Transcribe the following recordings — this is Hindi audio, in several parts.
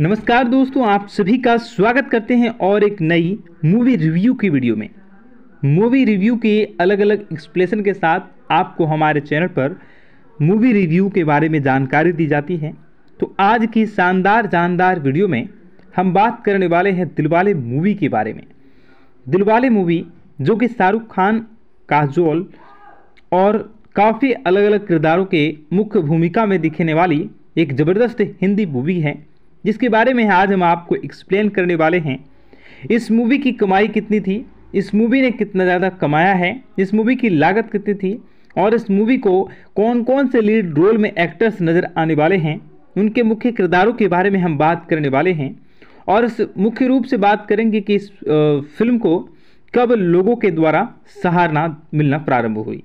नमस्कार दोस्तों आप सभी का स्वागत करते हैं और एक नई मूवी रिव्यू की वीडियो में मूवी रिव्यू के अलग अलग एक्सप्लेसन के साथ आपको हमारे चैनल पर मूवी रिव्यू के बारे में जानकारी दी जाती है तो आज की शानदार जानदार वीडियो में हम बात करने वाले हैं दिलवाले मूवी के बारे में दिलवाले मूवी जो कि शाहरुख खान काजोल और काफ़ी अलग अलग किरदारों के मुख्य भूमिका में दिखने वाली एक ज़बरदस्त हिंदी मूवी है जिसके बारे में आज हम आपको एक्सप्लेन करने वाले हैं इस मूवी की कमाई कितनी थी इस मूवी ने कितना ज़्यादा कमाया है इस मूवी की लागत कितनी थी और इस मूवी को कौन कौन से लीड रोल में एक्टर्स नज़र आने वाले हैं उनके मुख्य किरदारों के बारे में हम बात करने वाले हैं और इस मुख्य रूप से बात करेंगे कि इस फिल्म को कब लोगों के द्वारा सहारना मिलना प्रारंभ हुई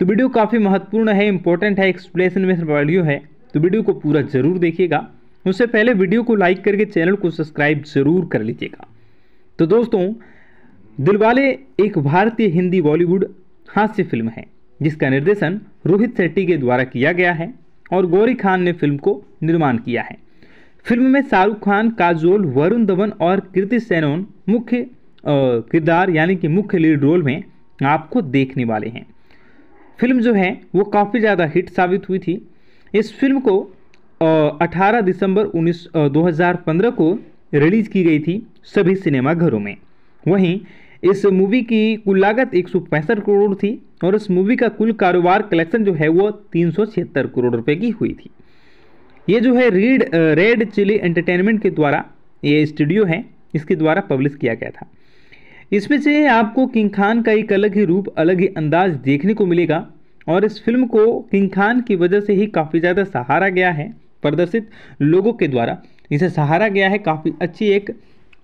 तो वीडियो काफ़ी महत्वपूर्ण है इंपॉर्टेंट है एक्सप्लेनेशन में वीडियो है तो वीडियो को पूरा ज़रूर देखिएगा उससे पहले वीडियो को लाइक करके चैनल को सब्सक्राइब जरूर कर लीजिएगा तो दोस्तों दिलवाले एक भारतीय हिंदी बॉलीवुड हास्य फिल्म है जिसका निर्देशन रोहित शेट्टी के द्वारा किया गया है और गौरी खान ने फिल्म को निर्माण किया है फिल्म में शाहरुख खान काजोल वरुण धवन और कृति सेनोन मुख्य किरदार यानी कि मुख्य लीड रोल में आपको देखने वाले हैं फिल्म जो है वो काफ़ी ज़्यादा हिट साबित हुई थी इस फिल्म को 18 दिसंबर उन्नीस 2015 को रिलीज़ की गई थी सभी सिनेमाघरों में वहीं इस मूवी की कुल लागत एक करोड़ थी और इस मूवी का कुल कारोबार कलेक्शन जो है वो तीन करोड़ रुपए की हुई थी ये जो है रीड रेड चिली एंटरटेनमेंट के द्वारा ये स्टूडियो है इसके द्वारा पब्लिश किया गया था इसमें से आपको किंग खान का एक अलग ही रूप अलग ही अंदाज देखने को मिलेगा और इस फिल्म को किंग खान की वजह से ही काफ़ी ज़्यादा सहारा गया है प्रदर्शित लोगों के द्वारा इसे सहारा गया है काफ़ी अच्छी एक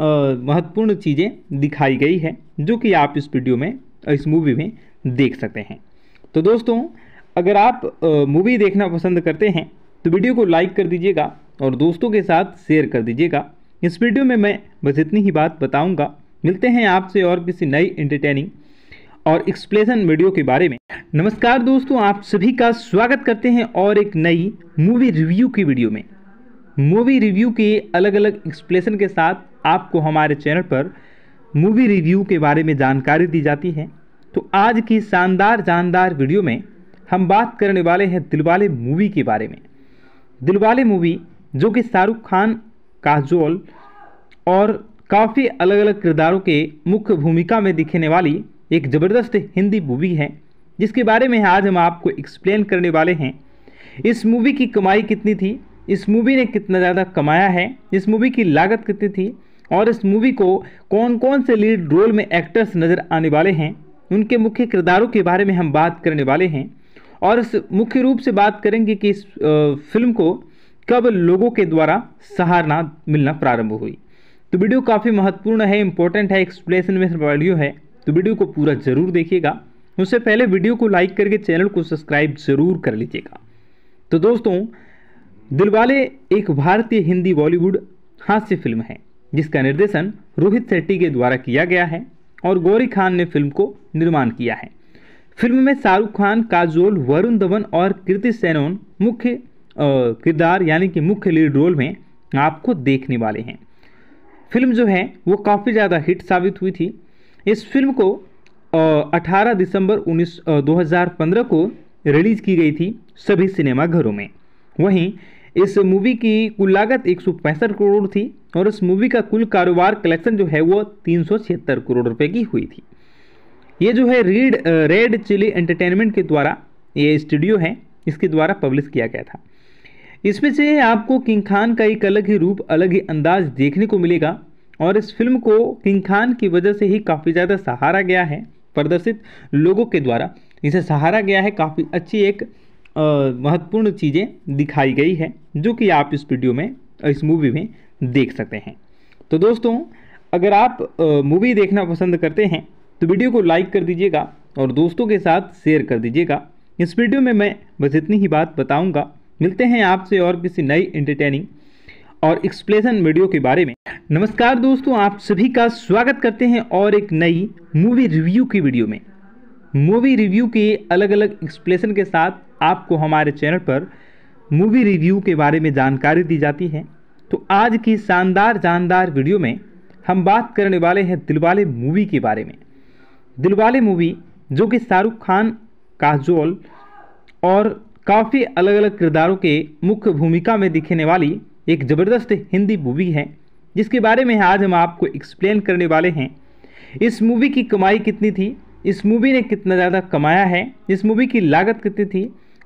महत्वपूर्ण चीज़ें दिखाई गई है जो कि आप इस वीडियो में इस मूवी में देख सकते हैं तो दोस्तों अगर आप मूवी देखना पसंद करते हैं तो वीडियो को लाइक कर दीजिएगा और दोस्तों के साथ शेयर कर दीजिएगा इस वीडियो में मैं बस इतनी ही बात बताऊंगा मिलते हैं आपसे और किसी नई एंटरटेनिंग और एक्सप्लेन वीडियो के बारे में नमस्कार दोस्तों आप सभी का स्वागत करते हैं और एक नई मूवी रिव्यू की वीडियो में मूवी रिव्यू के अलग अलग एक्सप्लेन के साथ आपको हमारे चैनल पर मूवी रिव्यू के बारे में जानकारी दी जाती है तो आज की शानदार जानदार वीडियो में हम बात करने वाले हैं दिलवाले मूवी के बारे में दिलवाले मूवी जो कि शाहरुख खान काजोल और काफ़ी अलग अलग किरदारों के मुख्य भूमिका में दिखने वाली एक ज़बरदस्त हिंदी मूवी है जिसके बारे में आज हम आपको एक्सप्लेन करने वाले हैं इस मूवी की कमाई कितनी थी इस मूवी ने कितना ज़्यादा कमाया है इस मूवी की लागत कितनी थी और इस मूवी को कौन कौन से लीड रोल में एक्टर्स नज़र आने वाले हैं उनके मुख्य किरदारों के बारे में हम बात करने वाले हैं और इस मुख्य रूप से बात करेंगे कि इस फिल्म को कब लोगों के द्वारा सहारना मिलना प्रारंभ हुई तो वीडियो काफ़ी महत्वपूर्ण है इंपॉर्टेंट है एक्सप्लेनेशन में वीडियो है तो वीडियो को पूरा ज़रूर देखिएगा उससे पहले वीडियो को लाइक करके चैनल को सब्सक्राइब ज़रूर कर लीजिएगा तो दोस्तों दिलवाले एक भारतीय हिंदी बॉलीवुड हास्य फिल्म है जिसका निर्देशन रोहित शेट्टी के द्वारा किया गया है और गौरी खान ने फिल्म को निर्माण किया है फिल्म में शाहरुख खान काजोल वरुण धवन और कृति सेनोन मुख्य किरदार यानी कि मुख्य लीड रोल में आपको देखने वाले हैं फिल्म जो है वो काफ़ी ज़्यादा हिट साबित हुई थी इस फिल्म को अठारह दिसंबर उन्नीस दो को रिलीज़ की गई थी सभी सिनेमाघरों में वहीं इस मूवी की कुल लागत एक करोड़ थी और इस मूवी का कुल कारोबार कलेक्शन जो है वो तीन करोड़ रुपए की हुई थी ये जो है रीड रेड चिली एंटरटेनमेंट के द्वारा ये स्टूडियो है इसके द्वारा पब्लिश किया गया था इसमें से आपको किंग खान का एक अलग ही रूप अलग ही अंदाज देखने को मिलेगा और इस फिल्म को किंग खान की वजह से ही काफ़ी ज़्यादा सहारा गया है प्रदर्शित लोगों के द्वारा इसे सहारा गया है काफ़ी अच्छी एक महत्वपूर्ण चीज़ें दिखाई गई है जो कि आप इस वीडियो में इस मूवी में देख सकते हैं तो दोस्तों अगर आप मूवी देखना पसंद करते हैं तो वीडियो को लाइक कर दीजिएगा और दोस्तों के साथ शेयर कर दीजिएगा इस वीडियो में मैं बस इतनी ही बात बताऊंगा मिलते हैं आपसे और किसी नई एंटरटेनिंग और एक्सप्लेन वीडियो के बारे में नमस्कार दोस्तों आप सभी का स्वागत करते हैं और एक नई मूवी रिव्यू की वीडियो में मूवी रिव्यू के अलग अलग एक्सप्लेसन के साथ आपको हमारे चैनल पर मूवी रिव्यू के बारे में जानकारी दी जाती है तो आज की शानदार जानदार वीडियो में हम बात करने वाले हैं दिलवाले मूवी के बारे में दिलवाले मूवी जो कि शाहरुख खान काजोल और काफ़ी अलग अलग किरदारों के मुख्य भूमिका में दिखने वाली एक ज़बरदस्त हिंदी मूवी है जिसके बारे में आज हम आपको एक्सप्लेन करने वाले हैं इस मूवी की कमाई कितनी थी इस मूवी ने कितना ज़्यादा कमाया है इस मूवी की लागत कितनी थी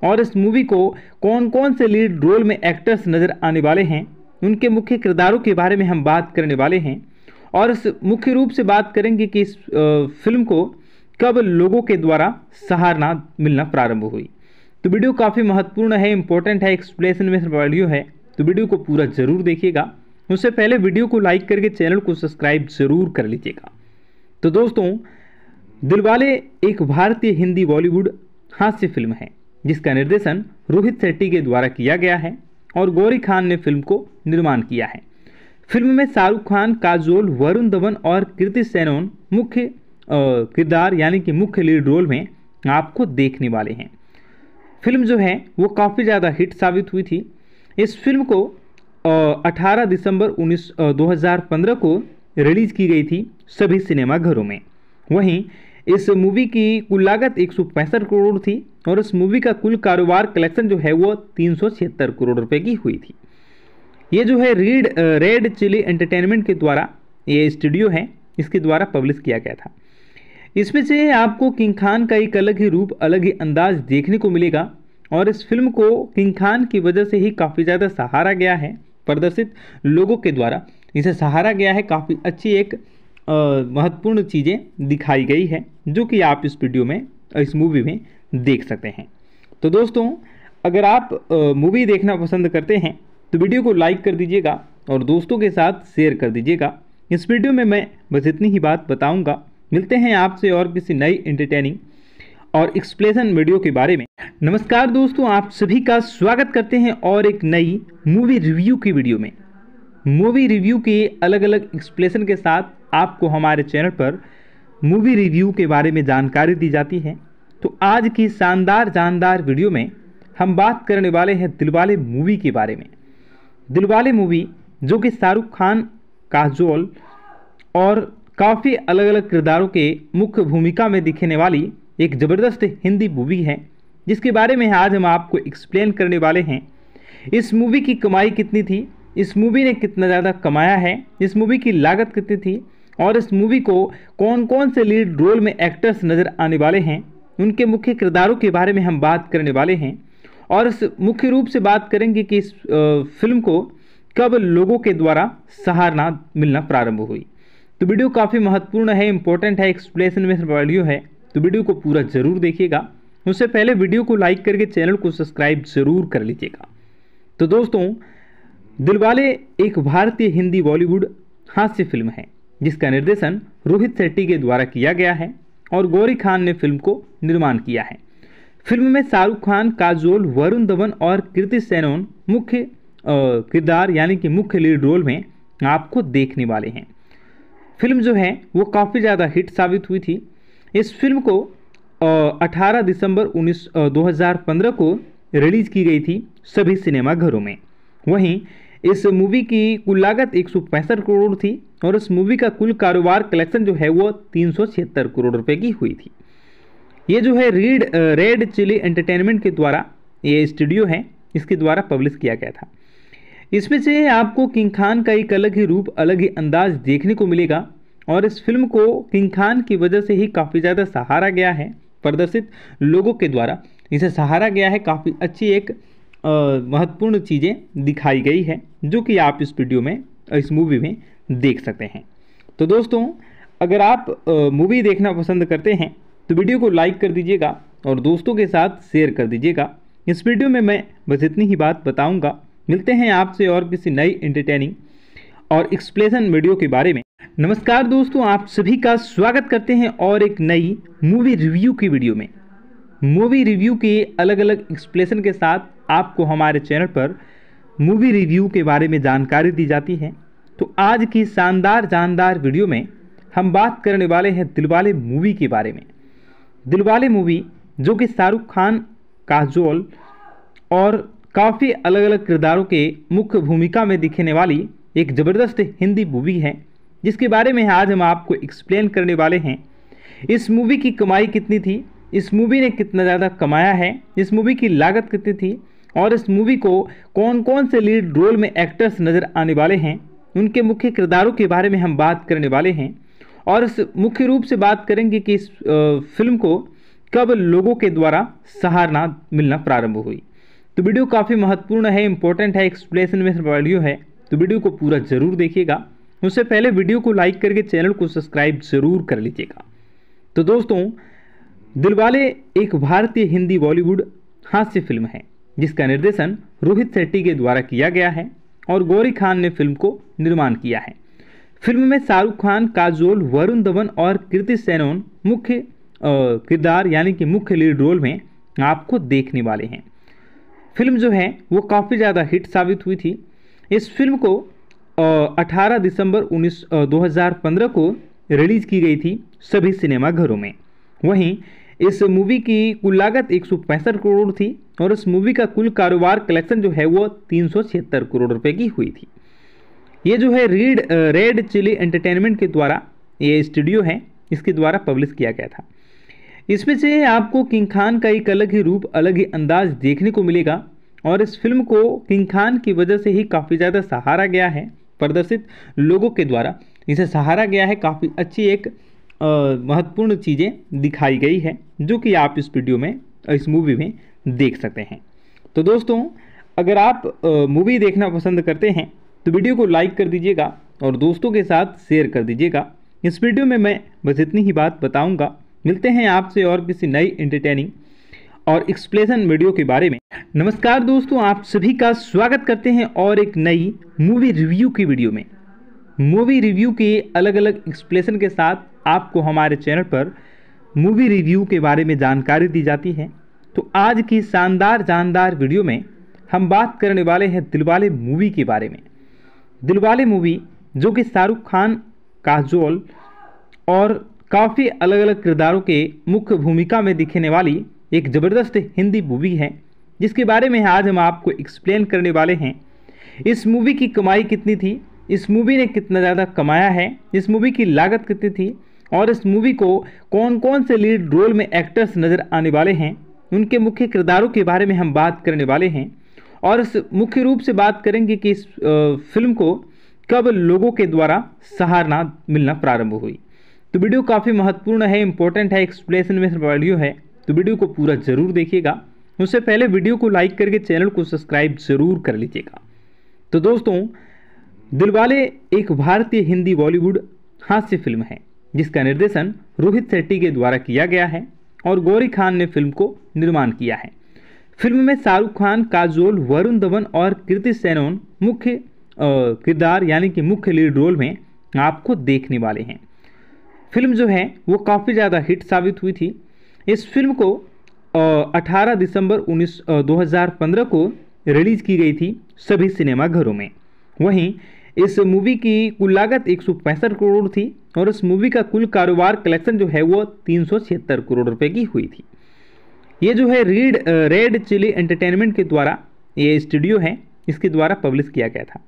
और इस मूवी को कौन कौन से लीड रोल में एक्टर्स नज़र आने वाले हैं उनके मुख्य किरदारों के बारे में हम बात करने वाले हैं और इस मुख्य रूप से बात करेंगे कि इस फिल्म को कब लोगों के द्वारा सहारना मिलना प्रारंभ हुई तो वीडियो काफ़ी महत्वपूर्ण है इम्पोर्टेंट है एक्सप्लेनेशन में वीडियो है तो वीडियो को पूरा ज़रूर देखिएगा उससे पहले वीडियो को लाइक करके चैनल को सब्सक्राइब ज़रूर कर लीजिएगा तो दोस्तों दिलवाले एक भारतीय हिंदी बॉलीवुड हास्य फिल्म है जिसका निर्देशन रोहित शेट्टी के द्वारा किया गया है और गौरी खान ने फिल्म को निर्माण किया है फिल्म में शाहरुख खान काजोल वरुण धवन और कृति सेनोन मुख्य किरदार यानी कि मुख्य लीड रोल में आपको देखने वाले हैं फिल्म जो है वो काफ़ी ज़्यादा हिट साबित हुई थी इस फिल्म को अठारह दिसंबर उन्नीस दो को रिलीज़ की गई थी सभी सिनेमाघरों में वहीं इस मूवी की कुल लागत एक करोड़ थी और इस मूवी का कुल कारोबार कलेक्शन जो है वो तीन करोड़ रुपए की हुई थी ये जो है रीड रेड चिली एंटरटेनमेंट के द्वारा ये स्टूडियो है इसके द्वारा पब्लिश किया गया था इसमें से आपको किंग खान का एक अलग ही रूप अलग ही अंदाज देखने को मिलेगा और इस फिल्म को किंग खान की वजह से ही काफ़ी ज़्यादा सहारा गया है प्रदर्शित लोगों के द्वारा इसे सहारा गया है काफ़ी अच्छी एक महत्वपूर्ण चीज़ें दिखाई गई है जो कि आप इस वीडियो में इस मूवी में देख सकते हैं तो दोस्तों अगर आप मूवी देखना पसंद करते हैं तो वीडियो को लाइक कर दीजिएगा और दोस्तों के साथ शेयर कर दीजिएगा इस वीडियो में मैं बस इतनी ही बात बताऊंगा मिलते हैं आपसे और किसी नई एंटरटेनिंग और एक्सप्लेन वीडियो के बारे में नमस्कार दोस्तों आप सभी का स्वागत करते हैं और एक नई मूवी रिव्यू की वीडियो में मूवी रिव्यू के अलग अलग एक्सप्लेन के साथ आपको हमारे चैनल पर मूवी रिव्यू के बारे में जानकारी दी जाती है तो आज की शानदार जानदार वीडियो में हम बात करने वाले हैं दिलवाले मूवी के बारे में दिलवाले मूवी जो कि शाहरुख खान काजोल और काफ़ी अलग अलग किरदारों के मुख्य भूमिका में दिखने वाली एक ज़बरदस्त हिंदी मूवी है जिसके बारे में आज हम आपको एक्सप्लेन करने वाले हैं इस मूवी की कमाई कितनी थी इस मूवी ने कितना ज़्यादा कमाया है इस मूवी की लागत कितनी थी और इस मूवी को कौन कौन से लीड रोल में एक्टर्स नज़र आने वाले हैं उनके मुख्य किरदारों के बारे में हम बात करने वाले हैं और इस मुख्य रूप से बात करेंगे कि इस फिल्म को कब लोगों के द्वारा सहारना मिलना प्रारंभ हुई तो वीडियो काफ़ी महत्वपूर्ण है इम्पोर्टेंट है एक्सप्लेसन में वीडियो है तो वीडियो को पूरा ज़रूर देखिएगा उससे पहले वीडियो को लाइक करके चैनल को सब्सक्राइब ज़रूर कर लीजिएगा तो दोस्तों दिलवाले एक भारतीय हिंदी बॉलीवुड हास्य फिल्म है जिसका निर्देशन रोहित शेट्टी के द्वारा किया गया है और गौरी खान ने फिल्म को निर्माण किया है फिल्म में शाहरुख खान काजोल वरुण धवन और कृति सेनोन मुख्य किरदार यानी कि मुख्य लीड रोल में आपको देखने वाले हैं फिल्म जो है वो काफ़ी ज़्यादा हिट साबित हुई थी इस फिल्म को अठारह दिसंबर उन्नीस दो हज़ार पंद्रह को रिलीज़ की गई थी सभी सिनेमाघरों में वहीं इस मूवी की कुल लागत एक करोड़ थी और इस मूवी का कुल कारोबार कलेक्शन जो है वो तीन करोड़ रुपए की हुई थी ये जो है रीड रेड चिली एंटरटेनमेंट के द्वारा ये स्टूडियो है इसके द्वारा पब्लिश किया गया था इसमें से आपको किंग खान का एक अलग ही रूप अलग ही अंदाज देखने को मिलेगा और इस फिल्म को किंग खान की वजह से ही काफ़ी ज़्यादा सहारा गया है प्रदर्शित लोगों के द्वारा इसे सहारा गया है काफ़ी अच्छी एक महत्वपूर्ण चीज़ें दिखाई गई है जो कि आप इस वीडियो में इस मूवी में देख सकते हैं तो दोस्तों अगर आप मूवी देखना पसंद करते हैं तो वीडियो को लाइक कर दीजिएगा और दोस्तों के साथ शेयर कर दीजिएगा इस वीडियो में मैं बस इतनी ही बात बताऊंगा मिलते हैं आपसे और किसी नई एंटरटेनिंग और एक्सप्लेसन वीडियो के बारे में नमस्कार दोस्तों आप सभी का स्वागत करते हैं और एक नई मूवी रिव्यू की वीडियो में मूवी रिव्यू के अलग अलग एक्सप्लेसन के साथ आपको हमारे चैनल पर मूवी रिव्यू के बारे में जानकारी दी जाती है तो आज की शानदार जानदार वीडियो में हम बात करने वाले हैं दिलवाले मूवी के बारे में दिलवाले मूवी जो कि शाहरुख खान काजोल और काफ़ी अलग अलग किरदारों के मुख्य भूमिका में दिखने वाली एक ज़बरदस्त हिंदी मूवी है जिसके बारे में आज हम आपको एक्सप्लेन करने वाले हैं इस मूवी की कमाई कितनी थी इस मूवी ने कितना ज़्यादा कमाया है इस मूवी की लागत कितनी थी और इस मूवी को कौन कौन से लीड रोल में एक्टर्स नज़र आने वाले हैं उनके मुख्य किरदारों के बारे में हम बात करने वाले हैं और इस मुख्य रूप से बात करेंगे कि इस फिल्म को कब लोगों के द्वारा सहारना मिलना प्रारंभ हुई तो वीडियो काफ़ी महत्वपूर्ण है इंपॉर्टेंट है एक्सप्लेनेशन में वैल्यू है तो वीडियो को पूरा ज़रूर देखिएगा उससे पहले वीडियो को लाइक करके चैनल को सब्सक्राइब जरूर कर लीजिएगा तो दोस्तों दिलवाले एक भारतीय हिंदी बॉलीवुड हास्य फिल्म है जिसका निर्देशन रोहित शेट्टी के द्वारा किया गया है और गौरी खान ने फिल्म को निर्माण किया है फिल्म में शाहरुख खान काजोल वरुण धवन और कृति सेनोन मुख्य किरदार यानी कि मुख्य लीड रोल में आपको देखने वाले हैं फिल्म जो है वो काफ़ी ज़्यादा हिट साबित हुई थी इस फिल्म को 18 दिसंबर हज़ार पंद्रह को रिलीज़ की गई थी सभी सिनेमाघरों में वहीं इस मूवी की कुल लागत एक करोड़ थी और इस मूवी का कुल कारोबार कलेक्शन जो है वो तीन करोड़ रुपए की हुई थी ये जो है रीड रेड चिली एंटरटेनमेंट के द्वारा ये स्टूडियो है इसके द्वारा पब्लिश किया गया था इसमें से आपको किंग खान का एक अलग ही रूप अलग ही अंदाज देखने को मिलेगा और इस फिल्म को किंग खान की वजह से ही काफ़ी ज़्यादा सहारा गया है प्रदर्शित लोगों के द्वारा इसे सहारा गया है काफ़ी अच्छी एक महत्वपूर्ण चीज़ें दिखाई गई है जो कि आप इस वीडियो में इस मूवी में देख सकते हैं तो दोस्तों अगर आप मूवी देखना पसंद करते हैं तो वीडियो को लाइक कर दीजिएगा और दोस्तों के साथ शेयर कर दीजिएगा इस वीडियो में मैं बस इतनी ही बात बताऊंगा मिलते हैं आपसे और किसी नई एंटरटेनिंग और एक्सप्लेन वीडियो के बारे में नमस्कार दोस्तों आप सभी का स्वागत करते हैं और एक नई मूवी रिव्यू की वीडियो में मूवी रिव्यू के अलग अलग एक्सप्लेन के साथ आपको हमारे चैनल पर मूवी रिव्यू के बारे में जानकारी दी जाती है तो आज की शानदार जानदार वीडियो में हम बात करने वाले हैं दिलवाले मूवी के बारे में दिलवाले मूवी जो कि शाहरुख खान काजोल और काफ़ी अलग अलग किरदारों के मुख्य भूमिका में दिखने वाली एक ज़बरदस्त हिंदी मूवी है जिसके बारे में आज हम आपको एक्सप्लेन करने वाले हैं इस मूवी की कमाई कितनी थी इस मूवी ने कितना ज़्यादा कमाया है इस मूवी की लागत कितनी थी और इस मूवी को कौन कौन से लीड रोल में एक्टर्स नज़र आने वाले हैं उनके मुख्य किरदारों के बारे में हम बात करने वाले हैं और इस मुख्य रूप से बात करेंगे कि इस फिल्म को कब लोगों के द्वारा सहारना मिलना प्रारंभ हुई तो वीडियो काफ़ी महत्वपूर्ण है इम्पोर्टेंट है एक्सप्लेनेशन में वीडियो है तो वीडियो को पूरा ज़रूर देखिएगा उससे पहले वीडियो को लाइक करके चैनल को सब्सक्राइब ज़रूर कर लीजिएगा तो दोस्तों दिलवाले एक भारतीय हिंदी बॉलीवुड हास्य फिल्म है जिसका निर्देशन रोहित शेट्टी के द्वारा किया गया है और गौरी खान ने फिल्म को निर्माण किया है फिल्म में शाहरुख खान काजोल वरुण धवन और कृति सेनोन मुख्य किरदार यानी कि मुख्य लीड रोल में आपको देखने वाले हैं फिल्म जो है वो काफ़ी ज़्यादा हिट साबित हुई थी इस फिल्म को अठारह दिसंबर उन्नीस दो को रिलीज़ की गई थी सभी सिनेमाघरों में वहीं इस मूवी की कुल लागत एक करोड़ थी और इस मूवी का कुल कारोबार कलेक्शन जो है वो तीन करोड़ रुपए की हुई थी ये जो है रीड रेड चिली एंटरटेनमेंट के द्वारा ये स्टूडियो है इसके द्वारा पब्लिश किया गया था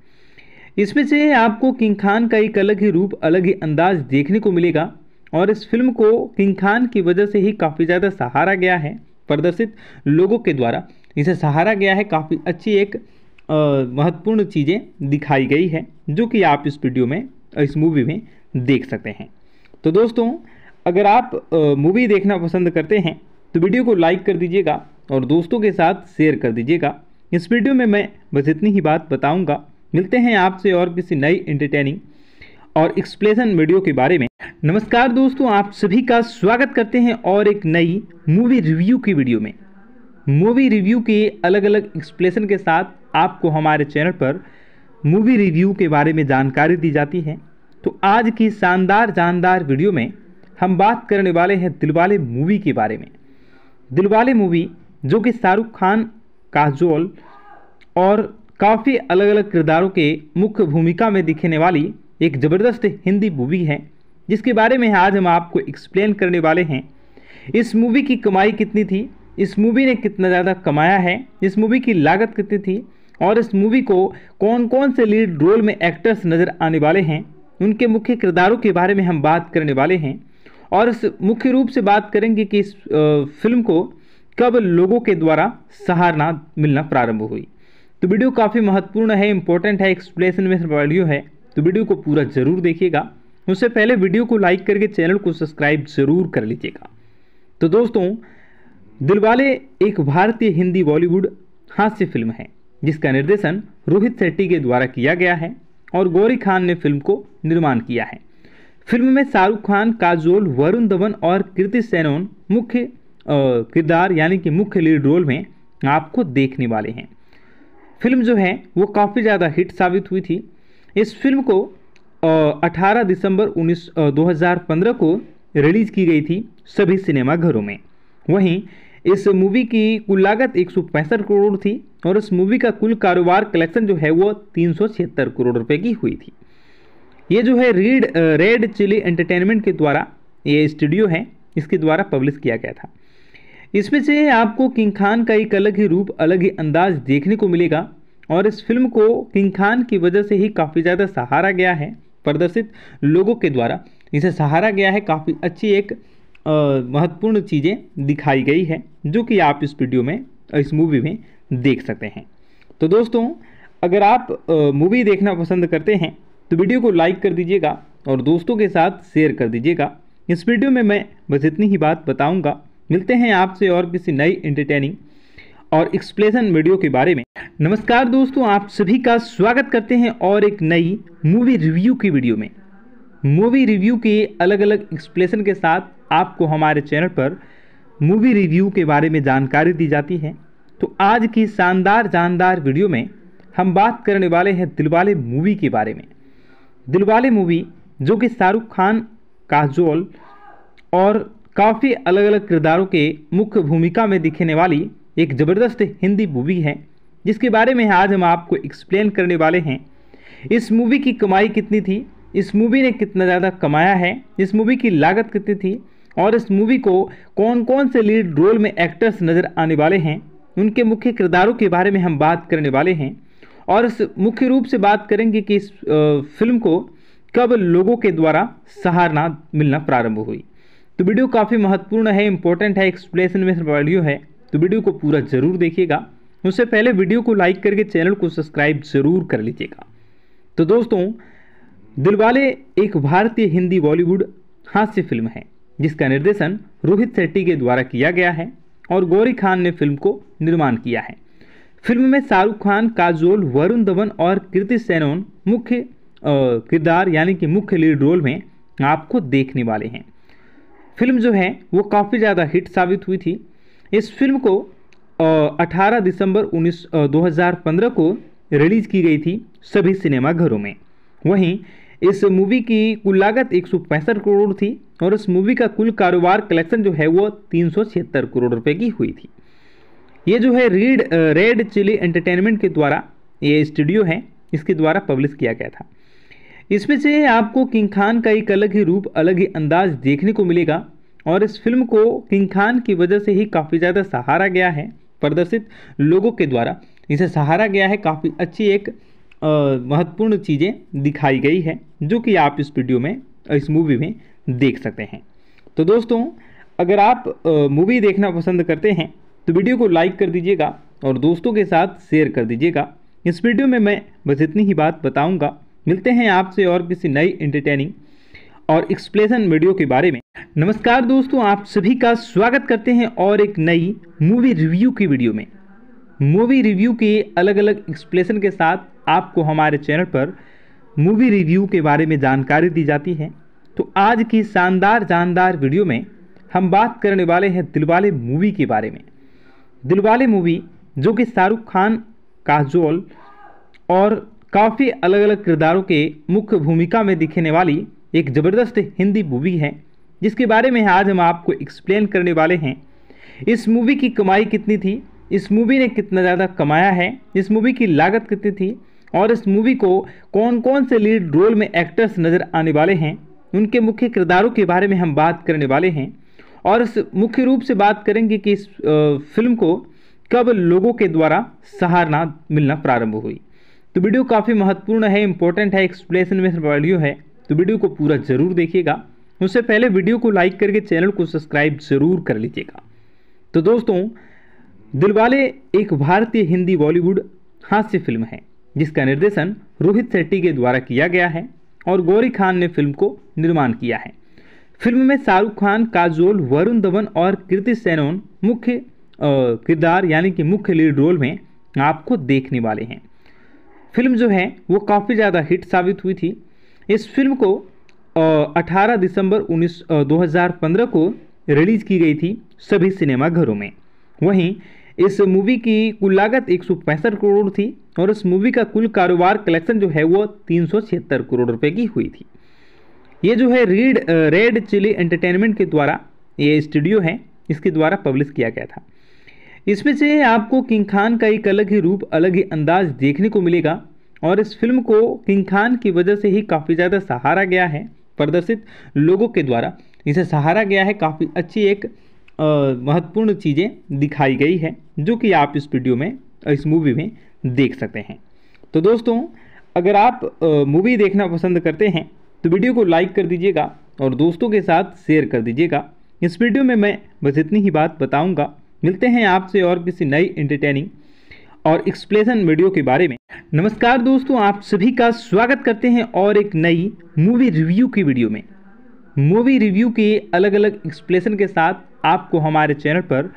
इसमें से आपको किंग खान का एक अलग ही रूप अलग ही अंदाज देखने को मिलेगा और इस फिल्म को किंग खान की वजह से ही काफ़ी ज़्यादा सहारा गया है प्रदर्शित लोगों के द्वारा इसे सहारा गया है काफ़ी अच्छी एक महत्वपूर्ण चीज़ें दिखाई गई है जो कि आप इस वीडियो में इस मूवी में देख सकते हैं तो दोस्तों अगर आप मूवी देखना पसंद करते हैं तो वीडियो को लाइक कर दीजिएगा और दोस्तों के साथ शेयर कर दीजिएगा इस वीडियो में मैं बस इतनी ही बात बताऊंगा मिलते हैं आपसे और किसी नई एंटरटेनिंग और एक्सप्लेन वीडियो के बारे में नमस्कार दोस्तों आप सभी का स्वागत करते हैं और एक नई मूवी रिव्यू की वीडियो में मूवी रिव्यू के अलग अलग एक्सप्लेन के साथ आपको हमारे चैनल पर मूवी रिव्यू के बारे में जानकारी दी जाती है तो आज की शानदार जानदार वीडियो में हम बात करने वाले हैं दिलवाले मूवी के बारे में दिलवाले मूवी जो कि शाहरुख खान काजोल और काफ़ी अलग अलग किरदारों के मुख्य भूमिका में दिखने वाली एक ज़बरदस्त हिंदी मूवी है जिसके बारे में आज हम आपको एक्सप्लेन करने वाले हैं इस मूवी की कमाई कितनी थी इस मूवी ने कितना ज़्यादा कमाया है इस मूवी की लागत कितनी थी और इस मूवी को कौन कौन से लीड रोल में एक्टर्स नज़र आने वाले हैं उनके मुख्य किरदारों के बारे में हम बात करने वाले हैं और इस मुख्य रूप से बात करेंगे कि इस फिल्म को कब लोगों के द्वारा सहारना मिलना प्रारंभ हुई तो वीडियो काफ़ी महत्वपूर्ण है इम्पोर्टेंट है एक्सप्लेसन में वीडियो है तो वीडियो को पूरा ज़रूर देखिएगा उससे पहले वीडियो को लाइक करके चैनल को सब्सक्राइब ज़रूर कर लीजिएगा तो दोस्तों दिलवाले एक भारतीय हिंदी बॉलीवुड हास्य फिल्म है जिसका निर्देशन रोहित शेट्टी के द्वारा किया गया है और गौरी खान ने फिल्म को निर्माण किया है फिल्म में शाहरुख खान काजोल वरुण धवन और कृति सेनोन मुख्य किरदार यानी कि मुख्य लीड रोल में आपको देखने वाले हैं फिल्म जो है वो काफ़ी ज़्यादा हिट साबित हुई थी इस फिल्म को अठारह दिसंबर उन्नीस दो हज़ार पंद्रह को रिलीज़ की गई थी सभी सिनेमाघरों में वहीं इस मूवी की कुल लागत एक करोड़ थी और इस मूवी का कुल कारोबार कलेक्शन जो है वो तीन करोड़ रुपए की हुई थी ये जो है रीड रेड चिली एंटरटेनमेंट के द्वारा ये स्टूडियो है इसके द्वारा पब्लिश किया गया था इसमें से आपको किंग खान का एक अलग ही रूप अलग ही अंदाज देखने को मिलेगा और इस फिल्म को किंग खान की वजह से ही काफ़ी ज़्यादा सहारा गया है प्रदर्शित लोगों के द्वारा इसे सहारा गया है काफ़ी अच्छी एक महत्वपूर्ण चीज़ें दिखाई गई है जो कि आप इस वीडियो में इस मूवी में देख सकते हैं तो दोस्तों अगर आप मूवी देखना पसंद करते हैं तो वीडियो को लाइक कर दीजिएगा और दोस्तों के साथ शेयर कर दीजिएगा इस वीडियो में मैं बस इतनी ही बात बताऊंगा मिलते हैं आपसे और किसी नई एंटरटेनिंग और एक्सप्लेन वीडियो के बारे में नमस्कार दोस्तों आप सभी का स्वागत करते हैं और एक नई मूवी रिव्यू की वीडियो में मूवी रिव्यू के अलग अलग एक्सप्लेन के साथ आपको हमारे चैनल पर मूवी रिव्यू के बारे में जानकारी दी जाती है तो आज की शानदार जानदार वीडियो में हम बात करने वाले हैं दिलवाले मूवी के बारे में दिलवाले मूवी जो कि शाहरुख खान काजोल और काफ़ी अलग अलग किरदारों के मुख्य भूमिका में दिखने वाली एक ज़बरदस्त हिंदी मूवी है जिसके बारे में आज हम आपको एक्सप्लेन करने वाले हैं इस मूवी की कमाई कितनी थी इस मूवी ने कितना ज़्यादा कमाया है इस मूवी की लागत कितनी थी और इस मूवी को कौन कौन से लीड रोल में एक्टर्स नज़र आने वाले हैं उनके मुख्य किरदारों के बारे में हम बात करने वाले हैं और इस मुख्य रूप से बात करेंगे कि इस फिल्म को कब लोगों के द्वारा सहारना मिलना प्रारंभ हुई तो वीडियो काफ़ी महत्वपूर्ण है इंपॉर्टेंट है एक्सप्लेनेशन में वीडियो है तो वीडियो को पूरा ज़रूर देखिएगा उससे पहले वीडियो को लाइक करके चैनल को सब्सक्राइब ज़रूर कर लीजिएगा तो दोस्तों दिलवाले एक भारतीय हिंदी बॉलीवुड हास्य फिल्म है जिसका निर्देशन रोहित शेट्टी के द्वारा किया गया है और गौरी खान ने फिल्म को निर्माण किया है फिल्म में शाहरुख खान काजोल वरुण धवन और कृति सेनोन मुख्य किरदार यानी कि मुख्य लीड रोल में आपको देखने वाले हैं फिल्म जो है वो काफ़ी ज़्यादा हिट साबित हुई थी इस फिल्म को अठारह दिसंबर उन्नीस दो को रिलीज़ की गई थी सभी सिनेमाघरों में वहीं इस मूवी की कुल लागत एक करोड़ थी और इस मूवी का कुल कारोबार कलेक्शन जो है वो तीन करोड़ रुपए की हुई थी ये जो है रीड रेड चिली एंटरटेनमेंट के द्वारा ये स्टूडियो है इसके द्वारा पब्लिश किया गया था इसमें से आपको किंग खान का एक अलग ही रूप अलग ही अंदाज देखने को मिलेगा और इस फिल्म को किंग खान की वजह से ही काफ़ी ज़्यादा सहारा गया है प्रदर्शित लोगों के द्वारा इसे सहारा गया है काफ़ी अच्छी एक महत्वपूर्ण चीज़ें दिखाई गई है जो कि आप इस वीडियो में इस मूवी में देख सकते हैं तो दोस्तों अगर आप मूवी देखना पसंद करते हैं तो वीडियो को लाइक कर दीजिएगा और दोस्तों के साथ शेयर कर दीजिएगा इस वीडियो में मैं बस इतनी ही बात बताऊंगा मिलते हैं आपसे और किसी नई एंटरटेनिंग और एक्सप्लेन वीडियो के बारे में नमस्कार दोस्तों आप सभी का स्वागत करते हैं और एक नई मूवी रिव्यू की वीडियो में मूवी रिव्यू के अलग अलग एक्सप्लेन के साथ आपको हमारे चैनल पर मूवी रिव्यू के बारे में जानकारी दी जाती है तो आज की शानदार जानदार वीडियो में हम बात करने वाले हैं दिलवाले मूवी के बारे में दिलवाले मूवी जो कि शाहरुख खान काजोल और काफ़ी अलग अलग किरदारों के मुख्य भूमिका में दिखने वाली एक ज़बरदस्त हिंदी मूवी है जिसके बारे में आज हम आपको एक्सप्लेन करने वाले हैं इस मूवी की कमाई कितनी थी इस मूवी ने कितना ज़्यादा कमाया है इस मूवी की लागत कितनी थी और इस मूवी को कौन कौन से लीड रोल में एक्टर्स नज़र आने वाले हैं उनके मुख्य किरदारों के बारे में हम बात करने वाले हैं और इस मुख्य रूप से बात करेंगे कि इस फिल्म को कब लोगों के द्वारा सहारना मिलना प्रारंभ हुई तो वीडियो काफ़ी महत्वपूर्ण है इम्पोर्टेंट है एक्सप्लेनेशन में वीडियो है तो वीडियो को पूरा ज़रूर देखिएगा उससे पहले वीडियो को लाइक करके चैनल को सब्सक्राइब ज़रूर कर लीजिएगा तो दोस्तों दिलवाले एक भारतीय हिंदी बॉलीवुड हास्य फिल्म है जिसका निर्देशन रोहित शेट्टी के द्वारा किया गया है और गौरी खान ने फिल्म को निर्माण किया है फिल्म में शाहरुख खान काजोल वरुण धवन और कृति सेनोन मुख्य किरदार यानी कि मुख्य लीड रोल में आपको देखने वाले हैं फिल्म जो है वो काफ़ी ज़्यादा हिट साबित हुई थी इस फिल्म को अठारह दिसंबर उन्नीस दो को रिलीज़ की गई थी सभी सिनेमाघरों में वहीं इस मूवी की कुल लागत एक करोड़ थी और इस मूवी का कुल कारोबार कलेक्शन जो है वो तीन करोड़ रुपए की हुई थी ये जो है रीड रेड चिली एंटरटेनमेंट के द्वारा ये स्टूडियो है इसके द्वारा पब्लिश किया गया था इसमें से आपको किंग खान का एक अलग ही रूप अलग ही अंदाज देखने को मिलेगा और इस फिल्म को किंग खान की वजह से ही काफ़ी ज़्यादा सहारा गया है प्रदर्शित लोगों के द्वारा इसे सहारा गया है काफ़ी अच्छी एक महत्वपूर्ण चीज़ें दिखाई गई है जो कि आप इस वीडियो में इस मूवी में देख सकते हैं तो दोस्तों अगर आप मूवी देखना पसंद करते हैं तो वीडियो को लाइक कर दीजिएगा और दोस्तों के साथ शेयर कर दीजिएगा इस वीडियो में मैं बस इतनी ही बात बताऊंगा मिलते हैं आपसे और किसी नई एंटरटेनिंग और एक्सप्लेन वीडियो के बारे में नमस्कार दोस्तों आप सभी का स्वागत करते हैं और एक नई मूवी रिव्यू की वीडियो में मूवी रिव्यू के अलग अलग एक्सप्लेन के साथ आपको हमारे चैनल पर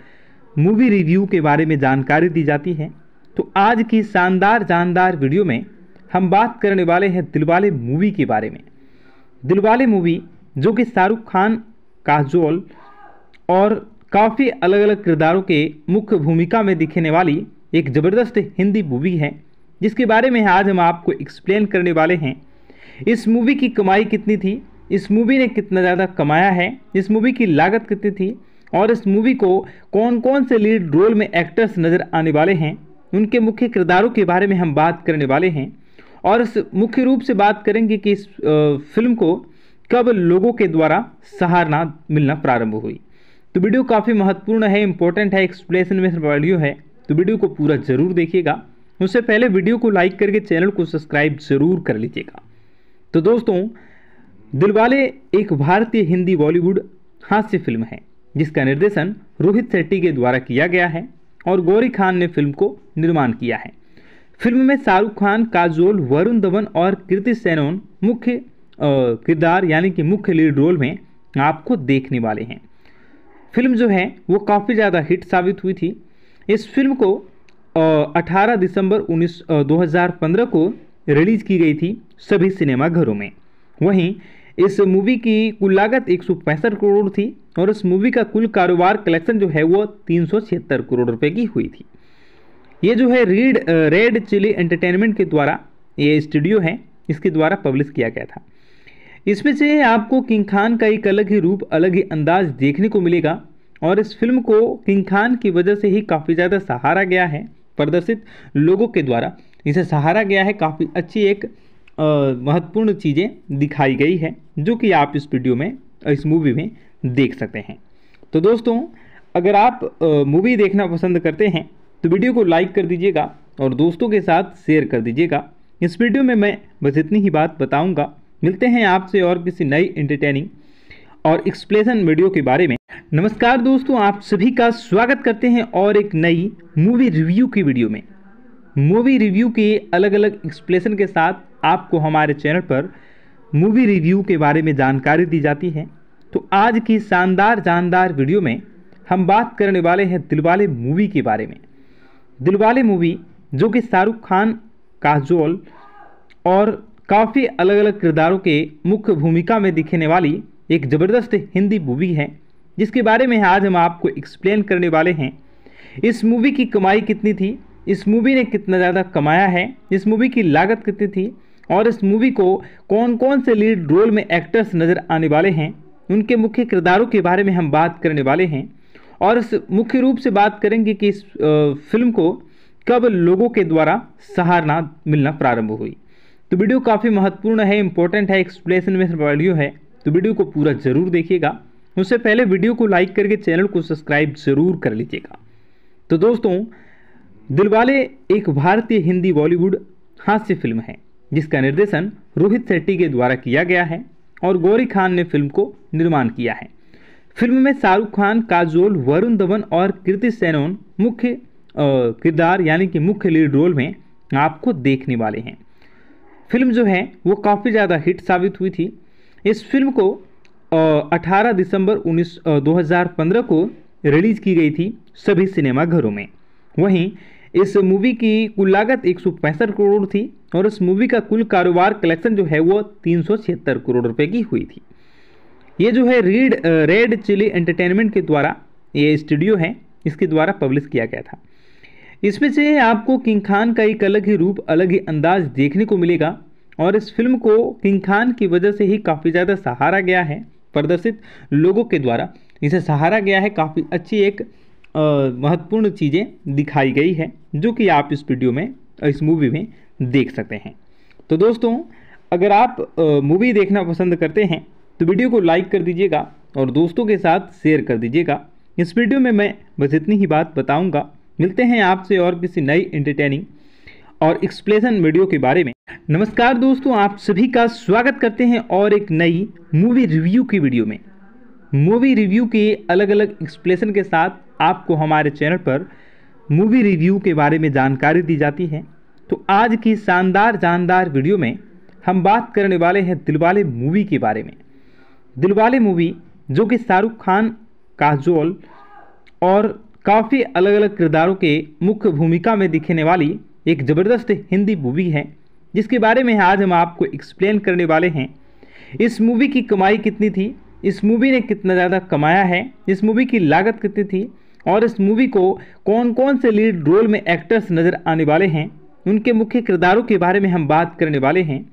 मूवी रिव्यू के बारे में जानकारी दी जाती है तो आज की शानदार जानदार वीडियो में हम बात करने वाले हैं दिलवाले मूवी के बारे में दिलवाले मूवी जो कि शाहरुख खान काजोल और काफ़ी अलग अलग किरदारों के मुख्य भूमिका में दिखने वाली एक ज़बरदस्त हिंदी मूवी है जिसके बारे में आज हम आपको एक्सप्लेन करने वाले हैं इस मूवी की कमाई कितनी थी इस मूवी ने कितना ज़्यादा कमाया है इस मूवी की लागत कितनी थी और इस मूवी को कौन कौन से लीड रोल में एक्टर्स नज़र आने वाले हैं उनके मुख्य किरदारों के बारे में हम बात करने वाले हैं और इस मुख्य रूप से बात करेंगे कि इस फिल्म को कब लोगों के द्वारा सहारना मिलना प्रारंभ हुई तो वीडियो काफ़ी महत्वपूर्ण है इम्पोर्टेंट है एक्सप्लेसन में वीडियो है तो वीडियो को पूरा ज़रूर देखिएगा उससे पहले वीडियो को लाइक करके चैनल को सब्सक्राइब ज़रूर कर लीजिएगा तो दोस्तों दिलवाले एक भारतीय हिंदी बॉलीवुड हास्य फिल्म है जिसका निर्देशन रोहित शेट्टी के द्वारा किया गया है और गौरी खान ने फिल्म को निर्माण किया है फिल्म में शाहरुख खान काजोल वरुण धवन और कृति सेनोन मुख्य किरदार यानी कि मुख्य लीड रोल में आपको देखने वाले हैं फिल्म जो है वो काफ़ी ज़्यादा हिट साबित हुई थी इस फिल्म को अठारह दिसंबर उन्नीस दो हज़ार पंद्रह को रिलीज़ की गई थी सभी सिनेमाघरों में वहीं इस मूवी की कुल लागत एक करोड़ थी और इस मूवी का कुल कारोबार कलेक्शन जो है वो तीन करोड़ रुपए की हुई थी ये जो है रीड रेड चिली एंटरटेनमेंट के द्वारा ये स्टूडियो है इसके द्वारा पब्लिश किया गया था इसमें से आपको किंग खान का एक अलग ही रूप अलग ही अंदाज देखने को मिलेगा और इस फिल्म को किंग खान की वजह से ही काफ़ी ज़्यादा सहारा गया है प्रदर्शित लोगों के द्वारा इसे सहारा गया है काफ़ी अच्छी एक महत्वपूर्ण चीज़ें दिखाई गई है जो कि आप इस वीडियो में इस मूवी में देख सकते हैं तो दोस्तों अगर आप मूवी देखना पसंद करते हैं तो वीडियो को लाइक कर दीजिएगा और दोस्तों के साथ शेयर कर दीजिएगा इस वीडियो में मैं बस इतनी ही बात बताऊंगा मिलते हैं आपसे और किसी नई एंटरटेनिंग और एक्सप्लेसन वीडियो के बारे में नमस्कार दोस्तों आप सभी का स्वागत करते हैं और एक नई मूवी रिव्यू की वीडियो में मूवी रिव्यू के अलग अलग एक्सप्लेसन के साथ आपको हमारे चैनल पर मूवी रिव्यू के बारे में जानकारी दी जाती है तो आज की शानदार जानदार वीडियो में हम बात करने वाले हैं दिलवाले मूवी के बारे में दिलवाले मूवी जो कि शाहरुख खान काजोल और काफ़ी अलग अलग किरदारों के मुख्य भूमिका में दिखने वाली एक ज़बरदस्त हिंदी मूवी है जिसके बारे में आज हम आपको एक्सप्लेन करने वाले हैं इस मूवी की कमाई कितनी थी इस मूवी ने कितना ज़्यादा कमाया है इस मूवी की लागत कितनी थी और इस मूवी को कौन कौन से लीड रोल में एक्टर्स नज़र आने वाले हैं उनके मुख्य किरदारों के बारे में हम बात करने वाले हैं और इस मुख्य रूप से बात करेंगे कि इस फिल्म को कब लोगों के द्वारा सहारना मिलना प्रारंभ हुई तो वीडियो काफ़ी महत्वपूर्ण है इंपॉर्टेंट है एक्सप्लेनेशन में वैल्यू है तो वीडियो को पूरा ज़रूर देखिएगा उससे पहले वीडियो को लाइक करके चैनल को सब्सक्राइब ज़रूर कर लीजिएगा तो दोस्तों दिलवाले एक भारतीय हिंदी बॉलीवुड हास्य फिल्म है जिसका निर्देशन रोहित शेट्टी के द्वारा किया गया है और गौरी खान ने फिल्म को निर्माण किया है फिल्म में शाहरुख खान काजोल वरुण धवन और कीर्ति सेनोन मुख्य किरदार यानी कि मुख्य लीड रोल में आपको देखने वाले हैं फिल्म जो है वो काफ़ी ज़्यादा हिट साबित हुई थी इस फिल्म को 18 दिसंबर हज़ार पंद्रह को रिलीज़ की गई थी सभी सिनेमाघरों में वहीं इस मूवी की कुल लागत एक करोड़ थी और इस मूवी का कुल कारोबार कलेक्शन जो है वो तीन करोड़ रुपए की हुई थी ये जो है रीड रेड चिली एंटरटेनमेंट के द्वारा ये स्टूडियो है इसके द्वारा पब्लिश किया गया था इसमें से आपको किंग खान का एक अलग ही रूप अलग ही अंदाज देखने को मिलेगा और इस फिल्म को किंग खान की वजह से ही काफ़ी ज़्यादा सहारा गया है प्रदर्शित लोगों के द्वारा इसे सहारा गया है काफ़ी अच्छी एक महत्वपूर्ण चीज़ें दिखाई गई है जो कि आप इस वीडियो में इस मूवी में देख सकते हैं तो दोस्तों अगर आप मूवी देखना पसंद करते हैं तो वीडियो को लाइक कर दीजिएगा और दोस्तों के साथ शेयर कर दीजिएगा इस वीडियो में मैं बस इतनी ही बात बताऊंगा मिलते हैं आपसे और किसी नई एंटरटेनिंग और एक्सप्लेसन वीडियो के बारे में नमस्कार दोस्तों आप सभी का स्वागत करते हैं और एक नई मूवी रिव्यू की वीडियो में मूवी रिव्यू के अलग अलग एक्सप्लेसन के साथ आपको हमारे चैनल पर मूवी रिव्यू के बारे में जानकारी दी जाती है तो आज की शानदार जानदार वीडियो में हम बात करने वाले हैं दिलवाले मूवी के बारे में दिलवाले मूवी जो कि शाहरुख खान काजोल और काफ़ी अलग अलग किरदारों के मुख्य भूमिका में दिखने वाली एक ज़बरदस्त हिंदी मूवी है जिसके बारे में आज हम आपको एक्सप्लेन करने वाले हैं इस मूवी की कमाई कितनी थी इस मूवी ने कितना ज़्यादा कमाया है इस मूवी की लागत कितनी थी और इस मूवी को कौन कौन से लीड रोल में एक्टर्स नज़र आने वाले हैं उनके मुख्य किरदारों के बारे में हम बात करने वाले हैं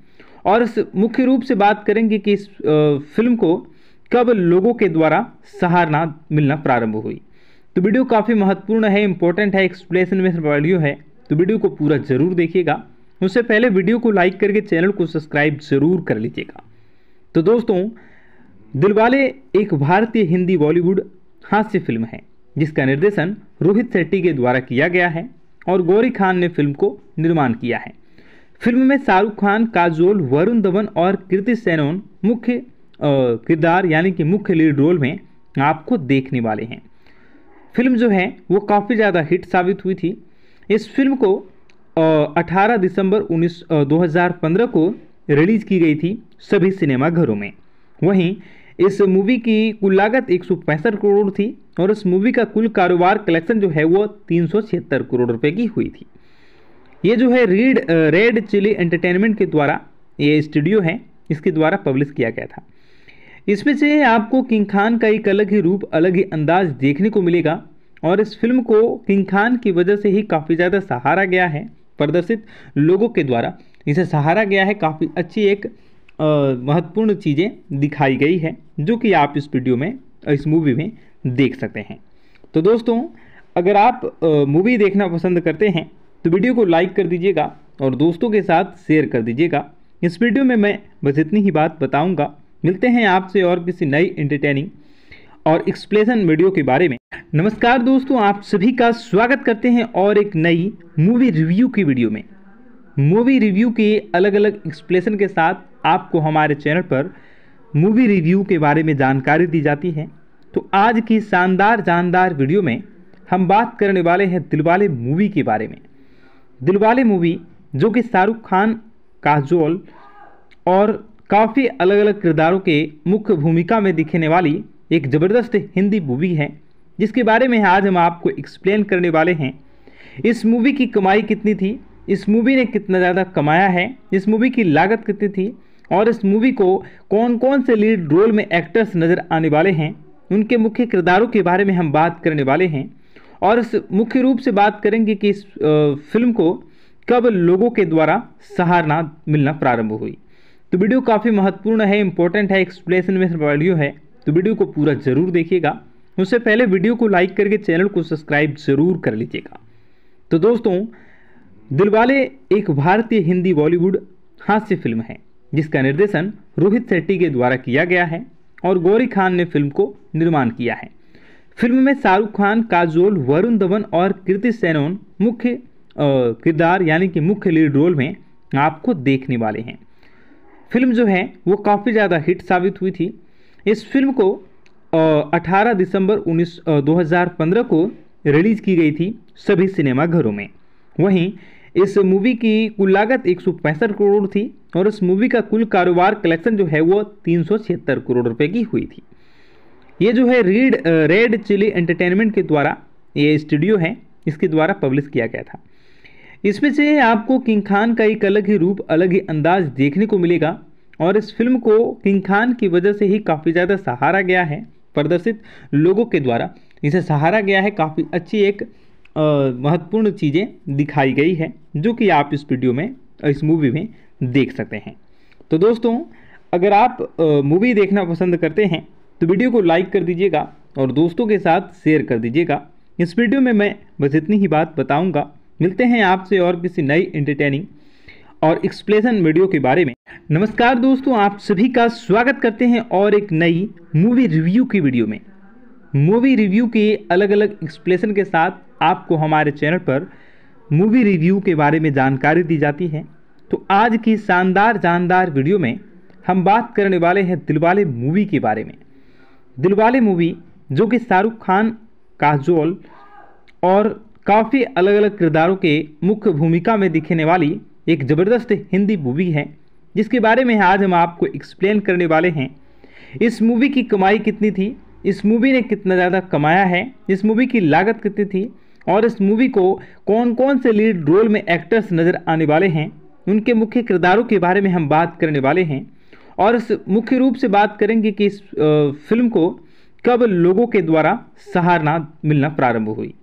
और इस मुख्य रूप से बात करेंगे कि इस फिल्म को कब लोगों के द्वारा सहारना मिलना प्रारंभ हुई तो वीडियो काफ़ी महत्वपूर्ण है इंपॉर्टेंट है एक्सप्लेनेशन में वैल्यू है तो वीडियो को पूरा ज़रूर देखिएगा उससे पहले वीडियो को लाइक करके चैनल को सब्सक्राइब जरूर कर लीजिएगा तो दोस्तों दिलवाले एक भारतीय हिंदी बॉलीवुड हास्य फिल्म है जिसका निर्देशन रोहित शेट्टी के द्वारा किया गया है और गौरी खान ने फिल्म को निर्माण किया है फिल्म में शाहरुख खान काजोल वरुण धवन और कृति सेनोन मुख्य किरदार यानी कि मुख्य लीड रोल में आपको देखने वाले हैं फिल्म जो है वो काफ़ी ज़्यादा हिट साबित हुई थी इस फिल्म को अठारह दिसंबर उन्नीस 2015 को रिलीज़ की गई थी सभी सिनेमाघरों में वहीं इस मूवी की कुल लागत एक करोड़ थी और इस मूवी का कुल कारोबार कलेक्शन जो है वो तीन करोड़ रुपए की हुई थी ये जो है रीड रेड चिली एंटरटेनमेंट के द्वारा ये स्टूडियो है इसके द्वारा पब्लिश किया गया था इसमें से आपको किंग खान का एक अलग ही रूप अलग ही अंदाज देखने को मिलेगा और इस फिल्म को किंग खान की वजह से ही काफ़ी ज़्यादा सहारा गया है प्रदर्शित लोगों के द्वारा इसे सहारा गया है काफ़ी अच्छी एक महत्वपूर्ण चीज़ें दिखाई गई है जो कि आप इस वीडियो में इस मूवी में देख सकते हैं तो दोस्तों अगर आप मूवी देखना पसंद करते हैं तो वीडियो को लाइक कर दीजिएगा और दोस्तों के साथ शेयर कर दीजिएगा इस वीडियो में मैं बस इतनी ही बात बताऊंगा मिलते हैं आपसे और किसी नई एंटरटेनिंग और एक्सप्लेन वीडियो के बारे में नमस्कार दोस्तों आप सभी का स्वागत करते हैं और एक नई मूवी रिव्यू की वीडियो में मूवी रिव्यू के अलग अलग एक्सप्लेन के साथ आपको हमारे चैनल पर मूवी रिव्यू के बारे में जानकारी दी जाती है तो आज की शानदार जानदार वीडियो में हम बात करने वाले हैं दिलवाले मूवी के बारे में दिलवाले मूवी जो कि शाहरुख खान काजोल और काफ़ी अलग अलग किरदारों के मुख्य भूमिका में दिखने वाली एक ज़बरदस्त हिंदी मूवी है जिसके बारे में आज हम आपको एक्सप्लेन करने वाले हैं इस मूवी की कमाई कितनी थी इस मूवी ने कितना ज़्यादा कमाया है इस मूवी की लागत कितनी थी और इस मूवी को कौन कौन से लीड रोल में एक्टर्स नज़र आने वाले हैं उनके मुख्य किरदारों के बारे में हम बात करने वाले हैं और इस मुख्य रूप से बात करेंगे कि इस फिल्म को कब लोगों के द्वारा सहारना मिलना प्रारंभ हुई तो वीडियो काफ़ी महत्वपूर्ण है इम्पोर्टेंट है एक्सप्लेन में वीडियो है तो वीडियो को पूरा ज़रूर देखिएगा उससे पहले वीडियो को लाइक करके चैनल को सब्सक्राइब ज़रूर कर लीजिएगा तो दोस्तों दिलवाले एक भारतीय हिंदी बॉलीवुड हास्य फिल्म है जिसका निर्देशन रोहित शेट्टी के द्वारा किया गया है और गौरी खान ने फिल्म को निर्माण किया है फिल्म में शाहरुख खान काजोल वरुण धवन और कृति सेनोन मुख्य किरदार यानी कि मुख्य लीड रोल में आपको देखने वाले हैं फिल्म जो है वो काफ़ी ज़्यादा हिट साबित हुई थी इस फिल्म को अठारह दिसंबर उन्नीस दो को रिलीज़ की गई थी सभी सिनेमाघरों में वहीं इस मूवी की कुल लागत एक करोड़ थी और इस मूवी का कुल कारोबार कलेक्शन जो है वो तीन करोड़ रुपए की हुई थी ये जो है रीड रेड चिली एंटरटेनमेंट के द्वारा ये स्टूडियो है इसके द्वारा पब्लिश किया गया था इसमें से आपको किंग खान का एक अलग ही रूप अलग ही अंदाज देखने को मिलेगा और इस फिल्म को किंग खान की वजह से ही काफ़ी ज़्यादा सहारा गया है प्रदर्शित लोगों के द्वारा इसे सहारा गया है काफ़ी अच्छी एक महत्वपूर्ण चीज़ें दिखाई गई है जो कि आप इस वीडियो में इस मूवी में देख सकते हैं तो दोस्तों अगर आप मूवी देखना पसंद करते हैं तो वीडियो को लाइक कर दीजिएगा और दोस्तों के साथ शेयर कर दीजिएगा इस वीडियो में मैं बस इतनी ही बात बताऊंगा मिलते हैं आपसे और किसी नई एंटरटेनिंग और एक्सप्लेन वीडियो के बारे में नमस्कार दोस्तों आप सभी का स्वागत करते हैं और एक नई मूवी रिव्यू की वीडियो में मूवी रिव्यू के अलग अलग एक्सप्लेन के साथ आपको हमारे चैनल पर मूवी रिव्यू के बारे में जानकारी दी जाती है तो आज की शानदार जानदार वीडियो में हम बात करने वाले हैं दिलवाले मूवी के बारे में दिलवाले मूवी जो कि शाहरुख खान काजोल और काफ़ी अलग अलग किरदारों के मुख्य भूमिका में दिखने वाली एक ज़बरदस्त हिंदी मूवी है जिसके बारे में आज हम आपको एक्सप्लेन करने वाले हैं इस मूवी की कमाई कितनी थी इस मूवी ने कितना ज़्यादा कमाया है इस मूवी की लागत कितनी थी और इस मूवी को कौन कौन से लीड रोल में एक्टर्स नज़र आने वाले हैं उनके मुख्य किरदारों के बारे में हम बात करने वाले हैं और इस मुख्य रूप से बात करेंगे कि इस फिल्म को कब लोगों के द्वारा सहारना मिलना प्रारंभ हुई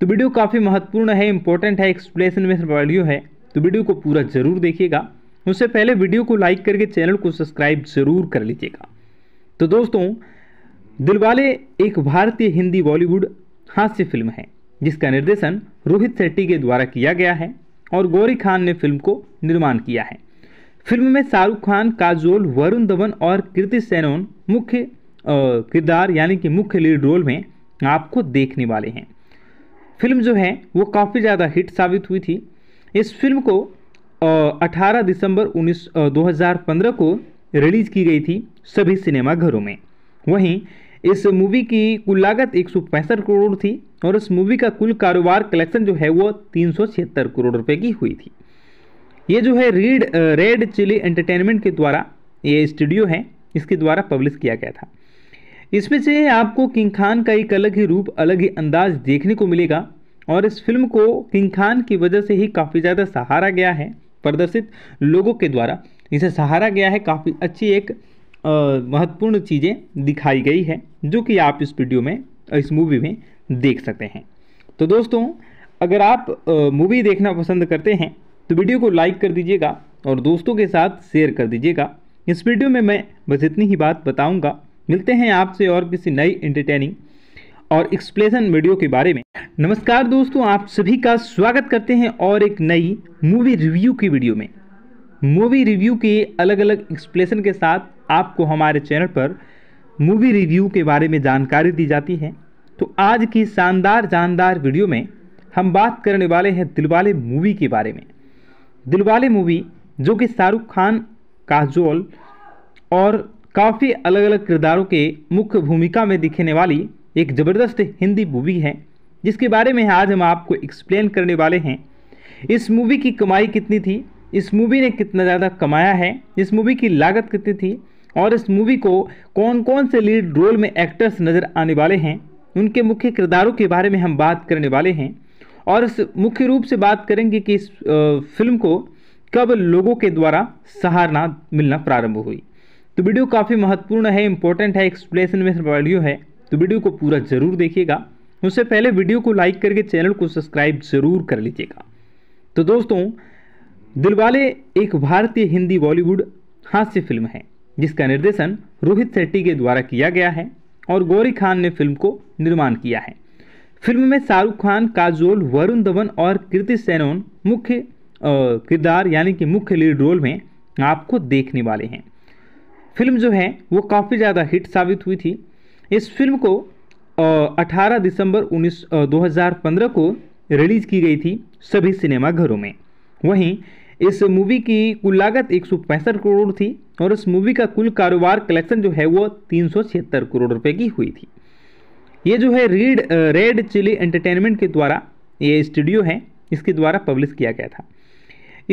तो वीडियो काफ़ी महत्वपूर्ण है इम्पोर्टेंट है एक्सप्लेनेशन में वीडियो है तो वीडियो को पूरा ज़रूर देखिएगा उससे पहले वीडियो को लाइक करके चैनल को सब्सक्राइब ज़रूर कर लीजिएगा तो दोस्तों दिलवाले एक भारतीय हिंदी बॉलीवुड हास्य फिल्म है जिसका निर्देशन रोहित शेट्टी के द्वारा किया गया है और गौरी खान ने फिल्म को निर्माण किया है फिल्म में शाहरुख खान काजोल वरुण धवन और कृति सेनोन मुख्य किरदार यानी कि मुख्य लीड रोल में आपको देखने वाले हैं फिल्म जो है वो काफ़ी ज़्यादा हिट साबित हुई थी इस फिल्म को अठारह दिसंबर उन्नीस दो को रिलीज़ की गई थी सभी सिनेमाघरों में वहीं इस मूवी की कुल लागत एक करोड़ थी और इस मूवी का कुल कारोबार कलेक्शन जो है वो तीन करोड़ रुपए की हुई थी ये जो है रीड रेड चिली एंटरटेनमेंट के द्वारा ये स्टूडियो है इसके द्वारा पब्लिश किया गया था इसमें से आपको किंग खान का एक अलग ही रूप अलग ही अंदाज देखने को मिलेगा और इस फिल्म को किंग खान की वजह से ही काफ़ी ज़्यादा सहारा गया है प्रदर्शित लोगों के द्वारा इसे सहारा गया है काफ़ी अच्छी एक महत्वपूर्ण चीज़ें दिखाई गई है जो कि आप इस वीडियो में इस मूवी में देख सकते हैं तो दोस्तों अगर आप मूवी देखना पसंद करते हैं तो वीडियो को लाइक कर दीजिएगा और दोस्तों के साथ शेयर कर दीजिएगा इस वीडियो में मैं बस इतनी ही बात बताऊंगा मिलते हैं आपसे और किसी नई एंटरटेनिंग और एक्सप्लेन वीडियो के बारे में नमस्कार दोस्तों आप सभी का स्वागत करते हैं और एक नई मूवी रिव्यू की वीडियो में मूवी रिव्यू के अलग अलग एक्सप्लेन के साथ आपको हमारे चैनल पर मूवी रिव्यू के बारे में जानकारी दी जाती है तो आज की शानदार जानदार वीडियो में हम बात करने वाले हैं दिलवाले मूवी के बारे में दिलवाले मूवी जो कि शाहरुख खान काजोल और काफ़ी अलग अलग किरदारों के मुख्य भूमिका में दिखने वाली एक ज़बरदस्त हिंदी मूवी है जिसके बारे में आज हम आपको एक्सप्लेन करने वाले हैं इस मूवी की कमाई कितनी थी इस मूवी ने कितना ज़्यादा कमाया है इस मूवी की लागत कितनी थी और इस मूवी को कौन कौन से लीड रोल में एक्टर्स नज़र आने वाले हैं उनके मुख्य किरदारों के बारे में हम बात करने वाले हैं और इस मुख्य रूप से बात करेंगे कि इस फिल्म को कब लोगों के द्वारा सहारना मिलना प्रारंभ हुई तो वीडियो काफ़ी महत्वपूर्ण है इम्पोर्टेंट है एक्सप्लेनेशन में वीडियो है तो वीडियो को पूरा ज़रूर देखिएगा उससे पहले वीडियो को लाइक करके चैनल को सब्सक्राइब ज़रूर कर लीजिएगा तो दोस्तों दिलवाले एक भारतीय हिंदी बॉलीवुड हास्य फिल्म है जिसका निर्देशन रोहित शेट्टी के द्वारा किया गया है और गौरी खान ने फिल्म को निर्माण किया है फिल्म में शाहरुख खान काजोल वरुण धवन और कृति सेनोन मुख्य किरदार यानी कि मुख्य लीड रोल में आपको देखने वाले हैं फिल्म जो है वो काफ़ी ज़्यादा हिट साबित हुई थी इस फिल्म को अठारह दिसंबर उन्नीस दो को रिलीज़ की गई थी सभी सिनेमाघरों में वहीं इस मूवी की कुल लागत एक करोड़ थी और इस मूवी का कुल कारोबार कलेक्शन जो है वो तीन करोड़ रुपए की हुई थी ये जो है रीड रेड चिली एंटरटेनमेंट के द्वारा ये स्टूडियो है इसके द्वारा पब्लिश किया गया था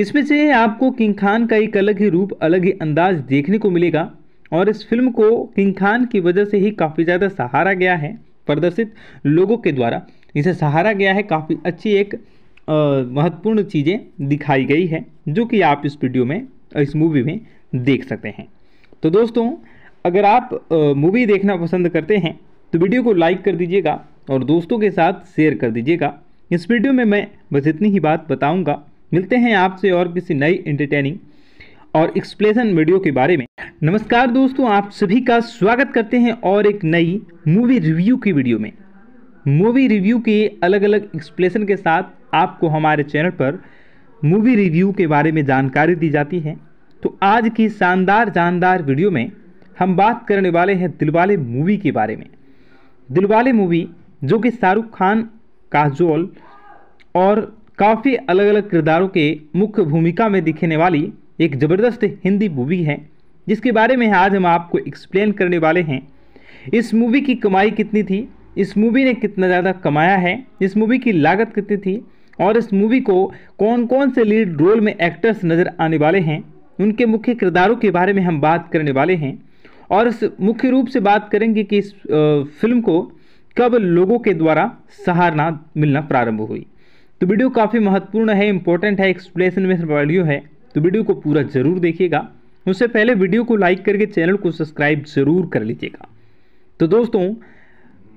इसमें से आपको किंग खान का एक अलग ही रूप अलग ही अंदाज देखने को मिलेगा और इस फिल्म को किंग खान की वजह से ही काफ़ी ज़्यादा सहारा गया है प्रदर्शित लोगों के द्वारा इसे सहारा गया है काफ़ी अच्छी एक महत्वपूर्ण चीज़ें दिखाई गई है जो कि आप इस वीडियो में इस मूवी में देख सकते हैं तो दोस्तों अगर आप मूवी देखना पसंद करते हैं तो वीडियो को लाइक कर दीजिएगा और दोस्तों के साथ शेयर कर दीजिएगा इस वीडियो में मैं बस इतनी ही बात बताऊंगा मिलते हैं आपसे और किसी नई एंटरटेनिंग और एक्सप्लेसन वीडियो के बारे में नमस्कार दोस्तों आप सभी का स्वागत करते हैं और एक नई मूवी रिव्यू की वीडियो में मूवी रिव्यू के अलग अलग एक्सप्लेसन के साथ आपको हमारे चैनल पर मूवी रिव्यू के बारे में जानकारी दी जाती है तो आज की शानदार जानदार वीडियो में हम बात करने वाले हैं दिलवाले मूवी के बारे में दिलवाले मूवी जो कि शाहरुख खान काजोल और काफ़ी अलग अलग किरदारों के मुख्य भूमिका में दिखने वाली एक ज़बरदस्त हिंदी मूवी है जिसके बारे में आज हम आपको एक्सप्लेन करने वाले हैं इस मूवी की कमाई कितनी थी इस मूवी ने कितना ज़्यादा कमाया है इस मूवी की लागत कितनी थी और इस मूवी को कौन कौन से लीड रोल में एक्टर्स नज़र आने वाले हैं उनके मुख्य किरदारों के बारे में हम बात करने वाले हैं और इस मुख्य रूप से बात करेंगे कि इस फिल्म को कब लोगों के द्वारा सहारना मिलना प्रारंभ हुई तो वीडियो काफ़ी महत्वपूर्ण है इंपॉर्टेंट है एक्सप्लेनेशन में वीडियो है तो वीडियो को पूरा ज़रूर देखिएगा उससे पहले वीडियो को लाइक करके चैनल को सब्सक्राइब ज़रूर कर लीजिएगा तो दोस्तों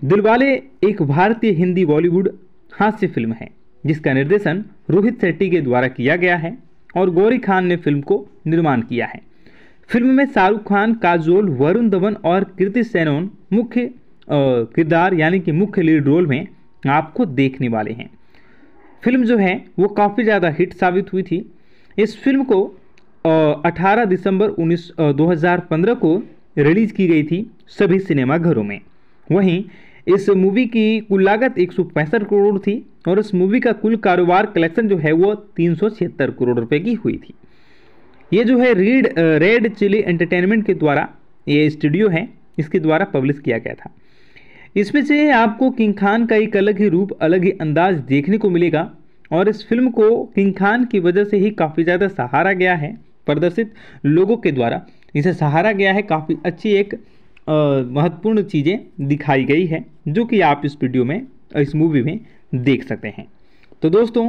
दिलवाले एक भारतीय हिंदी बॉलीवुड हास्य फिल्म है जिसका निर्देशन रोहित शेट्टी के द्वारा किया गया है और गौरी खान ने फिल्म को निर्माण किया है फिल्म में शाहरुख खान काजोल वरुण धवन और कृति सेनोन मुख्य किरदार यानी कि मुख्य लीड रोल में आपको देखने वाले हैं फिल्म जो है वो काफ़ी ज़्यादा हिट साबित हुई थी इस फिल्म को अठारह दिसंबर उन्नीस दो को रिलीज़ की गई थी सभी सिनेमाघरों में वहीं इस मूवी की कुल लागत एक करोड़ थी और इस मूवी का कुल कारोबार कलेक्शन जो है वो तीन करोड़ रुपए की हुई थी ये जो है रीड रेड चिली एंटरटेनमेंट के द्वारा ये स्टूडियो है इसके द्वारा पब्लिश किया गया था इसमें से आपको किंग खान का एक अलग ही रूप अलग ही अंदाज देखने को मिलेगा और इस फिल्म को किंग खान की वजह से ही काफ़ी ज़्यादा सहारा गया है प्रदर्शित लोगों के द्वारा इसे सहारा गया है काफ़ी अच्छी एक महत्वपूर्ण चीज़ें दिखाई गई है जो कि आप इस वीडियो में इस मूवी में देख सकते हैं तो दोस्तों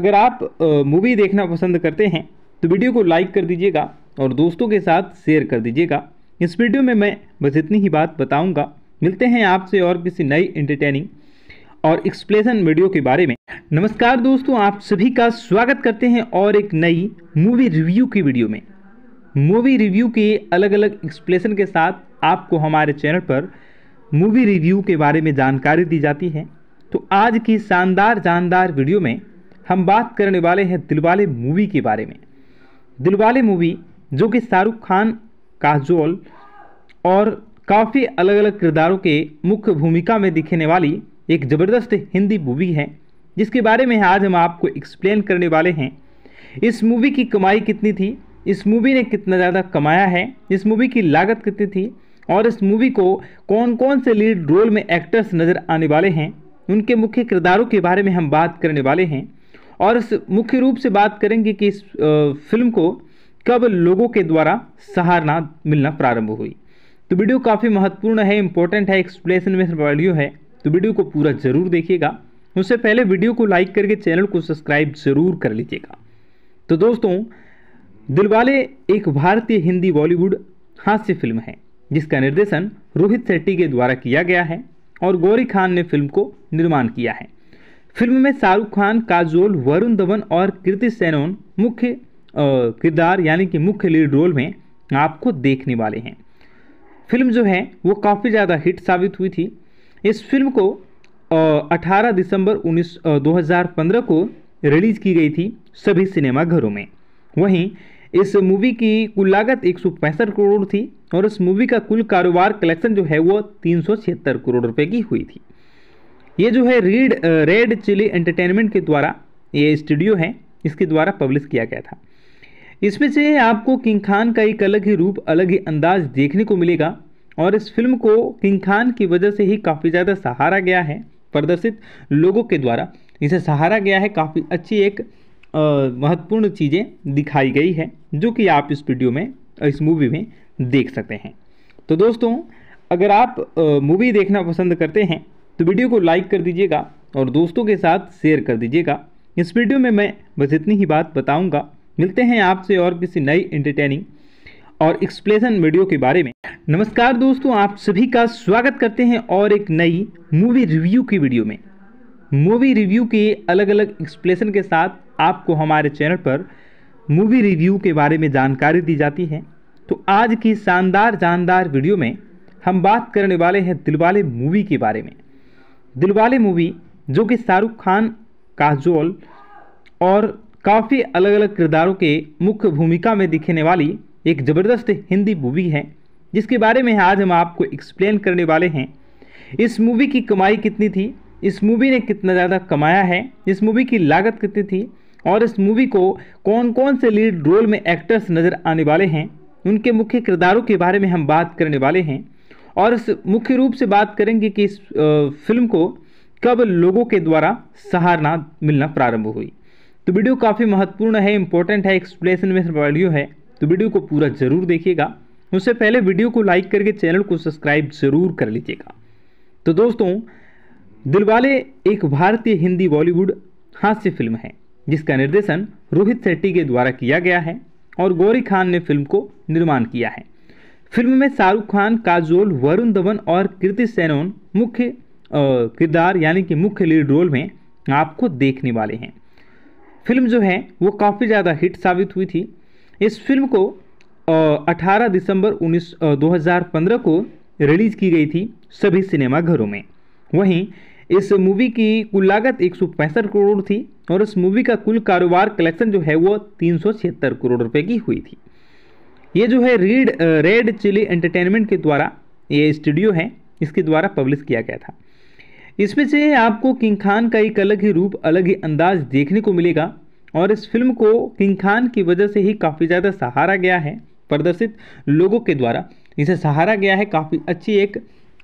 अगर आप मूवी देखना पसंद करते हैं तो वीडियो को लाइक कर दीजिएगा और दोस्तों के साथ शेयर कर दीजिएगा इस वीडियो में मैं बस इतनी ही बात बताऊंगा मिलते हैं आपसे और किसी नई एंटरटेनिंग और एक्सप्लेन वीडियो के बारे में नमस्कार दोस्तों आप सभी का स्वागत करते हैं और एक नई मूवी रिव्यू की वीडियो में मूवी रिव्यू के अलग अलग एक्सप्लेन के साथ आपको हमारे चैनल पर मूवी रिव्यू के बारे में जानकारी दी जाती है तो आज की शानदार जानदार वीडियो में हम बात करने वाले हैं दिलवाले मूवी के बारे में दिलवाले मूवी जो कि शाहरुख खान काजोल और काफ़ी अलग अलग किरदारों के मुख्य भूमिका में दिखने वाली एक ज़बरदस्त हिंदी मूवी है जिसके बारे में आज हम आपको एक्सप्लेन करने वाले हैं इस मूवी की कमाई कितनी थी इस मूवी ने कितना ज़्यादा कमाया है इस मूवी की लागत कितनी थी और इस मूवी को कौन कौन से लीड रोल में एक्टर्स नज़र आने वाले हैं उनके मुख्य किरदारों के बारे में हम बात करने वाले हैं और इस मुख्य रूप से बात करेंगे कि इस फिल्म को कब लोगों के द्वारा सहारना मिलना प्रारंभ हुई तो वीडियो काफ़ी महत्वपूर्ण है इम्पोर्टेंट है एक्सप्लेनेशन में वीडियो है तो वीडियो को पूरा ज़रूर देखिएगा उससे पहले वीडियो को लाइक करके चैनल को सब्सक्राइब ज़रूर कर लीजिएगा तो दोस्तों दिलवाले एक भारतीय हिंदी बॉलीवुड हास्य फिल्म है जिसका निर्देशन रोहित शेट्टी के द्वारा किया गया है और गौरी खान ने फिल्म को निर्माण किया है फिल्म में शाहरुख खान काजोल वरुण धवन और कीर्ति सेनोन मुख्य किरदार यानी कि मुख्य लीड रोल में आपको देखने वाले हैं फिल्म जो है वो काफ़ी ज़्यादा हिट साबित हुई थी इस फिल्म को अठारह दिसंबर उन्नीस दो को रिलीज़ की गई थी सभी सिनेमाघरों में वहीं इस मूवी की कुल लागत एक करोड़ थी और इस मूवी का कुल कारोबार कलेक्शन जो है वो तीन करोड़ रुपए की हुई थी ये जो है रीड रेड चिली एंटरटेनमेंट के द्वारा ये स्टूडियो है इसके द्वारा पब्लिश किया गया था इसमें से आपको किंग खान का एक अलग ही रूप अलग ही अंदाज देखने को मिलेगा और इस फिल्म को किंग खान की वजह से ही काफ़ी ज़्यादा सहारा गया है प्रदर्शित लोगों के द्वारा इसे सहारा गया है काफ़ी अच्छी एक महत्वपूर्ण चीज़ें दिखाई गई है जो कि आप इस वीडियो में इस मूवी में देख सकते हैं तो दोस्तों अगर आप मूवी देखना पसंद करते हैं तो वीडियो को लाइक कर दीजिएगा और दोस्तों के साथ शेयर कर दीजिएगा इस वीडियो में मैं बस इतनी ही बात बताऊंगा मिलते हैं आपसे और किसी नई एंटरटेनिंग और एक्सप्लेन वीडियो के बारे में नमस्कार दोस्तों आप सभी का स्वागत करते हैं और एक नई मूवी रिव्यू की वीडियो में मूवी रिव्यू के अलग अलग एक्सप्लेन के साथ आपको हमारे चैनल पर मूवी रिव्यू के बारे में जानकारी दी जाती है तो आज की शानदार जानदार वीडियो में हम बात करने वाले हैं दिलवाले मूवी के बारे में दिलवाले मूवी जो कि शाहरुख खान काजोल और काफ़ी अलग अलग किरदारों के मुख्य भूमिका में दिखने वाली एक ज़बरदस्त हिंदी मूवी है जिसके बारे में आज हम आपको एक्सप्लेन करने वाले हैं इस मूवी की कमाई कितनी थी इस मूवी ने कितना ज़्यादा कमाया है इस मूवी की लागत कितनी थी और इस मूवी को कौन कौन से लीड रोल में एक्टर्स नज़र आने वाले हैं उनके मुख्य किरदारों के बारे में हम बात करने वाले हैं और इस मुख्य रूप से बात करेंगे कि इस फिल्म को कब लोगों के द्वारा सहारना मिलना प्रारंभ हुई तो वीडियो काफ़ी महत्वपूर्ण है इम्पोर्टेंट है एक्सप्लेनेशन में वैल्यू है तो वीडियो को पूरा ज़रूर देखिएगा उससे पहले वीडियो को लाइक करके चैनल को सब्सक्राइब ज़रूर कर लीजिएगा तो दोस्तों दिलवाले एक भारतीय हिंदी बॉलीवुड हास्य फिल्म है जिसका निर्देशन रोहित शेट्टी के द्वारा किया गया है और गौरी खान ने फिल्म को निर्माण किया है फिल्म में शाहरुख खान काजोल वरुण धवन और कृति सेनोन मुख्य किरदार यानी कि मुख्य लीड रोल में आपको देखने वाले हैं फिल्म जो है वो काफ़ी ज़्यादा हिट साबित हुई थी इस फिल्म को अठारह दिसंबर उन्नीस दो को रिलीज़ की गई थी सभी सिनेमाघरों में वहीं इस मूवी की कुल लागत एक करोड़ थी और इस मूवी का कुल कारोबार कलेक्शन जो है वो तीन करोड़ रुपए की हुई थी ये जो है रीड रेड चिली एंटरटेनमेंट के द्वारा ये स्टूडियो है इसके द्वारा पब्लिश किया गया था इसमें से आपको किंग खान का एक अलग ही रूप अलग ही अंदाज देखने को मिलेगा और इस फिल्म को किंग खान की वजह से ही काफ़ी ज़्यादा सहारा गया है प्रदर्शित लोगों के द्वारा इसे सहारा गया है काफ़ी अच्छी एक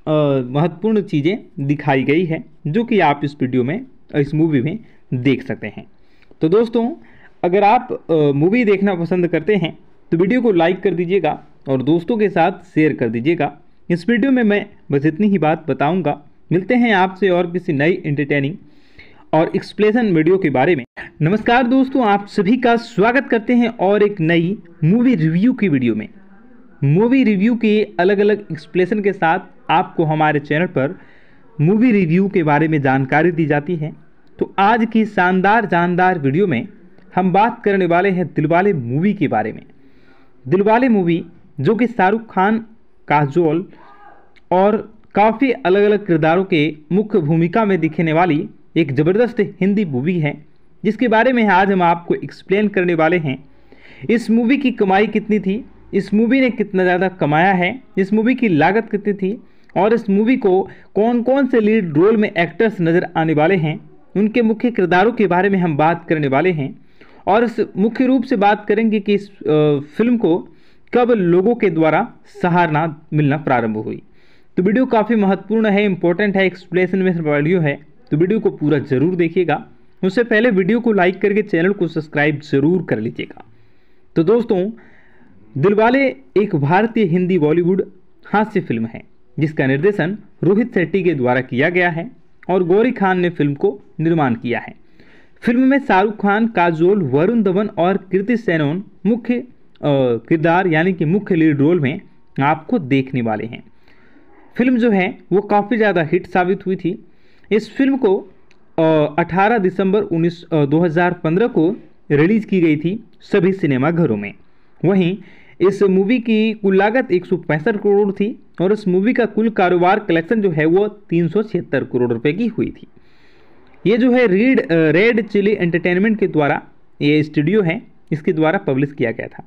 महत्वपूर्ण चीज़ें दिखाई गई है जो कि आप इस वीडियो में इस मूवी में देख सकते हैं तो दोस्तों अगर आप मूवी देखना पसंद करते हैं तो वीडियो को लाइक कर दीजिएगा और दोस्तों के साथ शेयर कर दीजिएगा इस वीडियो में मैं बस इतनी ही बात बताऊंगा मिलते हैं आपसे और किसी नई एंटरटेनिंग और एक्सप्लेन वीडियो के बारे में नमस्कार दोस्तों आप सभी का स्वागत करते हैं और एक नई मूवी रिव्यू की वीडियो में मूवी रिव्यू के अलग अलग एक्सप्लेन के साथ आपको हमारे चैनल पर मूवी रिव्यू के बारे में जानकारी दी जाती है तो आज की शानदार जानदार वीडियो में हम बात करने वाले हैं दिलवाले मूवी के बारे में दिलवाले मूवी जो कि शाहरुख खान काजोल और काफ़ी अलग अलग किरदारों के मुख्य भूमिका में दिखने वाली एक ज़बरदस्त हिंदी मूवी है जिसके बारे में आज हम आपको एक्सप्लेन करने वाले हैं इस मूवी की कमाई कितनी थी इस मूवी ने कितना ज़्यादा कमाया है इस मूवी की लागत कितनी थी और इस मूवी को कौन कौन से लीड रोल में एक्टर्स नज़र आने वाले हैं उनके मुख्य किरदारों के बारे में हम बात करने वाले हैं और इस मुख्य रूप से बात करेंगे कि इस फिल्म को कब लोगों के द्वारा सहारना मिलना प्रारंभ हुई तो वीडियो काफ़ी महत्वपूर्ण है इंपॉर्टेंट है एक्सप्लेनेशन में वीडियो है तो वीडियो को पूरा ज़रूर देखिएगा उससे पहले वीडियो को लाइक करके चैनल को सब्सक्राइब ज़रूर कर लीजिएगा तो दोस्तों दिलवाले एक भारतीय हिंदी बॉलीवुड हास्य फिल्म है जिसका निर्देशन रोहित शेट्टी के द्वारा किया गया है और गौरी खान ने फिल्म को निर्माण किया है फिल्म में शाहरुख खान काजोल वरुण धवन और कीर्ति सेनोन मुख्य किरदार यानी कि मुख्य लीड रोल में आपको देखने वाले हैं फिल्म जो है वो काफ़ी ज़्यादा हिट साबित हुई थी इस फिल्म को अठारह दिसंबर उन्नीस दो को रिलीज़ की गई थी सभी सिनेमाघरों में वहीं इस मूवी की कुल लागत एक करोड़ थी और इस मूवी का कुल कारोबार कलेक्शन जो है वो तीन करोड़ रुपए की हुई थी ये जो है रीड रेड चिली एंटरटेनमेंट के द्वारा ये स्टूडियो है इसके द्वारा पब्लिश किया गया था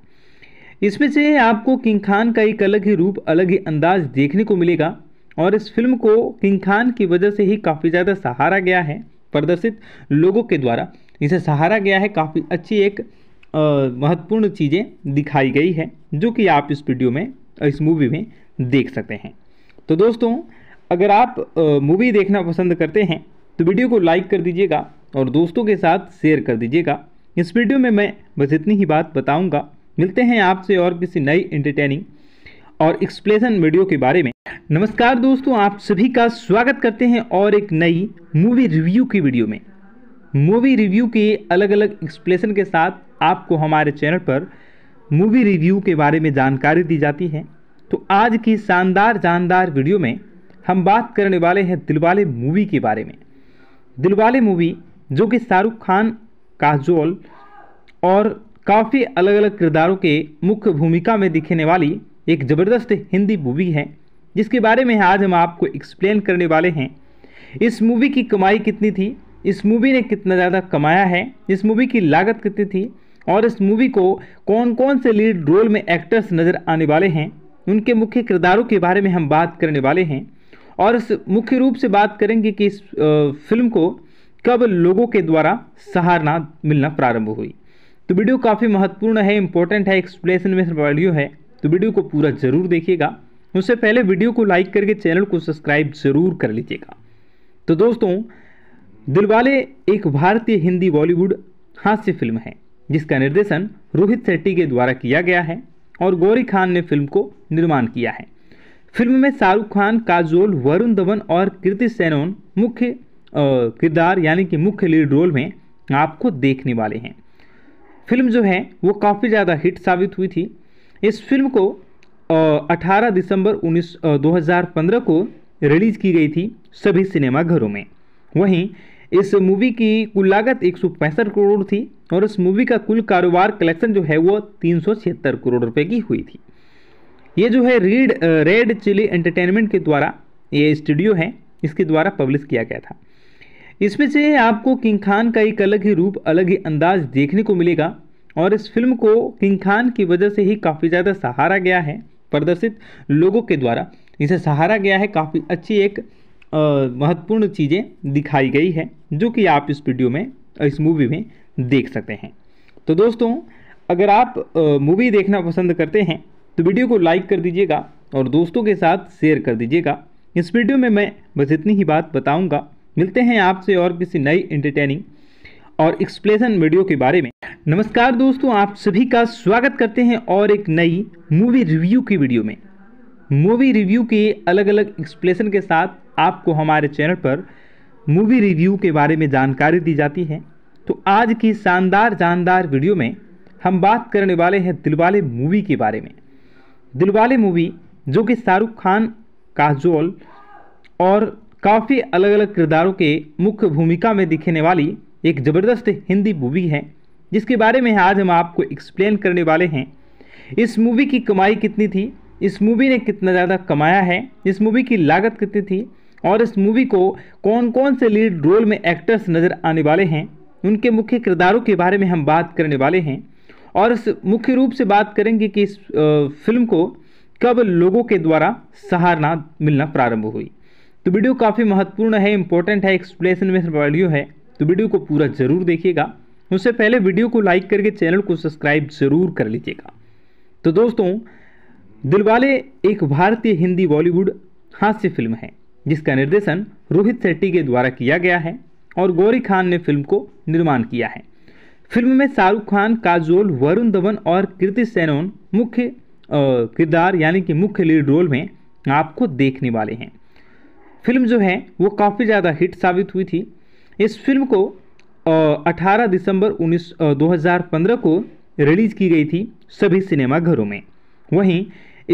इसमें से आपको किंग खान का एक अलग ही रूप अलग ही अंदाज देखने को मिलेगा और इस फिल्म को किंग खान की वजह से ही काफ़ी ज़्यादा सहारा गया है प्रदर्शित लोगों के द्वारा इसे सहारा गया है काफ़ी अच्छी एक महत्वपूर्ण चीज़ें दिखाई गई है जो कि आप इस वीडियो में इस मूवी में देख सकते हैं तो दोस्तों अगर आप मूवी देखना पसंद करते हैं तो वीडियो को लाइक कर दीजिएगा और दोस्तों के साथ शेयर कर दीजिएगा इस वीडियो में मैं बस इतनी ही बात बताऊंगा मिलते हैं आपसे और किसी नई एंटरटेनिंग और एक्सप्लेन वीडियो के बारे में नमस्कार दोस्तों आप सभी का स्वागत करते हैं और एक नई मूवी रिव्यू की वीडियो में मूवी रिव्यू के अलग अलग एक्सप्लेन के साथ आपको हमारे चैनल पर मूवी रिव्यू के बारे में जानकारी दी जाती है तो आज की शानदार जानदार वीडियो में हम बात करने वाले हैं दिलवाले मूवी के बारे में दिलवाले मूवी जो कि शाहरुख खान काजोल और काफ़ी अलग अलग किरदारों के मुख्य भूमिका में दिखने वाली एक ज़बरदस्त हिंदी मूवी है जिसके बारे में आज हम आपको एक्सप्लेन करने वाले हैं इस मूवी की कमाई कितनी थी इस मूवी ने कितना ज़्यादा कमाया है इस मूवी की लागत कितनी थी और इस मूवी को कौन कौन से लीड रोल में एक्टर्स नज़र आने वाले हैं उनके मुख्य किरदारों के बारे में हम बात करने वाले हैं और इस मुख्य रूप से बात करेंगे कि इस फिल्म को कब लोगों के द्वारा सहारना मिलना प्रारंभ हुई तो वीडियो काफ़ी महत्वपूर्ण है इम्पोर्टेंट है एक्सप्लेनेशन में वीडियो है तो वीडियो को पूरा ज़रूर देखिएगा उससे पहले वीडियो को लाइक करके चैनल को सब्सक्राइब ज़रूर कर लीजिएगा तो दोस्तों दिलवाले एक भारतीय हिंदी बॉलीवुड हास्य फिल्म है जिसका निर्देशन रोहित शेट्टी के द्वारा किया गया है और गौरी खान ने फिल्म को निर्माण किया है फिल्म में शाहरुख खान काजोल वरुण धवन और कीर्ति सेनोन मुख्य किरदार यानी कि मुख्य लीड रोल में आपको देखने वाले हैं फिल्म जो है वो काफ़ी ज़्यादा हिट साबित हुई थी इस फिल्म को अठारह दिसंबर उन्नीस दो को रिलीज़ की गई थी सभी सिनेमाघरों में वहीं इस मूवी की कुल लागत एक करोड़ थी और इस मूवी का कुल कारोबार कलेक्शन जो है वो तीन करोड़ रुपए की हुई थी ये जो है रीड रेड चिली एंटरटेनमेंट के द्वारा ये स्टूडियो है इसके द्वारा पब्लिश किया गया था इसमें से आपको किंग खान का एक अलग ही रूप अलग ही अंदाज देखने को मिलेगा और इस फिल्म को किंग खान की वजह से ही काफ़ी ज़्यादा सहारा गया है प्रदर्शित लोगों के द्वारा इसे सहारा गया है काफ़ी अच्छी एक महत्वपूर्ण चीज़ें दिखाई गई है जो कि आप इस वीडियो में इस मूवी में देख सकते हैं तो दोस्तों अगर आप मूवी देखना पसंद करते हैं तो वीडियो को लाइक कर दीजिएगा और दोस्तों के साथ शेयर कर दीजिएगा इस वीडियो में मैं बस इतनी ही बात बताऊंगा मिलते हैं आपसे और किसी नई एंटरटेनिंग और एक्सप्लेन वीडियो के बारे में नमस्कार दोस्तों आप सभी का स्वागत करते हैं और एक नई मूवी रिव्यू की वीडियो में मूवी रिव्यू के अलग अलग एक्सप्लेन के साथ आपको हमारे चैनल पर मूवी रिव्यू के बारे में जानकारी दी जाती है तो आज की शानदार जानदार वीडियो में हम बात करने वाले हैं दिलवाले मूवी के बारे में दिलवाले मूवी जो कि शाहरुख खान काजोल और काफ़ी अलग अलग किरदारों के मुख्य भूमिका में दिखने वाली एक ज़बरदस्त हिंदी मूवी है जिसके बारे में आज हम आपको एक्सप्लेन करने वाले हैं इस मूवी की कमाई कितनी थी इस मूवी ने कितना ज़्यादा कमाया है इस मूवी की लागत कितनी थी और इस मूवी को कौन कौन से लीड रोल में एक्टर्स नज़र आने वाले हैं उनके मुख्य किरदारों के बारे में हम बात करने वाले हैं और इस मुख्य रूप से बात करेंगे कि इस फिल्म को कब लोगों के द्वारा सहारना मिलना प्रारंभ हुई तो वीडियो काफ़ी महत्वपूर्ण है इम्पोर्टेंट है एक्सप्लेसन में वीडियो है तो वीडियो को पूरा ज़रूर देखिएगा उससे पहले वीडियो को लाइक करके चैनल को सब्सक्राइब ज़रूर कर लीजिएगा तो दोस्तों दिलवाले एक भारतीय हिंदी बॉलीवुड हास्य फिल्म है जिसका निर्देशन रोहित शेट्टी के द्वारा किया गया है और गौरी खान ने फिल्म को निर्माण किया है फिल्म में शाहरुख खान काजोल वरुण धवन और कृति सेनोन मुख्य किरदार यानी कि मुख्य लीड रोल में आपको देखने वाले हैं फिल्म जो है वो काफ़ी ज़्यादा हिट साबित हुई थी इस फिल्म को अठारह दिसंबर उन्नीस दो को रिलीज़ की गई थी सभी सिनेमाघरों में वहीं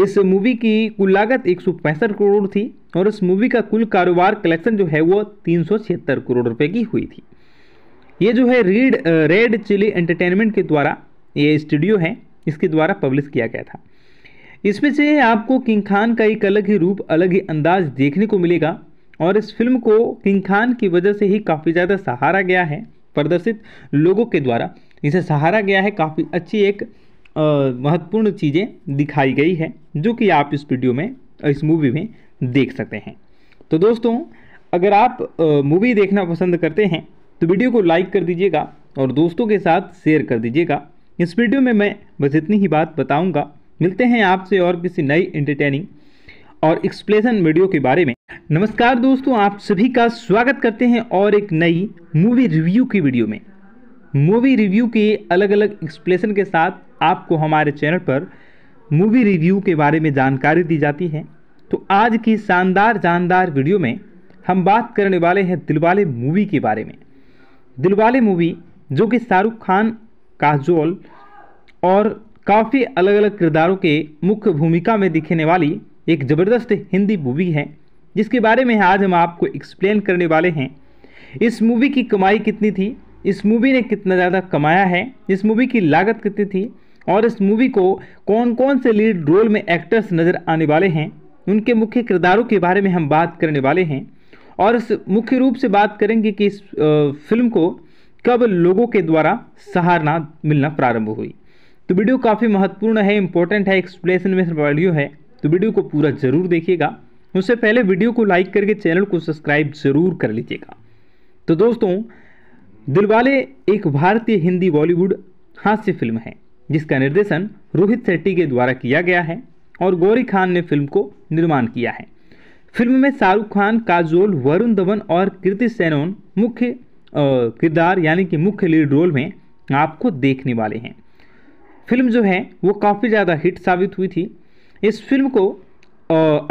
इस मूवी की कुल लागत एक करोड़ थी और इस मूवी का कुल कारोबार कलेक्शन जो है वो तीन करोड़ रुपए की हुई थी ये जो है रीड रेड चिली एंटरटेनमेंट के द्वारा ये स्टूडियो है इसके द्वारा पब्लिश किया गया था इसमें से आपको किंग खान का एक अलग ही रूप अलग ही अंदाज देखने को मिलेगा और इस फिल्म को किंग खान की वजह से ही काफ़ी ज़्यादा सहारा गया है प्रदर्शित लोगों के द्वारा इसे सहारा गया है काफ़ी अच्छी एक महत्वपूर्ण चीज़ें दिखाई गई है जो कि आप इस वीडियो में इस मूवी में देख सकते हैं तो दोस्तों अगर आप मूवी देखना पसंद करते हैं तो वीडियो को लाइक कर दीजिएगा और दोस्तों के साथ शेयर कर दीजिएगा इस वीडियो में मैं बस इतनी ही बात बताऊंगा मिलते हैं आपसे और किसी नई एंटरटेनिंग और एक्सप्लेन वीडियो के बारे में नमस्कार दोस्तों आप सभी का स्वागत करते हैं और एक नई मूवी रिव्यू की वीडियो में मूवी रिव्यू के अलग अलग एक्सप्लेन के साथ आपको हमारे चैनल पर मूवी रिव्यू के बारे में जानकारी दी जाती है तो आज की शानदार जानदार वीडियो में हम बात करने वाले हैं दिलवाले मूवी के बारे में दिलवाले मूवी जो कि शाहरुख खान काजोल और काफ़ी अलग अलग किरदारों के मुख्य भूमिका में दिखने वाली एक ज़बरदस्त हिंदी मूवी है जिसके बारे में आज हम आपको एक्सप्लेन करने वाले हैं इस मूवी की कमाई कितनी थी इस मूवी ने कितना ज़्यादा कमाया है इस मूवी की लागत कितनी थी और इस मूवी को कौन कौन से लीड रोल में एक्टर्स नज़र आने वाले हैं उनके मुख्य किरदारों के बारे में हम बात करने वाले हैं और इस मुख्य रूप से बात करेंगे कि इस फिल्म को कब लोगों के द्वारा सहारना मिलना प्रारंभ हुई तो वीडियो काफ़ी महत्वपूर्ण है इंपॉर्टेंट है एक्सप्लेनेशन में वीडियो है तो वीडियो को पूरा ज़रूर देखिएगा उससे पहले वीडियो को लाइक करके चैनल को सब्सक्राइब ज़रूर कर लीजिएगा तो दोस्तों दिलवाले एक भारतीय हिंदी बॉलीवुड हास्य फिल्म है जिसका निर्देशन रोहित शेट्टी के द्वारा किया गया है और गौरी खान ने फिल्म को निर्माण किया है फिल्म में शाहरुख खान काजोल वरुण धवन और कीर्ति सेनोन मुख्य किरदार यानी कि मुख्य लीड रोल में आपको देखने वाले हैं फिल्म जो है वो काफ़ी ज़्यादा हिट साबित हुई थी इस फिल्म को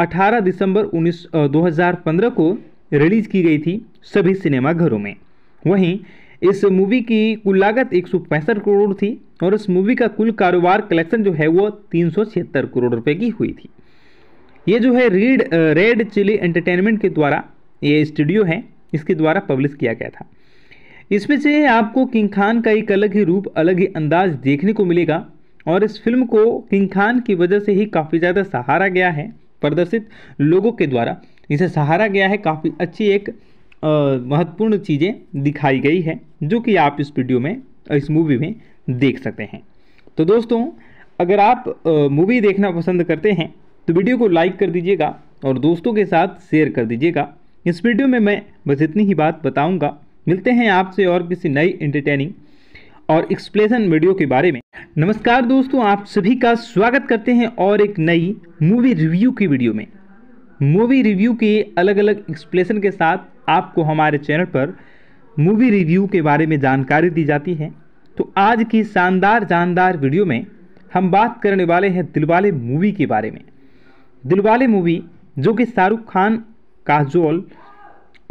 अठारह दिसंबर उन्नीस दो को रिलीज़ की गई थी सभी सिनेमाघरों में वहीं इस मूवी की कुल लागत एक करोड़ थी और इस मूवी का कुल कारोबार कलेक्शन जो है वो तीन करोड़ रुपए की हुई थी ये जो है रीड रेड चिली एंटरटेनमेंट के द्वारा ये स्टूडियो है इसके द्वारा पब्लिश किया गया था इसमें से आपको किंग खान का एक अलग ही रूप अलग ही अंदाज देखने को मिलेगा और इस फिल्म को किंग खान की वजह से ही काफ़ी ज़्यादा सहारा गया है प्रदर्शित लोगों के द्वारा इसे सहारा गया है काफ़ी अच्छी एक महत्वपूर्ण चीज़ें दिखाई गई है जो कि आप इस वीडियो में इस मूवी में देख सकते हैं तो दोस्तों अगर आप मूवी देखना पसंद करते हैं तो वीडियो को लाइक कर दीजिएगा और दोस्तों के साथ शेयर कर दीजिएगा इस वीडियो में मैं बस इतनी ही बात बताऊंगा मिलते हैं आपसे और किसी नई एंटरटेनिंग और एक्सप्लेन वीडियो के बारे में नमस्कार दोस्तों आप सभी का स्वागत करते हैं और एक नई मूवी रिव्यू की वीडियो में मूवी रिव्यू के अलग अलग एक्सप्लेन के साथ आपको हमारे चैनल पर मूवी रिव्यू के बारे में जानकारी दी जाती है तो आज की शानदार जानदार वीडियो में हम बात करने वाले हैं दिलवाले मूवी के बारे में दिलवाले मूवी जो कि शाहरुख खान काजोल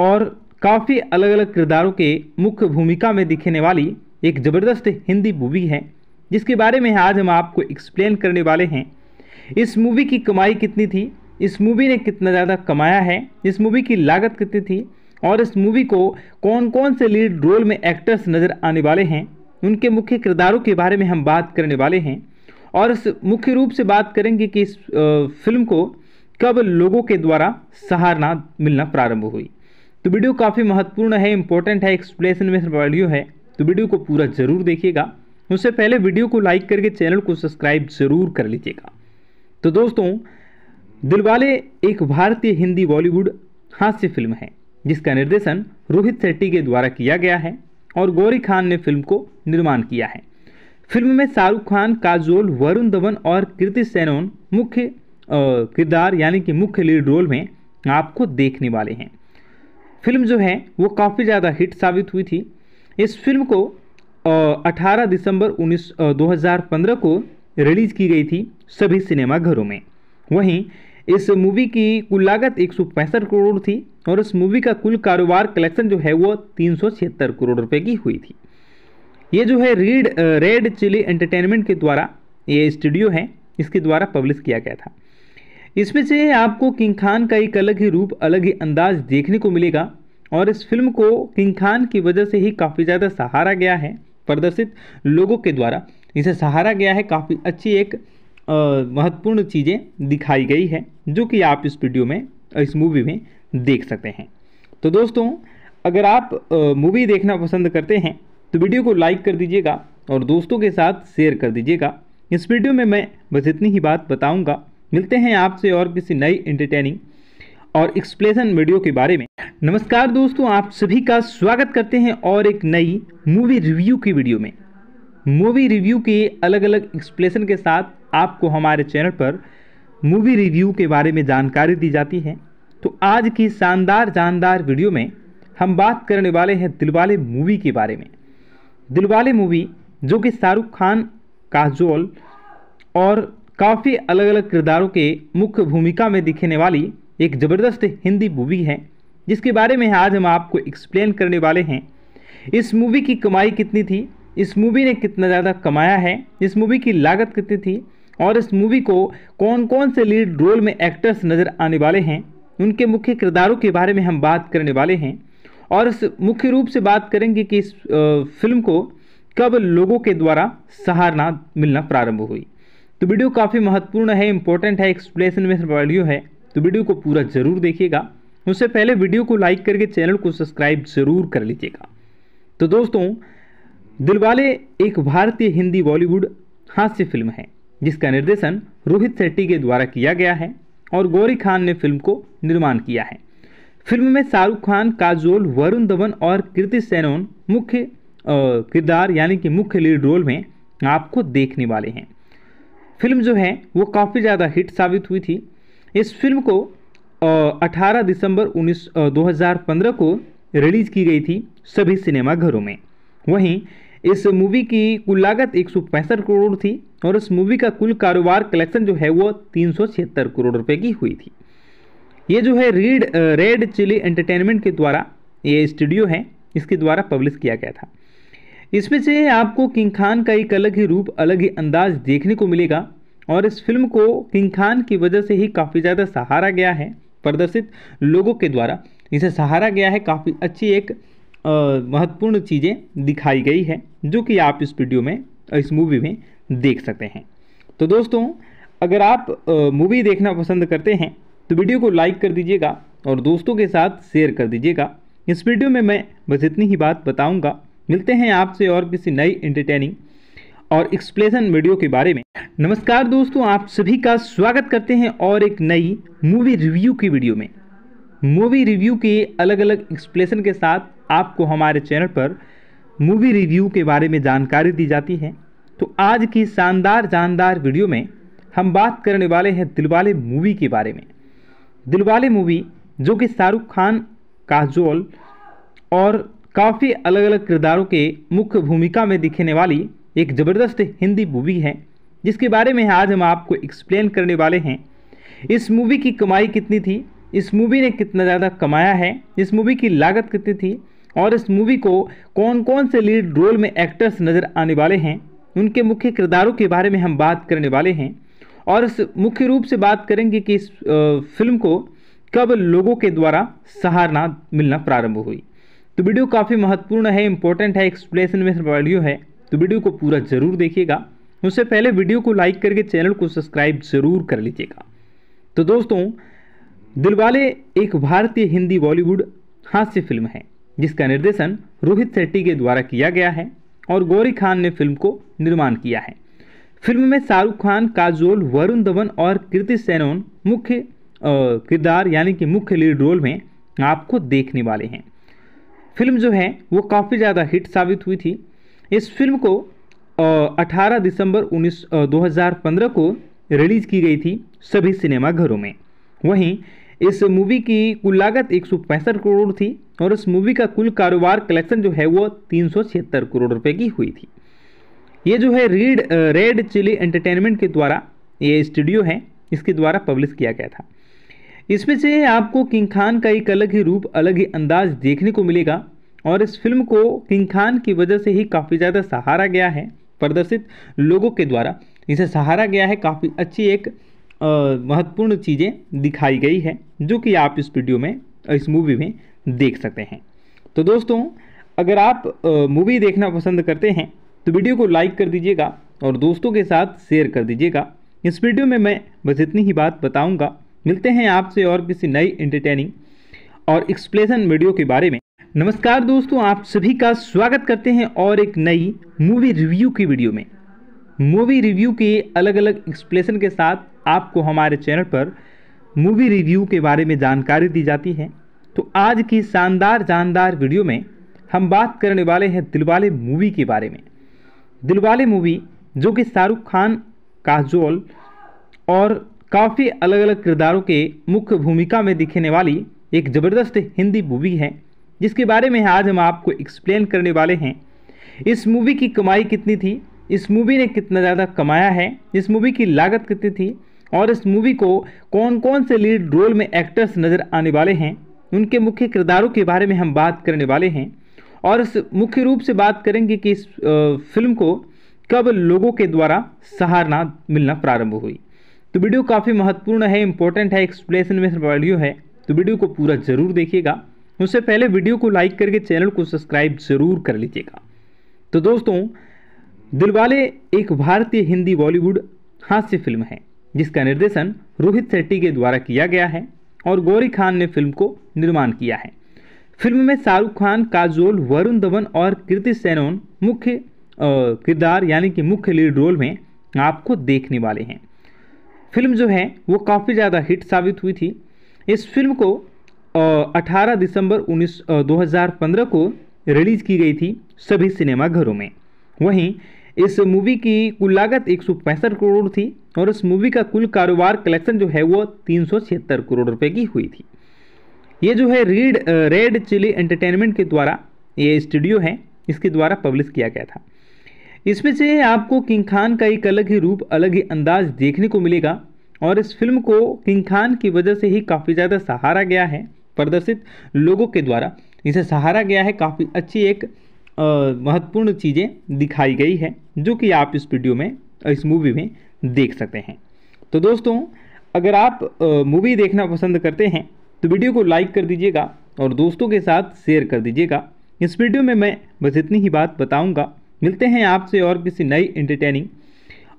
और काफ़ी अलग अलग किरदारों के मुख्य भूमिका में दिखने वाली एक ज़बरदस्त हिंदी मूवी है जिसके बारे में आज हम आपको एक्सप्लेन करने वाले हैं इस मूवी की कमाई कितनी थी इस मूवी ने कितना ज़्यादा कमाया है इस मूवी की लागत कितनी थी और इस मूवी को कौन कौन से लीड रोल में एक्टर्स नज़र आने वाले हैं उनके मुख्य किरदारों के बारे में हम बात करने वाले हैं और इस मुख्य रूप से बात करेंगे कि इस फिल्म को कब लोगों के द्वारा सहारना मिलना प्रारंभ हुई तो वीडियो काफ़ी महत्वपूर्ण है इम्पोर्टेंट है एक्सप्लेनेशन में वीडियो है तो वीडियो को पूरा ज़रूर देखिएगा उससे पहले वीडियो को लाइक करके चैनल को सब्सक्राइब ज़रूर कर लीजिएगा तो दोस्तों दिलवाले एक भारतीय हिंदी बॉलीवुड हास्य फिल्म है जिसका निर्देशन रोहित शेट्टी के द्वारा किया गया है और गौरी खान ने फिल्म को निर्माण किया है फिल्म में शाहरुख खान काजोल वरुण धवन और कृति सेनोन मुख्य किरदार यानी कि मुख्य लीड रोल में आपको देखने वाले हैं फिल्म जो है वो काफ़ी ज़्यादा हिट साबित हुई थी इस फिल्म को अठारह दिसंबर उन्नीस दो को रिलीज़ की गई थी सभी सिनेमाघरों में वहीं इस मूवी की कुल लागत एक करोड़ थी और इस मूवी का कुल कारोबार कलेक्शन जो है वो तीन करोड़ रुपए की हुई थी ये जो है रीड रेड चिली एंटरटेनमेंट के द्वारा ये स्टूडियो है इसके द्वारा पब्लिश किया गया था इसमें से आपको किंग खान का एक अलग ही रूप अलग ही अंदाज देखने को मिलेगा और इस फिल्म को किंग खान की वजह से ही काफ़ी ज़्यादा सहारा गया है प्रदर्शित लोगों के द्वारा इसे सहारा गया है काफ़ी अच्छी एक महत्वपूर्ण चीज़ें दिखाई गई है जो कि आप इस वीडियो में इस मूवी में देख सकते हैं तो दोस्तों अगर आप मूवी देखना पसंद करते हैं तो वीडियो को लाइक कर दीजिएगा और दोस्तों के साथ शेयर कर दीजिएगा इस वीडियो में मैं बस इतनी ही बात बताऊंगा मिलते हैं आपसे और किसी नई एंटरटेनिंग और एक्सप्लेन वीडियो के बारे में नमस्कार दोस्तों आप सभी का स्वागत करते हैं और एक नई मूवी रिव्यू की वीडियो में मूवी रिव्यू के अलग अलग एक्सप्लेन के साथ आपको हमारे चैनल पर मूवी रिव्यू के बारे में जानकारी दी जाती है तो आज की शानदार जानदार वीडियो में हम बात करने वाले हैं दिलवाले मूवी के बारे में दिलवाले मूवी जो कि शाहरुख खान काजोल और काफ़ी अलग अलग किरदारों के मुख्य भूमिका में दिखने वाली एक ज़बरदस्त हिंदी मूवी है जिसके बारे में आज हम आपको एक्सप्लेन करने वाले हैं इस मूवी की कमाई कितनी थी इस मूवी ने कितना ज़्यादा कमाया है इस मूवी की लागत कितनी थी और इस मूवी को कौन कौन से लीड रोल में एक्टर्स नज़र आने वाले हैं उनके मुख्य किरदारों के बारे में हम बात करने वाले हैं और इस मुख्य रूप से बात करेंगे कि इस फिल्म को कब लोगों के द्वारा सहारना मिलना प्रारंभ हुई तो वीडियो काफ़ी महत्वपूर्ण है इम्पोर्टेंट है एक्सप्लेसन में वैल्यू है तो वीडियो को पूरा ज़रूर देखिएगा उससे पहले वीडियो को लाइक करके चैनल को सब्सक्राइब ज़रूर कर लीजिएगा तो दोस्तों दिलवाले एक भारतीय हिंदी बॉलीवुड हास्य फिल्म है जिसका निर्देशन रोहित शेट्टी के द्वारा किया गया है और गौरी खान ने फिल्म को निर्माण किया है फिल्म में शाहरुख खान काजोल वरुण धवन और कृति सेनोन मुख्य किरदार यानी कि मुख्य लीड रोल में आपको देखने वाले हैं फिल्म जो है वो काफ़ी ज़्यादा हिट साबित हुई थी इस फिल्म को अठारह दिसंबर उन्नीस दो हज़ार पंद्रह को रिलीज़ की गई थी सभी सिनेमाघरों में वहीं इस मूवी की कुल लागत एक करोड़ थी और इस मूवी का कुल कारोबार कलेक्शन जो है वो तीन करोड़ रुपए की हुई थी ये जो है रीड रेड चिली एंटरटेनमेंट के द्वारा ये स्टूडियो है इसके द्वारा पब्लिश किया गया था इसमें से आपको किंग खान का एक अलग ही रूप अलग ही अंदाज देखने को मिलेगा और इस फिल्म को किंग खान की वजह से ही काफ़ी ज़्यादा सहारा गया है प्रदर्शित लोगों के द्वारा इसे सहारा गया है काफ़ी अच्छी एक महत्वपूर्ण चीज़ें दिखाई गई है जो कि आप इस वीडियो में इस मूवी में देख सकते हैं तो दोस्तों अगर आप मूवी देखना पसंद करते हैं तो वीडियो को लाइक कर दीजिएगा और दोस्तों के साथ शेयर कर दीजिएगा इस वीडियो में मैं बस इतनी ही बात बताऊंगा मिलते हैं आपसे और किसी नई एंटरटेनिंग और एक्सप्लेन वीडियो के बारे में नमस्कार दोस्तों आप सभी का स्वागत करते हैं और एक नई मूवी रिव्यू की वीडियो में मूवी रिव्यू के अलग अलग एक्सप्लेन के साथ आपको हमारे चैनल पर मूवी रिव्यू के बारे में जानकारी दी जाती है तो आज की शानदार जानदार वीडियो में हम बात करने वाले हैं दिलवाले मूवी के बारे में दिलवाले मूवी जो कि शाहरुख खान काजोल और काफ़ी अलग अलग किरदारों के मुख्य भूमिका में दिखने वाली एक ज़बरदस्त हिंदी मूवी है जिसके बारे में आज हम आपको एक्सप्लेन करने वाले हैं इस मूवी की कमाई कितनी थी इस मूवी ने कितना ज़्यादा कमाया है इस मूवी की लागत कितनी थी और इस मूवी को कौन कौन से लीड रोल में एक्टर्स नज़र आने वाले हैं उनके मुख्य किरदारों के बारे में हम बात करने वाले हैं और इस मुख्य रूप से बात करेंगे कि इस फिल्म को कब लोगों के द्वारा सहारना मिलना प्रारंभ हुई तो वीडियो काफ़ी महत्वपूर्ण है इंपॉर्टेंट है एक्सप्लेनेशन में वीडियो है तो वीडियो को पूरा ज़रूर देखिएगा उससे पहले वीडियो को लाइक करके चैनल को सब्सक्राइब ज़रूर कर लीजिएगा तो दोस्तों दिलवाले एक भारतीय हिंदी बॉलीवुड हास्य फिल्म है जिसका निर्देशन रोहित शेट्टी के द्वारा किया गया है और गौरी खान ने फिल्म को निर्माण किया है फिल्म में शाहरुख खान काजोल वरुण धवन और कृति सेनोन मुख्य किरदार यानी कि मुख्य लीड रोल में आपको देखने वाले हैं फिल्म जो है वो काफ़ी ज़्यादा हिट साबित हुई थी इस फिल्म को अठारह दिसंबर उन्नीस दो को रिलीज़ की गई थी सभी सिनेमाघरों में वहीं इस मूवी की कुल लागत एक करोड़ थी और इस मूवी का कुल कारोबार कलेक्शन जो है वो तीन करोड़ रुपए की हुई थी ये जो है रीड रेड चिली एंटरटेनमेंट के द्वारा ये स्टूडियो है इसके द्वारा पब्लिश किया गया था इसमें से आपको किंग खान का एक अलग ही रूप अलग ही अंदाज देखने को मिलेगा और इस फिल्म को किंग खान की वजह से ही काफ़ी ज़्यादा सहारा गया है प्रदर्शित लोगों के द्वारा इसे सहारा गया है काफ़ी अच्छी एक महत्वपूर्ण चीज़ें दिखाई गई है जो कि आप इस वीडियो में इस मूवी में देख सकते हैं तो दोस्तों अगर आप मूवी देखना पसंद करते हैं तो वीडियो को लाइक कर दीजिएगा और दोस्तों के साथ शेयर कर दीजिएगा इस वीडियो में मैं बस इतनी ही बात बताऊंगा मिलते हैं आपसे और किसी नई एंटरटेनिंग और एक्सप्लेसन वीडियो के बारे में नमस्कार दोस्तों आप सभी का स्वागत करते हैं और एक नई मूवी रिव्यू की वीडियो में मूवी रिव्यू के अलग अलग एक्सप्लेसन के साथ आपको हमारे चैनल पर मूवी रिव्यू के बारे में जानकारी दी जाती है तो आज की शानदार जानदार वीडियो में हम बात करने वाले हैं दिलवाले मूवी के बारे में दिलवाले मूवी जो कि शाहरुख खान काजोल और काफ़ी अलग अलग किरदारों के मुख्य भूमिका में दिखने वाली एक ज़बरदस्त हिंदी मूवी है जिसके बारे में आज हम आपको एक्सप्लेन करने वाले हैं इस मूवी की कमाई कितनी थी इस मूवी ने कितना ज़्यादा कमाया है इस मूवी की लागत कितनी थी और इस मूवी को कौन कौन से लीड रोल में एक्टर्स नज़र आने वाले हैं उनके मुख्य किरदारों के बारे में हम बात करने वाले हैं और इस मुख्य रूप से बात करेंगे कि इस फिल्म को कब लोगों के द्वारा सहारना मिलना प्रारंभ हुई तो वीडियो काफ़ी महत्वपूर्ण है इंपॉर्टेंट है एक्सप्लेनेशन में वैल्यू है तो वीडियो को पूरा ज़रूर देखिएगा उससे पहले वीडियो को लाइक करके चैनल को सब्सक्राइब जरूर कर लीजिएगा तो दोस्तों दिलवाले एक भारतीय हिंदी बॉलीवुड हास्य फिल्म है जिसका निर्देशन रोहित शेट्टी के द्वारा किया गया है और गौरी खान ने फिल्म को निर्माण किया है फिल्म में शाहरुख खान काजोल वरुण धवन और कृति सेनोन मुख्य किरदार यानी कि मुख्य लीड रोल में आपको देखने वाले हैं फिल्म जो है वो काफ़ी ज़्यादा हिट साबित हुई थी इस फिल्म को 18 दिसंबर उन्नीस 2015 को रिलीज़ की गई थी सभी सिनेमाघरों में वहीं इस मूवी की कुल लागत एक करोड़ थी और इस मूवी का कुल कारोबार कलेक्शन जो है वो तीन करोड़ रुपए की हुई थी ये जो है रीड रेड चिली एंटरटेनमेंट के द्वारा ये स्टूडियो है इसके द्वारा पब्लिश किया गया था इसमें से आपको किंग खान का एक अलग ही रूप अलग ही अंदाज देखने को मिलेगा और इस फिल्म को किंग खान की वजह से ही काफ़ी ज़्यादा सहारा गया है प्रदर्शित लोगों के द्वारा इसे सहारा गया है काफ़ी अच्छी एक महत्वपूर्ण चीज़ें दिखाई गई है जो कि आप इस वीडियो में इस मूवी में देख सकते हैं तो दोस्तों अगर आप मूवी देखना पसंद करते हैं तो वीडियो को लाइक कर दीजिएगा और दोस्तों के साथ शेयर कर दीजिएगा इस वीडियो में मैं बस इतनी ही बात बताऊंगा मिलते हैं आपसे और किसी नई एंटरटेनिंग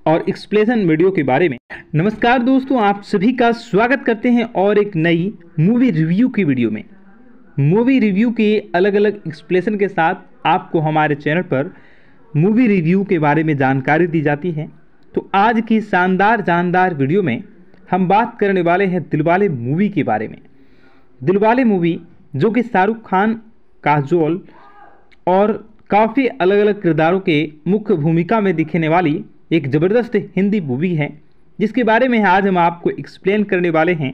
और एक्सप्लेन वीडियो के बारे में नमस्कार दोस्तों आप सभी का स्वागत करते हैं और एक नई मूवी रिव्यू की वीडियो में मूवी रिव्यू के अलग अलग एक्सप्लेन के साथ आपको हमारे चैनल पर मूवी रिव्यू के बारे में जानकारी दी जाती है तो आज की शानदार जानदार वीडियो में हम बात करने वाले हैं दिलवाले मूवी के बारे में दिलवाले मूवी जो कि शाहरुख खान काजोल और काफ़ी अलग अलग किरदारों के मुख्य भूमिका में दिखने वाली एक ज़बरदस्त हिंदी मूवी है जिसके बारे में आज हम आपको एक्सप्लेन करने वाले हैं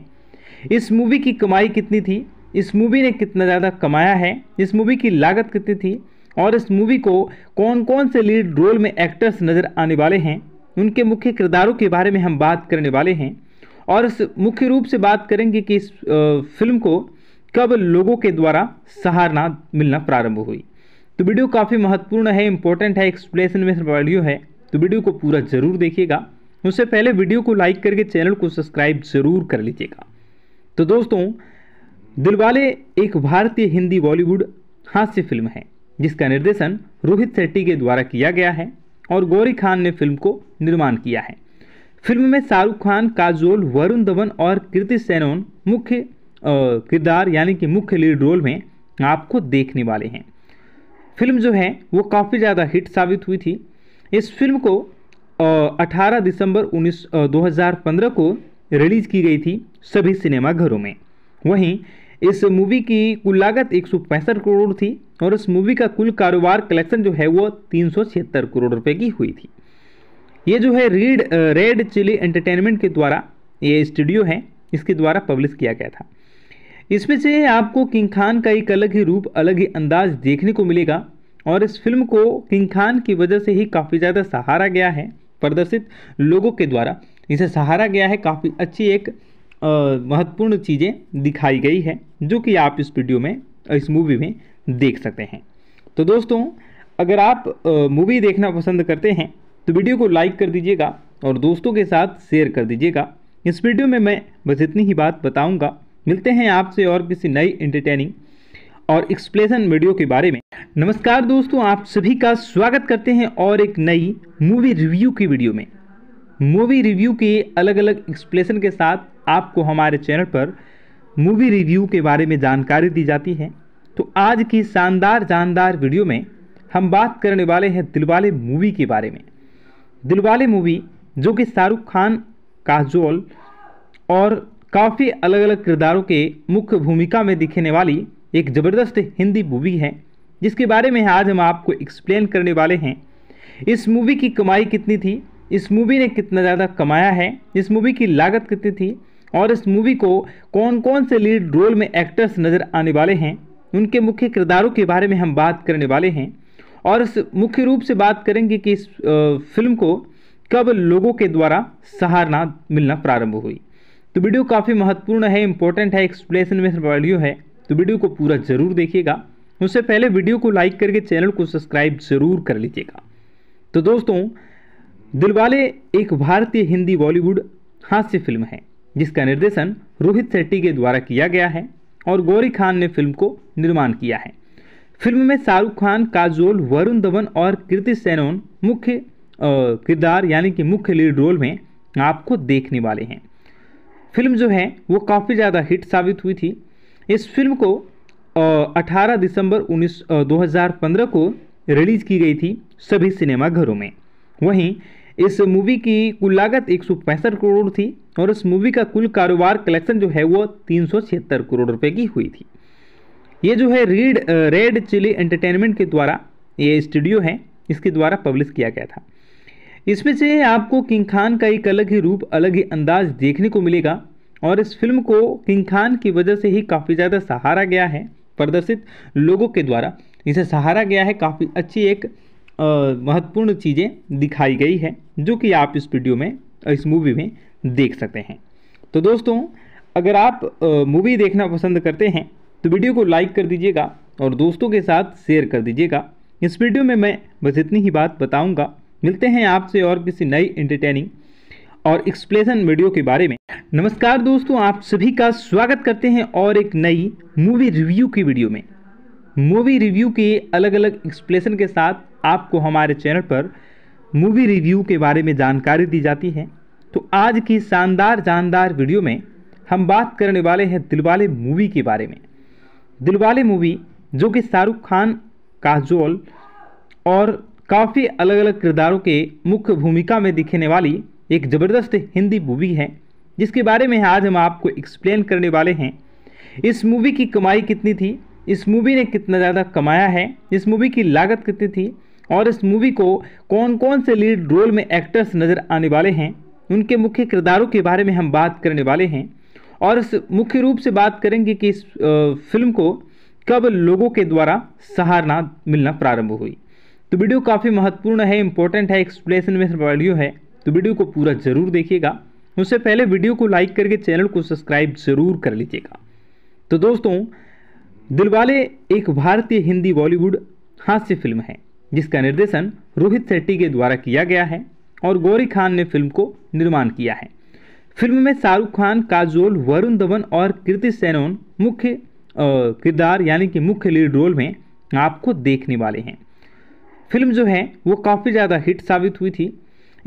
इस मूवी की कमाई कितनी थी इस मूवी ने कितना ज़्यादा कमाया है इस मूवी की लागत कितनी थी और इस मूवी को कौन कौन से लीड रोल में एक्टर्स नज़र आने वाले हैं उनके मुख्य किरदारों के बारे में हम बात करने वाले हैं और इस मुख्य रूप से बात करेंगे कि इस फिल्म को कब लोगों के द्वारा सहारना मिलना प्रारंभ हुई तो वीडियो काफ़ी महत्वपूर्ण है इम्पोर्टेंट है एक्सप्लेसन में वीडियो है तो वीडियो को पूरा ज़रूर देखिएगा उससे पहले वीडियो को लाइक करके चैनल को सब्सक्राइब ज़रूर कर लीजिएगा तो दोस्तों दिलवाले एक भारतीय हिंदी बॉलीवुड हास्य फिल्म है जिसका निर्देशन रोहित शेट्टी के द्वारा किया गया है और गौरी खान ने फिल्म को निर्माण किया है फिल्म में शाहरुख खान काजोल वरुण धवन और कृति सेनोन मुख्य किरदार यानी कि मुख्य लीड रोल में आपको देखने वाले हैं फिल्म जो है वो काफ़ी ज़्यादा हिट साबित हुई थी इस फिल्म को अठारह दिसंबर उन्नीस दो हज़ार पंद्रह को रिलीज़ की गई थी सभी सिनेमाघरों में वहीं इस मूवी की कुल लागत एक करोड़ थी और इस मूवी का कुल कारोबार कलेक्शन जो है वो तीन करोड़ रुपए की हुई थी ये जो है रीड रेड चिली एंटरटेनमेंट के द्वारा ये स्टूडियो है इसके द्वारा पब्लिश किया गया था इसमें से आपको किंग खान का एक अलग ही रूप अलग ही अंदाज देखने को मिलेगा और इस फिल्म को किंग खान की वजह से ही काफ़ी ज़्यादा सहारा गया है प्रदर्शित लोगों के द्वारा इसे सहारा गया है काफ़ी अच्छी एक महत्वपूर्ण चीज़ें दिखाई गई है जो कि आप इस वीडियो में इस मूवी में देख सकते हैं तो दोस्तों अगर आप मूवी देखना पसंद करते हैं तो वीडियो को लाइक कर दीजिएगा और दोस्तों के साथ शेयर कर दीजिएगा इस वीडियो में मैं बस इतनी ही बात बताऊंगा मिलते हैं आपसे और किसी नई एंटरटेनिंग और एक्सप्लेन वीडियो के बारे में नमस्कार दोस्तों आप सभी का स्वागत करते हैं और एक नई मूवी रिव्यू की वीडियो में मूवी रिव्यू के अलग अलग एक्सप्लेन के साथ आपको हमारे चैनल पर मूवी रिव्यू के बारे में जानकारी दी जाती है तो आज की शानदार जानदार वीडियो में हम बात करने वाले हैं दिलवाले मूवी के बारे में दिलवाले मूवी जो कि शाहरुख खान काजोल और काफ़ी अलग अलग किरदारों के मुख्य भूमिका में दिखने वाली एक ज़बरदस्त हिंदी मूवी है जिसके बारे में आज हम आपको एक्सप्लेन करने वाले हैं इस मूवी की कमाई कितनी थी इस मूवी ने कितना ज़्यादा कमाया है इस मूवी की लागत कितनी थी और इस मूवी को कौन कौन से लीड रोल में एक्टर्स नज़र आने वाले हैं उनके मुख्य किरदारों के बारे में हम बात करने वाले हैं और इस मुख्य रूप से बात करेंगे कि इस फिल्म को कब लोगों के द्वारा सहारना मिलना प्रारंभ हुई तो वीडियो काफ़ी महत्वपूर्ण है इंपॉर्टेंट है एक्सप्लेनेशन में वैल्यू है तो वीडियो को पूरा ज़रूर देखिएगा उससे पहले वीडियो को लाइक करके चैनल को सब्सक्राइब ज़रूर कर लीजिएगा तो दोस्तों दिलवाले एक भारतीय हिंदी बॉलीवुड हास्य फिल्म है जिसका निर्देशन रोहित शेट्टी के द्वारा किया गया है और गौरी खान ने फिल्म को निर्माण किया है फिल्म में शाहरुख खान काजोल वरुण धवन और कृति सेनोन मुख्य किरदार यानी कि मुख्य लीड रोल में आपको देखने वाले हैं फिल्म जो है वो काफ़ी ज़्यादा हिट साबित हुई थी इस फिल्म को अठारह दिसंबर उन्नीस दो को रिलीज़ की गई थी सभी सिनेमाघरों में वहीं इस मूवी की कुल लागत एक करोड़ थी और इस मूवी का कुल कारोबार कलेक्शन जो है वो तीन करोड़ रुपए की हुई थी ये जो है रीड रेड चिली एंटरटेनमेंट के द्वारा ये स्टूडियो है इसके द्वारा पब्लिश किया गया था इसमें से आपको किंग खान का एक अलग ही रूप अलग ही अंदाज देखने को मिलेगा और इस फिल्म को किंग खान की वजह से ही काफ़ी ज़्यादा सहारा गया है प्रदर्शित लोगों के द्वारा इसे सहारा गया है काफ़ी अच्छी एक महत्वपूर्ण चीज़ें दिखाई गई है जो कि आप इस वीडियो में इस मूवी में देख सकते हैं तो दोस्तों अगर आप मूवी देखना पसंद करते हैं तो वीडियो को लाइक कर दीजिएगा और दोस्तों के साथ शेयर कर दीजिएगा इस वीडियो में मैं बस इतनी ही बात बताऊंगा मिलते हैं आपसे और किसी नई एंटरटेनिंग और एक्सप्लेन वीडियो के बारे में नमस्कार दोस्तों आप सभी का स्वागत करते हैं और एक नई मूवी रिव्यू की वीडियो में मूवी रिव्यू के अलग अलग एक्सप्लेन के साथ आपको हमारे चैनल पर मूवी रिव्यू के बारे में जानकारी दी जाती है तो आज की शानदार जानदार वीडियो में हम बात करने वाले हैं दिलवाले मूवी के बारे में दिलवाले मूवी जो कि शाहरुख खान काजोल और काफ़ी अलग अलग किरदारों के मुख्य भूमिका में दिखने वाली एक ज़बरदस्त हिंदी मूवी है जिसके बारे में आज हम आपको एक्सप्लेन करने वाले हैं इस मूवी की कमाई कितनी थी इस मूवी ने कितना ज़्यादा कमाया है इस मूवी की लागत कितनी थी और इस मूवी को कौन कौन से लीड रोल में एक्टर्स नज़र आने वाले हैं उनके मुख्य किरदारों के बारे में हम बात करने वाले हैं और इस मुख्य रूप से बात करेंगे कि इस फिल्म को कब लोगों के द्वारा सहारना मिलना प्रारंभ हुई तो वीडियो काफ़ी महत्वपूर्ण है इम्पोर्टेंट है एक्सप्लेनेशन में वीडियो है तो वीडियो को पूरा ज़रूर देखिएगा उससे पहले वीडियो को लाइक करके चैनल को सब्सक्राइब ज़रूर कर लीजिएगा तो दोस्तों दिलवाले एक भारतीय हिंदी बॉलीवुड हास्य फिल्म है जिसका निर्देशन रोहित शेट्टी के द्वारा किया गया है और गौरी खान ने फिल्म को निर्माण किया है फिल्म में शाहरुख खान काजोल वरुण धवन और कृति सेनोन मुख्य किरदार यानी कि मुख्य लीड रोल में आपको देखने वाले हैं फिल्म जो है वो काफ़ी ज़्यादा हिट साबित हुई थी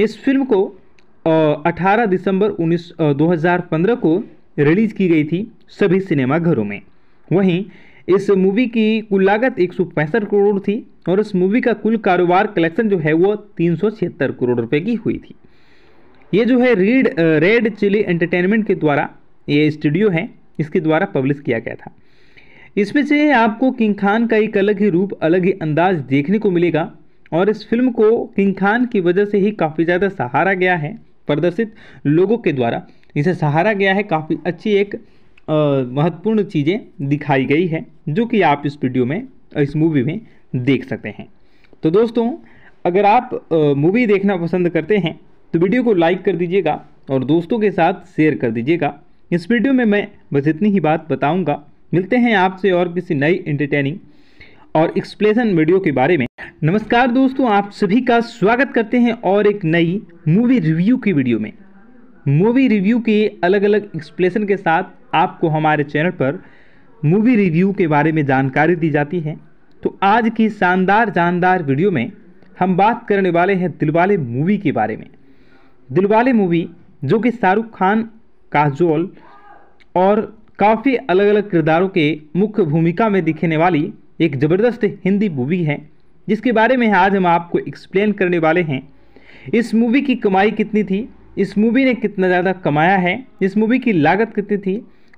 इस फिल्म को अठारह दिसंबर उन्नीस दो को रिलीज़ की गई थी सभी सिनेमाघरों में वहीं इस मूवी की कुल लागत एक करोड़ थी और इस मूवी का कुल कारोबार कलेक्शन जो है वो तीन करोड़ रुपए की हुई थी ये जो है रीड रेड चिली एंटरटेनमेंट के द्वारा ये स्टूडियो है इसके द्वारा पब्लिश किया गया था इसमें से आपको किंग खान का एक अलग ही रूप अलग ही अंदाज देखने को मिलेगा और इस फिल्म को किंग खान की वजह से ही काफ़ी ज़्यादा सहारा गया है प्रदर्शित लोगों के द्वारा इसे सहारा गया है काफ़ी अच्छी एक महत्वपूर्ण चीज़ें दिखाई गई है जो कि आप इस वीडियो में इस मूवी में देख सकते हैं तो दोस्तों अगर आप मूवी देखना पसंद करते हैं तो वीडियो को लाइक कर दीजिएगा और दोस्तों के साथ शेयर कर दीजिएगा इस वीडियो में मैं बस इतनी ही बात बताऊंगा मिलते हैं आपसे और किसी नई एंटरटेनिंग और एक्सप्लेन वीडियो के बारे में नमस्कार दोस्तों आप सभी का स्वागत करते हैं और एक नई मूवी रिव्यू की वीडियो में मूवी रिव्यू के अलग अलग एक्सप्लेन के साथ आपको हमारे चैनल पर मूवी रिव्यू के बारे में जानकारी दी जाती है तो आज की शानदार जानदार वीडियो में हम बात करने वाले हैं दिलवाले मूवी के बारे में दिलवाले मूवी जो कि शाहरुख खान काजोल और काफ़ी अलग अलग किरदारों के मुख्य भूमिका में दिखने वाली एक ज़बरदस्त हिंदी मूवी है जिसके बारे में आज हम आपको एक्सप्लेन करने वाले हैं इस मूवी की कमाई कितनी थी इस मूवी ने कितना ज़्यादा कमाया है इस मूवी की लागत कितनी थी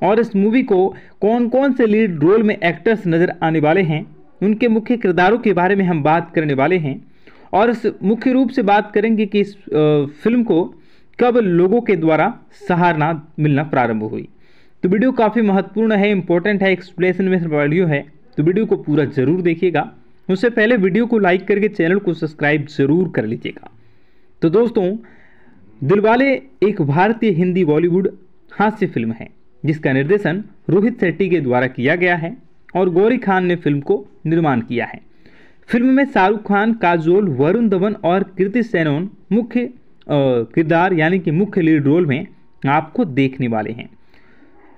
और इस मूवी को कौन कौन से लीड रोल में एक्टर्स नज़र आने वाले हैं उनके मुख्य किरदारों के बारे में हम बात करने वाले हैं और इस मुख्य रूप से बात करेंगे कि इस फिल्म को कब लोगों के द्वारा सहारना मिलना प्रारंभ हुई तो वीडियो काफ़ी महत्वपूर्ण है इम्पोर्टेंट है एक्सप्लेसन में वैल्यू है तो वीडियो को पूरा ज़रूर देखिएगा उससे पहले वीडियो को लाइक करके चैनल को सब्सक्राइब ज़रूर कर लीजिएगा तो दोस्तों दिलवाले एक भारतीय हिंदी बॉलीवुड हास्य फिल्म है जिसका निर्देशन रोहित शेट्टी के द्वारा किया गया है और गौरी खान ने फिल्म को निर्माण किया है फिल्म में शाहरुख खान काजोल वरुण धवन और कृति सेनोन मुख्य किरदार यानी कि मुख्य लीड रोल में आपको देखने वाले हैं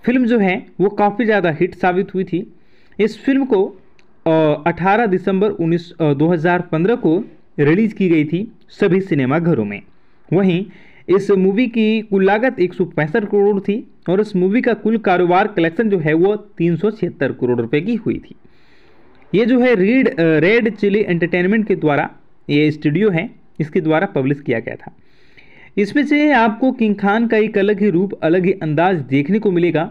फिल्म जो है वो काफ़ी ज़्यादा हिट साबित हुई थी इस फिल्म को अठारह दिसंबर उन्नीस दो हज़ार पंद्रह को रिलीज़ की गई थी सभी सिनेमाघरों में वहीं इस मूवी की कुल लागत एक करोड़ थी और इस मूवी का कुल कारोबार कलेक्शन जो है वो तीन करोड़ रुपए की हुई थी ये जो है रीड रेड चिली एंटरटेनमेंट के द्वारा ये स्टूडियो है इसके द्वारा पब्लिश किया गया था इसमें से आपको किंग खान का एक अलग ही रूप अलग ही अंदाज देखने को मिलेगा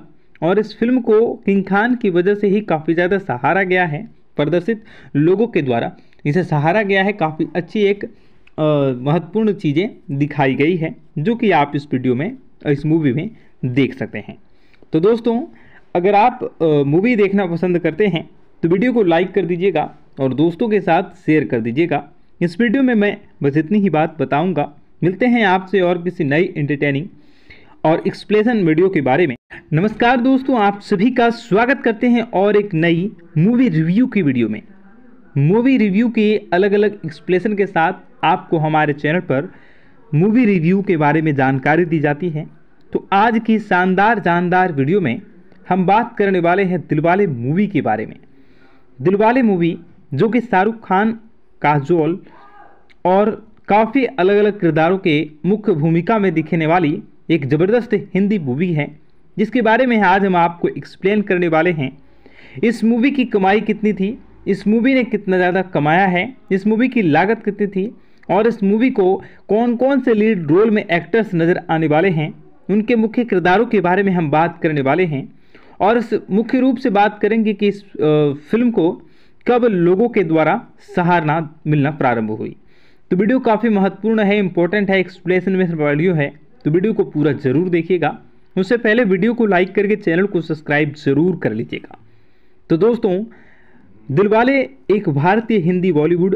और इस फिल्म को किंग खान की वजह से ही काफ़ी ज़्यादा सहारा गया है प्रदर्शित लोगों के द्वारा इसे सहारा गया है काफ़ी अच्छी एक महत्वपूर्ण चीज़ें दिखाई गई है जो कि आप इस वीडियो में इस मूवी में देख सकते हैं तो दोस्तों अगर आप मूवी देखना पसंद करते हैं तो वीडियो को लाइक कर दीजिएगा और दोस्तों के साथ शेयर कर दीजिएगा इस वीडियो में मैं बस इतनी ही बात बताऊंगा मिलते हैं आपसे और किसी नई एंटरटेनिंग और एक्सप्लेन वीडियो के बारे में नमस्कार दोस्तों आप सभी का स्वागत करते हैं और एक नई मूवी रिव्यू की वीडियो में मूवी रिव्यू के अलग अलग एक्सप्लेन के साथ आपको हमारे चैनल पर मूवी रिव्यू के बारे में जानकारी दी जाती है तो आज की शानदार जानदार वीडियो में हम बात करने वाले हैं दिलवाले मूवी के बारे में दिलवाले मूवी जो कि शाहरुख खान काजोल और काफ़ी अलग अलग किरदारों के मुख्य भूमिका में दिखने वाली एक ज़बरदस्त हिंदी मूवी है जिसके बारे में आज हम आपको एक्सप्लेन करने वाले हैं इस मूवी की कमाई कितनी थी इस मूवी ने कितना ज़्यादा कमाया है इस मूवी की लागत कितनी थी और इस मूवी को कौन कौन से लीड रोल में एक्टर्स नज़र आने वाले हैं उनके मुख्य किरदारों के बारे में हम बात करने वाले हैं और इस मुख्य रूप से बात करेंगे कि इस फिल्म को कब लोगों के द्वारा सहारना मिलना प्रारंभ हुई तो वीडियो काफ़ी महत्वपूर्ण है इंपॉर्टेंट है एक्सप्लेनेशन में वीडियो है तो वीडियो को पूरा ज़रूर देखिएगा उससे पहले वीडियो को लाइक करके चैनल को सब्सक्राइब ज़रूर कर लीजिएगा तो दोस्तों दिलवाले एक भारतीय हिंदी बॉलीवुड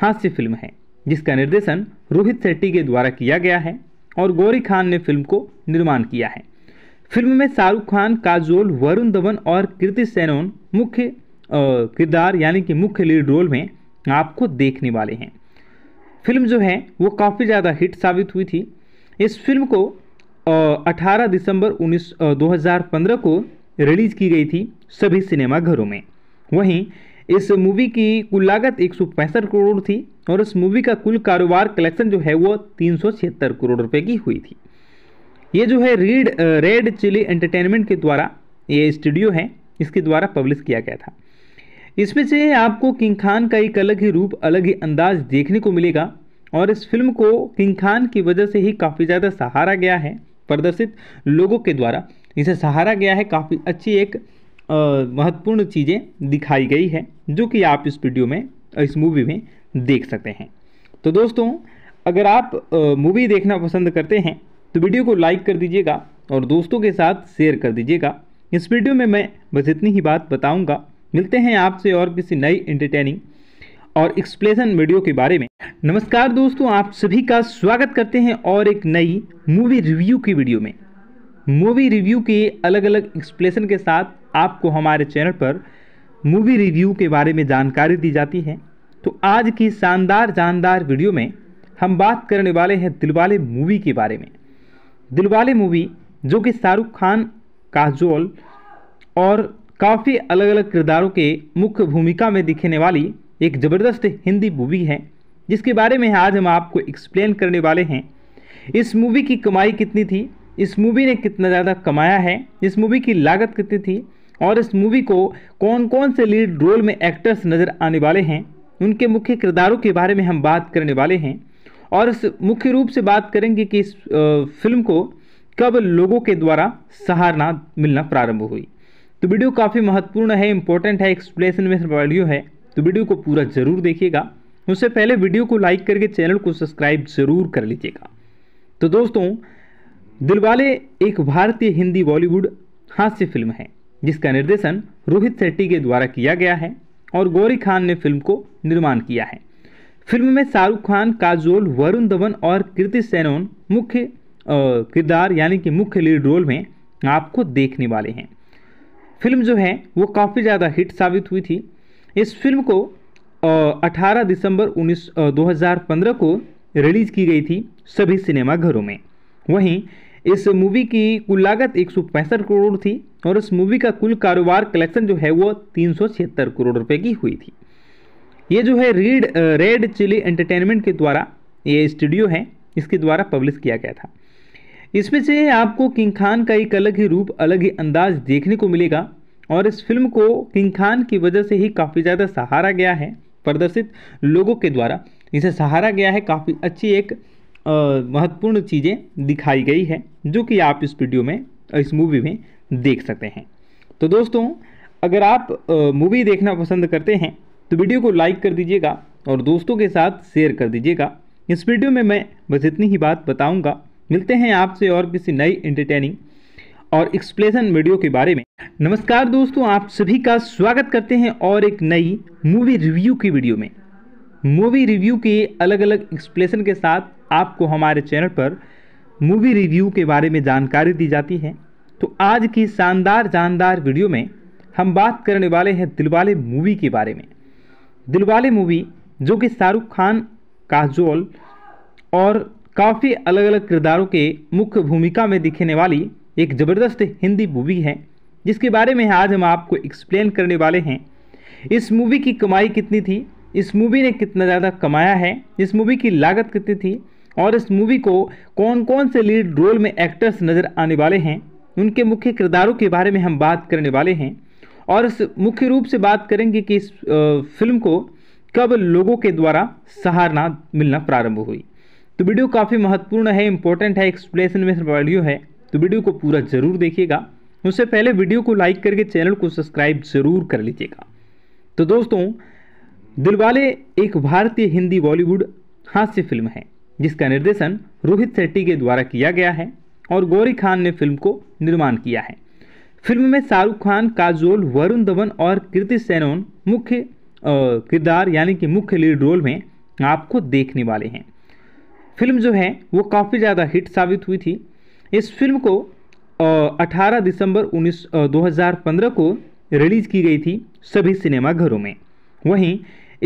हास्य फिल्म है जिसका निर्देशन रोहित शेट्टी के द्वारा किया गया है और गौरी खान ने फिल्म को निर्माण किया है फिल्म में शाहरुख खान काजोल वरुण धवन और कृति सेनोन मुख्य किरदार यानी कि मुख्य लीड रोल में आपको देखने वाले हैं फिल्म जो है वो काफ़ी ज़्यादा हिट साबित हुई थी इस फिल्म को अठारह दिसंबर उन्नीस दो को रिलीज़ की गई थी सभी सिनेमाघरों में वहीं इस मूवी की कुल लागत एक करोड़ थी और इस मूवी का कुल कारोबार कलेक्शन जो है वो तीन करोड़ रुपए की हुई थी ये जो है रीड रेड चिली एंटरटेनमेंट के द्वारा ये स्टूडियो है इसके द्वारा पब्लिश किया गया था इसमें से आपको किंग खान का एक अलग ही रूप अलग ही अंदाज देखने को मिलेगा और इस फिल्म को किंग खान की वजह से ही काफ़ी ज़्यादा सहारा गया है प्रदर्शित लोगों के द्वारा इसे सहारा गया है काफ़ी अच्छी एक महत्वपूर्ण चीज़ें दिखाई गई है जो कि आप इस वीडियो में इस मूवी में देख सकते हैं तो दोस्तों अगर आप मूवी देखना पसंद करते हैं तो वीडियो को लाइक कर दीजिएगा और दोस्तों के साथ शेयर कर दीजिएगा इस वीडियो में मैं बस इतनी ही बात बताऊंगा मिलते हैं आपसे और किसी नई एंटरटेनिंग और एक्सप्लेन वीडियो के बारे में नमस्कार दोस्तों आप सभी का स्वागत करते हैं और एक नई मूवी रिव्यू की वीडियो में मूवी रिव्यू के अलग अलग एक्सप्लेन के साथ आपको हमारे चैनल पर मूवी रिव्यू के बारे में जानकारी दी जाती है तो आज की शानदार जानदार वीडियो में हम बात करने वाले हैं दिलवाले मूवी के बारे में दिलवाले मूवी जो कि शाहरुख खान काजोल और काफ़ी अलग अलग किरदारों के मुख्य भूमिका में दिखने वाली एक ज़बरदस्त हिंदी मूवी है जिसके बारे में आज हम आपको एक्सप्लेन करने वाले हैं इस मूवी की कमाई कितनी थी इस मूवी ने कितना ज़्यादा कमाया है इस मूवी की लागत कितनी थी और इस मूवी को कौन कौन से लीड रोल में एक्टर्स नज़र आने वाले हैं उनके मुख्य किरदारों के बारे में हम बात करने वाले हैं और इस मुख्य रूप से बात करेंगे कि इस फिल्म को कब लोगों के द्वारा सहारना मिलना प्रारंभ हुई तो वीडियो काफ़ी महत्वपूर्ण है इम्पोर्टेंट है एक्सप्लेसन में वीडियो है तो वीडियो को पूरा ज़रूर देखिएगा उससे पहले वीडियो को लाइक करके चैनल को सब्सक्राइब ज़रूर कर लीजिएगा तो दोस्तों दिलवाले एक भारतीय हिंदी बॉलीवुड हास्य फिल्म है जिसका निर्देशन रोहित शेट्टी के द्वारा किया गया है और गौरी खान ने फिल्म को निर्माण किया है फिल्म में शाहरुख खान काजोल वरुण धवन और कृति सेनोन मुख्य किरदार यानी कि मुख्य लीड रोल में आपको देखने वाले हैं फिल्म जो है वो काफ़ी ज़्यादा हिट साबित हुई थी इस फिल्म को अठारह दिसंबर उन्नीस दो को रिलीज़ की गई थी सभी सिनेमाघरों में वहीं इस मूवी की कुल लागत एक करोड़ थी और इस मूवी का कुल कारोबार कलेक्शन जो है वो तीन करोड़ रुपए की हुई थी ये जो है रीड रेड चिली एंटरटेनमेंट के द्वारा ये स्टूडियो है इसके द्वारा पब्लिश किया गया था इसमें से आपको किंग खान का एक अलग ही रूप अलग ही अंदाज देखने को मिलेगा और इस फिल्म को किंग खान की वजह से ही काफ़ी ज़्यादा सहारा गया है प्रदर्शित लोगों के द्वारा इसे सहारा गया है काफ़ी अच्छी एक महत्वपूर्ण चीज़ें दिखाई गई है जो कि आप इस वीडियो में इस मूवी में देख सकते हैं तो दोस्तों अगर आप मूवी देखना पसंद करते हैं तो वीडियो को लाइक कर दीजिएगा और दोस्तों के साथ शेयर कर दीजिएगा इस वीडियो में मैं बस इतनी ही बात बताऊंगा मिलते हैं आपसे और किसी नई एंटरटेनिंग और एक्सप्लेसन वीडियो के बारे में नमस्कार दोस्तों आप सभी का स्वागत करते हैं और एक नई मूवी रिव्यू की वीडियो में मूवी रिव्यू के अलग अलग एक्सप्लेसन के साथ आपको हमारे चैनल पर मूवी रिव्यू के बारे में जानकारी दी जाती है तो आज की शानदार जानदार वीडियो में हम बात करने वाले हैं दिलवाले मूवी के बारे में दिलवाले मूवी जो कि शाहरुख खान काजोल और काफ़ी अलग अलग किरदारों के मुख्य भूमिका में दिखने वाली एक ज़बरदस्त हिंदी मूवी है जिसके बारे में आज हम आपको एक्सप्लेन करने वाले हैं इस मूवी की कमाई कितनी थी इस मूवी ने कितना ज़्यादा कमाया है इस मूवी की लागत कितनी थी और इस मूवी को कौन कौन से लीड रोल में एक्टर्स नज़र आने वाले हैं उनके मुख्य किरदारों के बारे में हम बात करने वाले हैं और इस मुख्य रूप से बात करेंगे कि इस फिल्म को कब लोगों के द्वारा सहारना मिलना प्रारंभ हुई तो वीडियो काफ़ी महत्वपूर्ण है इंपॉर्टेंट है एक्सप्लेनेशन में वैल्यू है तो वीडियो को पूरा ज़रूर देखिएगा उससे पहले वीडियो को लाइक करके चैनल को सब्सक्राइब जरूर कर लीजिएगा तो दोस्तों दिलवाले एक भारतीय हिंदी बॉलीवुड हास्य फिल्म है जिसका निर्देशन रोहित शेट्टी के द्वारा किया गया है और गौरी खान ने फिल्म को निर्माण किया है फिल्म में शाहरुख खान काजोल वरुण धवन और कृति सेनोन मुख्य किरदार यानी कि मुख्य लीड रोल में आपको देखने वाले हैं फिल्म जो है वो काफ़ी ज़्यादा हिट साबित हुई थी इस फिल्म को 18 दिसंबर उन्नीस पंद्रह को रिलीज़ की गई थी सभी सिनेमाघरों में वहीं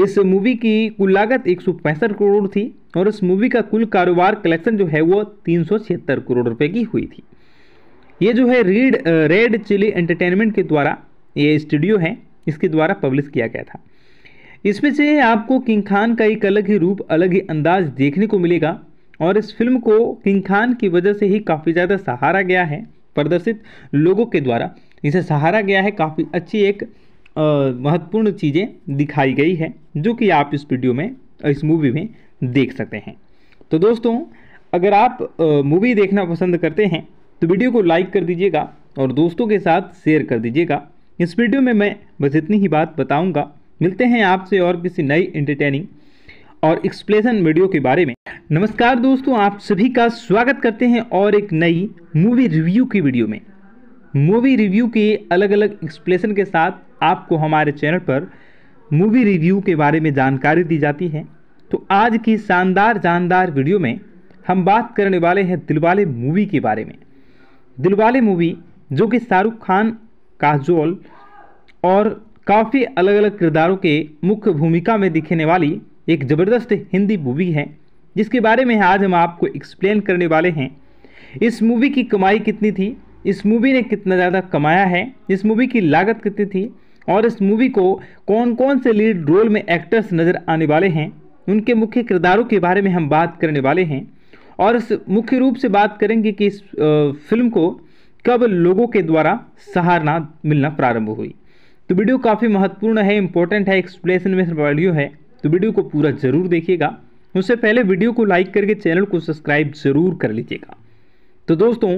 इस मूवी की कुल लागत एक करोड़ थी और इस मूवी का कुल कारोबार कलेक्शन जो है वो तीन करोड़ रुपए की हुई थी ये जो है रीड रेड चिली एंटरटेनमेंट के द्वारा ये स्टूडियो है इसके द्वारा पब्लिश किया गया था इसमें से आपको किंग खान का एक अलग ही रूप अलग ही अंदाज देखने को मिलेगा और इस फिल्म को किंग खान की वजह से ही काफ़ी ज़्यादा सहारा गया है प्रदर्शित लोगों के द्वारा इसे सहारा गया है काफ़ी अच्छी एक महत्वपूर्ण चीज़ें दिखाई गई है जो कि आप इस वीडियो में इस मूवी में देख सकते हैं तो दोस्तों अगर आप मूवी देखना पसंद करते हैं तो वीडियो को लाइक कर दीजिएगा और दोस्तों के साथ शेयर कर दीजिएगा इस वीडियो में मैं बस इतनी ही बात बताऊंगा मिलते हैं आपसे और किसी नई एंटरटेनिंग और एक्सप्लेन वीडियो के बारे में नमस्कार दोस्तों आप सभी का स्वागत करते हैं और एक नई मूवी रिव्यू की वीडियो में मूवी रिव्यू के अलग अलग एक्सप्लेन के साथ आपको हमारे चैनल पर मूवी रिव्यू के बारे में जानकारी दी जाती है तो आज की शानदार जानदार वीडियो में हम बात करने वाले हैं दिलवाले मूवी के बारे में दिलवाले मूवी जो कि शाहरुख खान काजोल और काफ़ी अलग अलग किरदारों के मुख्य भूमिका में दिखने वाली एक ज़बरदस्त हिंदी मूवी है जिसके बारे में आज हम आपको एक्सप्लेन करने वाले हैं इस मूवी की कमाई कितनी थी इस मूवी ने कितना ज़्यादा कमाया है इस मूवी की लागत कितनी थी और इस मूवी को कौन कौन से लीड रोल में एक्टर्स नज़र आने वाले हैं उनके मुख्य किरदारों के बारे में हम बात करने वाले हैं और इस मुख्य रूप से बात करेंगे कि इस फिल्म को कब लोगों के द्वारा सहारना मिलना प्रारंभ हुई तो वीडियो काफ़ी महत्वपूर्ण है इंपॉर्टेंट है एक्सप्लेनेशन में वीडियो है तो वीडियो को पूरा ज़रूर देखिएगा उससे पहले वीडियो को लाइक करके चैनल को सब्सक्राइब ज़रूर कर लीजिएगा तो दोस्तों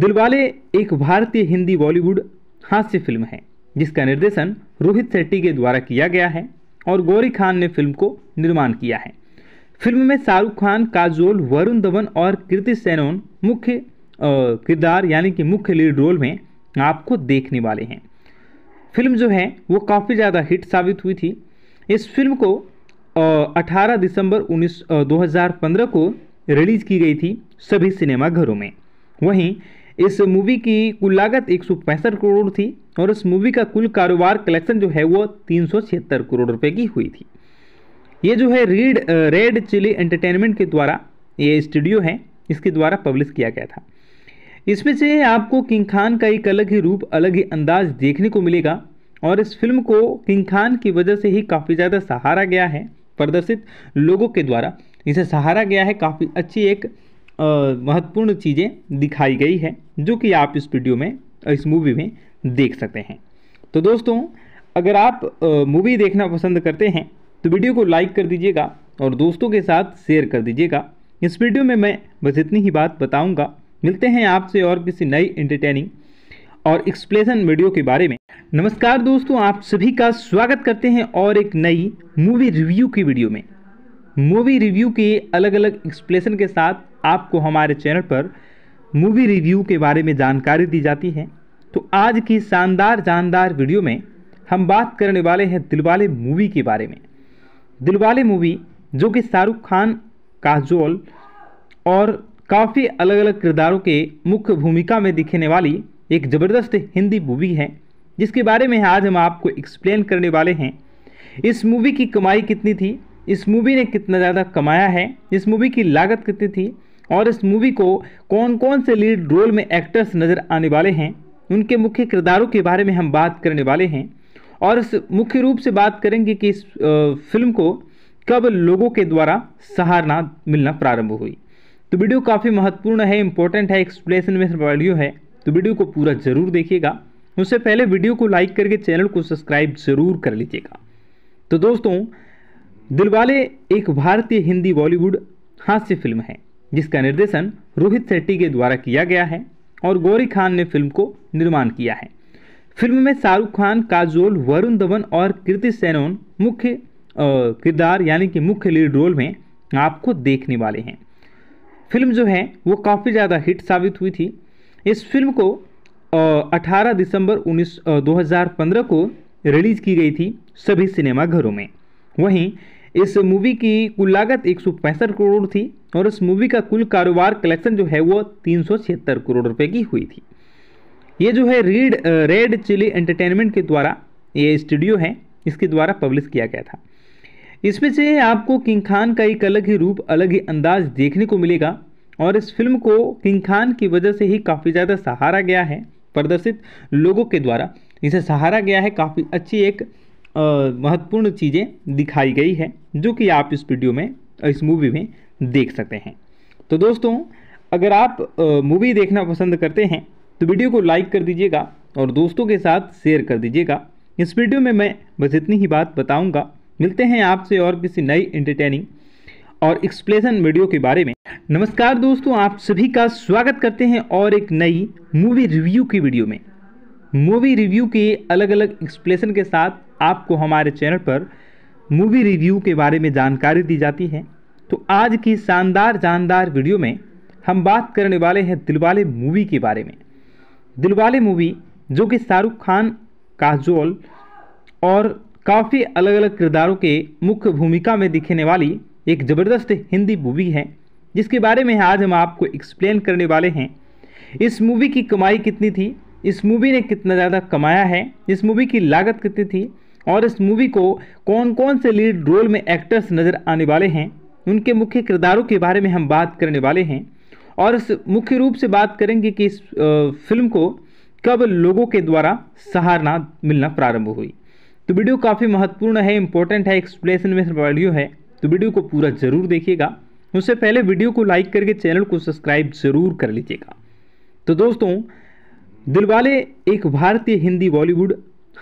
दिलवाले एक भारतीय हिंदी बॉलीवुड हास्य फिल्म है जिसका निर्देशन रोहित शेट्टी के द्वारा किया गया है और गौरी खान ने फिल्म को निर्माण किया है फिल्म में शाहरुख खान काजोल वरुण धवन और कीर्ति सेनोन मुख्य किरदार यानी कि मुख्य लीड रोल में आपको देखने वाले हैं फिल्म जो है वो काफ़ी ज़्यादा हिट साबित हुई थी इस फिल्म को अठारह दिसंबर उन्नीस दो को रिलीज़ की गई थी सभी सिनेमाघरों में वहीं इस मूवी की कुल लागत एक करोड़ थी और इस मूवी का कुल कारोबार कलेक्शन जो है वो तीन करोड़ रुपए की हुई थी ये जो है रीड रेड चिली एंटरटेनमेंट के द्वारा ये स्टूडियो है इसके द्वारा पब्लिश किया गया था इसमें से आपको किंग खान का एक अलग ही रूप अलग ही अंदाज देखने को मिलेगा और इस फिल्म को किंग खान की वजह से ही काफ़ी ज़्यादा सहारा गया है प्रदर्शित लोगों के द्वारा इसे सहारा गया है काफ़ी अच्छी एक महत्वपूर्ण चीज़ें दिखाई गई है जो कि आप इस वीडियो में इस मूवी में देख सकते हैं तो दोस्तों अगर आप मूवी देखना पसंद करते हैं तो वीडियो को लाइक कर दीजिएगा और दोस्तों के साथ शेयर कर दीजिएगा इस वीडियो में मैं बस इतनी ही बात बताऊंगा मिलते हैं आपसे और किसी नई एंटरटेनिंग और एक्सप्लेन वीडियो के बारे में नमस्कार दोस्तों आप सभी का स्वागत करते हैं और एक नई मूवी रिव्यू की वीडियो में मूवी रिव्यू के अलग अलग एक्सप्लेन के साथ आपको हमारे चैनल पर मूवी रिव्यू के बारे में जानकारी दी जाती है तो आज की शानदार जानदार वीडियो में हम बात करने वाले हैं दिलवाले मूवी के बारे में दिलवाले मूवी जो कि शाहरुख खान काजोल और काफ़ी अलग अलग किरदारों के मुख्य भूमिका में दिखने वाली एक ज़बरदस्त हिंदी मूवी है जिसके बारे में आज हम आपको एक्सप्लेन करने वाले हैं इस मूवी की कमाई कितनी थी इस मूवी ने कितना ज़्यादा कमाया है इस मूवी की लागत कितनी थी और इस मूवी को कौन कौन से लीड रोल में एक्टर्स नज़र आने वाले हैं उनके मुख्य किरदारों के बारे में हम बात करने वाले हैं और इस मुख्य रूप से बात करेंगे कि इस फिल्म को कब लोगों के द्वारा सहारना मिलना प्रारंभ हुई तो वीडियो काफ़ी महत्वपूर्ण है इम्पोर्टेंट है एक्सप्लेनेशन में वीडियो है तो वीडियो को पूरा ज़रूर देखिएगा उससे पहले वीडियो को लाइक करके चैनल को सब्सक्राइब ज़रूर कर लीजिएगा तो दोस्तों दिलवाले एक भारतीय हिंदी बॉलीवुड हास्य फिल्म है जिसका निर्देशन रोहित शेट्टी के द्वारा किया गया है और गौरी खान ने फिल्म को निर्माण किया है फिल्म में शाहरुख खान काजोल वरुण धवन और कृति सेनोन मुख्य किरदार यानी कि मुख्य लीड रोल में आपको देखने वाले हैं फिल्म जो है वो काफ़ी ज़्यादा हिट साबित हुई थी इस फिल्म को अठारह दिसंबर उन्नीस दो को रिलीज़ की गई थी सभी सिनेमाघरों में वहीं इस मूवी की कुल लागत एक करोड़ थी और इस मूवी का कुल कारोबार कलेक्शन जो है वो तीन करोड़ रुपए की हुई थी ये जो है रीड रेड चिली एंटरटेनमेंट के द्वारा ये स्टूडियो है इसके द्वारा पब्लिश किया गया था इसमें से आपको किंग खान का एक अलग ही रूप अलग ही अंदाज देखने को मिलेगा और इस फिल्म को किंग खान की वजह से ही काफ़ी ज़्यादा सहारा गया है प्रदर्शित लोगों के द्वारा इसे सहारा गया है काफ़ी अच्छी एक महत्वपूर्ण चीज़ें दिखाई गई है जो कि आप इस वीडियो में इस मूवी में देख सकते हैं तो दोस्तों अगर आप मूवी देखना पसंद करते हैं तो वीडियो को लाइक कर दीजिएगा और दोस्तों के साथ शेयर कर दीजिएगा इस वीडियो में मैं बस इतनी ही बात बताऊंगा मिलते हैं आपसे और किसी नई एंटरटेनिंग और एक्सप्लेन वीडियो के बारे में नमस्कार दोस्तों आप सभी का स्वागत करते हैं और एक नई मूवी रिव्यू की वीडियो में मूवी रिव्यू के अलग अलग एक्सप्लेन के साथ आपको हमारे चैनल पर मूवी रिव्यू के बारे में जानकारी दी जाती है तो आज की शानदार जानदार वीडियो में हम बात करने वाले हैं दिलवाले मूवी के बारे में दिलवाले मूवी जो कि शाहरुख खान काजोल और काफ़ी अलग अलग किरदारों के मुख्य भूमिका में दिखने वाली एक ज़बरदस्त हिंदी मूवी है जिसके बारे में आज हम आपको एक्सप्लेन करने वाले हैं इस मूवी की कमाई कितनी थी इस मूवी ने कितना ज़्यादा कमाया है इस मूवी की लागत कितनी थी और इस मूवी को कौन कौन से लीड रोल में एक्टर्स नज़र आने वाले हैं उनके मुख्य किरदारों के बारे में हम बात करने वाले हैं और इस मुख्य रूप से बात करेंगे कि इस फिल्म को कब लोगों के द्वारा सहारना मिलना प्रारंभ हुई तो वीडियो काफ़ी महत्वपूर्ण है इम्पोर्टेंट है एक्सप्लेनेशन में वीडियो है तो वीडियो को पूरा ज़रूर देखिएगा उससे पहले वीडियो को लाइक करके चैनल को सब्सक्राइब ज़रूर कर लीजिएगा तो दोस्तों दिलवाले एक भारतीय हिंदी बॉलीवुड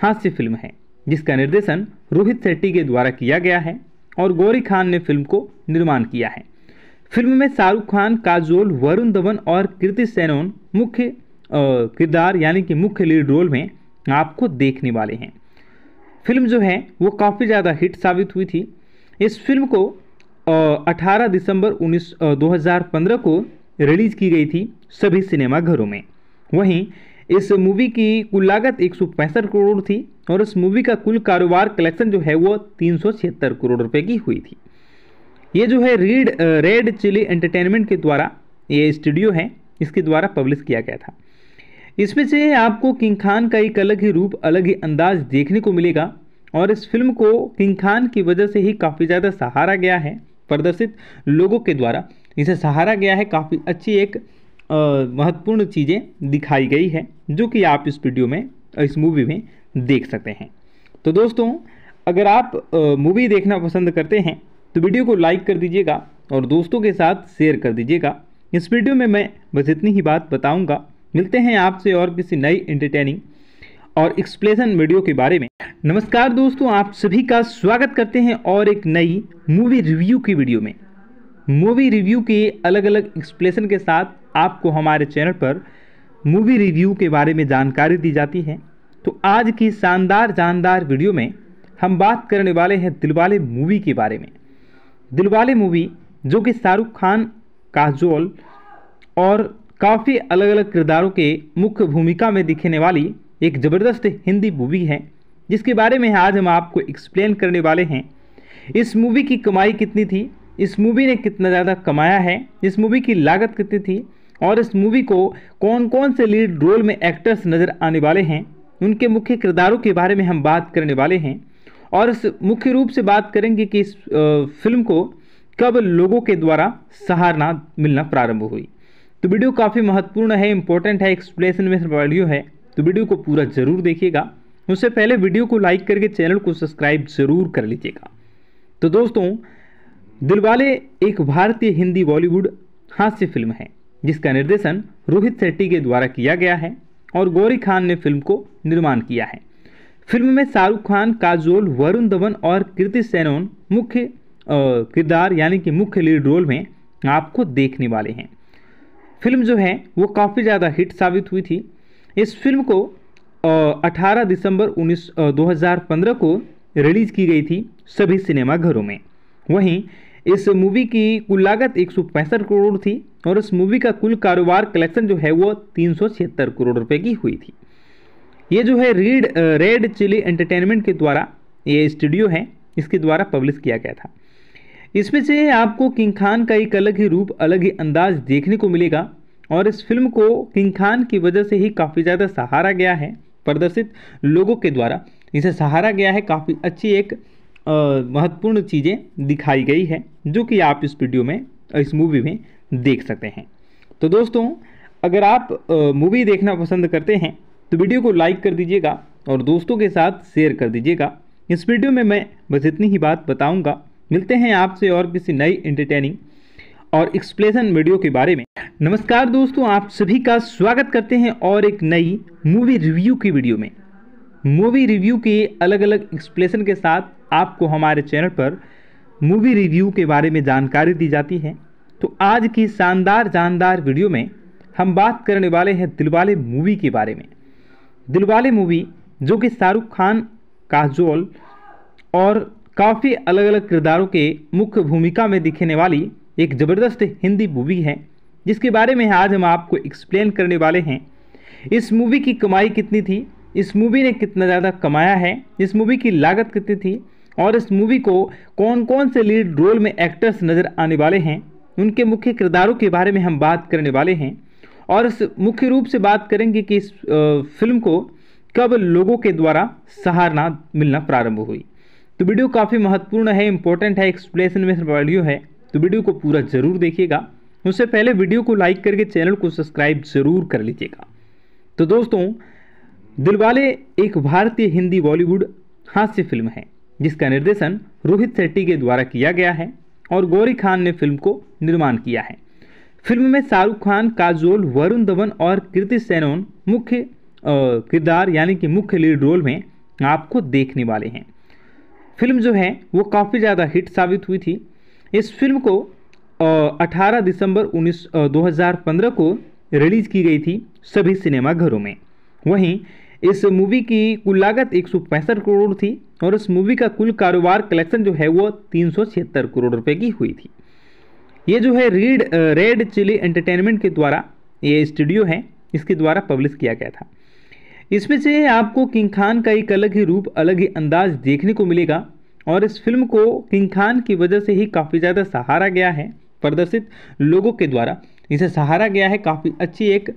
हास्य फिल्म है जिसका निर्देशन रोहित शेट्टी के द्वारा किया गया है और गौरी खान ने फिल्म को निर्माण किया है फिल्म में शाहरुख खान काजोल वरुण धवन और कृति सेनोन मुख्य किरदार यानी कि मुख्य लीड रोल में आपको देखने वाले हैं फिल्म जो है वो काफ़ी ज़्यादा हिट साबित हुई थी इस फिल्म को अठारह दिसंबर उन्नीस दो को रिलीज़ की गई थी सभी सिनेमाघरों में वहीं इस मूवी की कुल लागत एक करोड़ थी और इस मूवी का कुल कारोबार कलेक्शन जो है वो तीन करोड़ रुपए की हुई थी ये जो है रीड रेड चिली एंटरटेनमेंट के द्वारा ये स्टूडियो है इसके द्वारा पब्लिश किया गया था इसमें से आपको किंग खान का एक अलग ही रूप अलग ही अंदाज देखने को मिलेगा और इस फिल्म को किंग खान की वजह से ही काफ़ी ज़्यादा सहारा गया है प्रदर्शित लोगों के द्वारा इसे सहारा गया है काफ़ी अच्छी एक महत्वपूर्ण चीज़ें दिखाई गई है जो कि आप इस वीडियो में इस मूवी में देख सकते हैं तो दोस्तों अगर आप मूवी देखना पसंद करते हैं तो वीडियो को लाइक कर दीजिएगा और दोस्तों के साथ शेयर कर दीजिएगा इस वीडियो में मैं बस इतनी ही बात बताऊंगा मिलते हैं आपसे और किसी नई एंटरटेनिंग और एक्सप्लेन वीडियो के बारे में नमस्कार दोस्तों आप सभी का स्वागत करते हैं और एक नई मूवी रिव्यू की वीडियो में मूवी रिव्यू के अलग अलग एक्सप्लेन के साथ आपको हमारे चैनल पर मूवी रिव्यू के बारे में जानकारी दी जाती है तो आज की शानदार जानदार वीडियो में हम बात करने वाले हैं दिलवाले मूवी के बारे में दिलवाले मूवी जो कि शाहरुख खान काजोल और काफ़ी अलग अलग किरदारों के मुख्य भूमिका में दिखने वाली एक ज़बरदस्त हिंदी मूवी है जिसके बारे में आज हम आपको एक्सप्लेन करने वाले हैं इस मूवी की कमाई कितनी थी इस मूवी ने कितना ज़्यादा कमाया है इस मूवी की लागत कितनी थी और इस मूवी को कौन कौन से लीड रोल में एक्टर्स नज़र आने वाले हैं उनके मुख्य किरदारों के बारे में हम बात करने वाले हैं और इस मुख्य रूप से बात करेंगे कि इस फिल्म को कब लोगों के द्वारा सहारना मिलना प्रारंभ हुई तो वीडियो काफ़ी महत्वपूर्ण है इंपॉर्टेंट है एक्सप्लेनेशन में वीडियो है तो वीडियो को पूरा ज़रूर देखिएगा उससे पहले वीडियो को लाइक करके चैनल को सब्सक्राइब ज़रूर कर लीजिएगा तो दोस्तों दिलवाले एक भारतीय हिंदी बॉलीवुड हास्य फिल्म है जिसका निर्देशन रोहित शेट्टी के द्वारा किया गया है और गौरी खान ने फिल्म को निर्माण किया है फिल्म में शाहरुख खान काजोल वरुण धवन और कीर्ति सेनोन मुख्य किरदार यानी कि मुख्य लीड रोल में आपको देखने वाले हैं फिल्म जो है वो काफ़ी ज़्यादा हिट साबित हुई थी इस फिल्म को अठारह दिसंबर उन्नीस दो को रिलीज़ की गई थी सभी सिनेमाघरों में वहीं इस मूवी की कुल लागत एक करोड़ थी और इस मूवी का कुल कारोबार कलेक्शन जो है वो तीन करोड़ रुपए की हुई थी ये जो है रीड रेड चिली एंटरटेनमेंट के द्वारा ये स्टूडियो है इसके द्वारा पब्लिश किया गया था इसमें से आपको किंग खान का एक अलग ही रूप अलग ही अंदाज देखने को मिलेगा और इस फिल्म को किंग खान की वजह से ही काफ़ी ज़्यादा सहारा गया है प्रदर्शित लोगों के द्वारा इसे सहारा गया है काफ़ी अच्छी एक महत्वपूर्ण चीज़ें दिखाई गई है जो कि आप इस वीडियो में इस मूवी में देख सकते हैं तो दोस्तों अगर आप मूवी देखना पसंद करते हैं तो वीडियो को लाइक कर दीजिएगा और दोस्तों के साथ शेयर कर दीजिएगा इस वीडियो में मैं बस इतनी ही बात बताऊंगा मिलते हैं आपसे और किसी नई एंटरटेनिंग और एक्सप्लेन वीडियो के बारे में नमस्कार दोस्तों आप सभी का स्वागत करते हैं और एक नई मूवी रिव्यू की वीडियो में मूवी रिव्यू के अलग अलग एक्सप्लेन के साथ आपको हमारे चैनल पर मूवी रिव्यू के बारे में जानकारी दी जाती है तो आज की शानदार जानदार वीडियो में हम बात करने वाले हैं दिलवाले मूवी के बारे में दिलवाले मूवी जो कि शाहरुख खान काजोल और काफ़ी अलग अलग किरदारों के मुख्य भूमिका में दिखने वाली एक ज़बरदस्त हिंदी मूवी है जिसके बारे में आज हम आपको एक्सप्लेन करने वाले हैं इस मूवी की कमाई कितनी थी इस मूवी ने कितना ज़्यादा कमाया है इस मूवी की लागत कितनी थी और इस मूवी को कौन कौन से लीड रोल में एक्टर्स नज़र आने वाले हैं उनके मुख्य किरदारों के बारे में हम बात करने वाले हैं और इस मुख्य रूप से बात करेंगे कि इस फिल्म को कब लोगों के द्वारा सहारना मिलना प्रारंभ हुई तो वीडियो काफ़ी महत्वपूर्ण है इम्पोर्टेंट है एक्सप्लेसन में वीडियो है तो वीडियो को पूरा ज़रूर देखिएगा उससे पहले वीडियो को लाइक करके चैनल को सब्सक्राइब ज़रूर कर लीजिएगा तो दोस्तों दिलवाले एक भारतीय हिंदी बॉलीवुड हास्य फिल्म है जिसका निर्देशन रोहित शेट्टी के द्वारा किया गया है और गौरी खान ने फिल्म को निर्माण किया है फिल्म में शाहरुख खान काजोल वरुण धवन और कृति सेनोन मुख्य किरदार यानी कि मुख्य लीड रोल में आपको देखने वाले हैं फिल्म जो है वो काफ़ी ज़्यादा हिट साबित हुई थी इस फिल्म को अठारह दिसंबर उन्नीस दो को रिलीज़ की गई थी सभी सिनेमाघरों में वहीं इस मूवी की कुल लागत एक करोड़ थी और इस मूवी का कुल कारोबार कलेक्शन जो है वो तीन करोड़ रुपए की हुई थी ये जो है रीड रेड चिली एंटरटेनमेंट के द्वारा ये स्टूडियो है इसके द्वारा पब्लिश किया गया था इसमें से आपको किंग खान का एक अलग ही रूप अलग ही अंदाज देखने को मिलेगा और इस फिल्म को किंग खान की वजह से ही काफ़ी ज़्यादा सहारा गया है प्रदर्शित लोगों के द्वारा इसे सहारा गया है काफ़ी अच्छी एक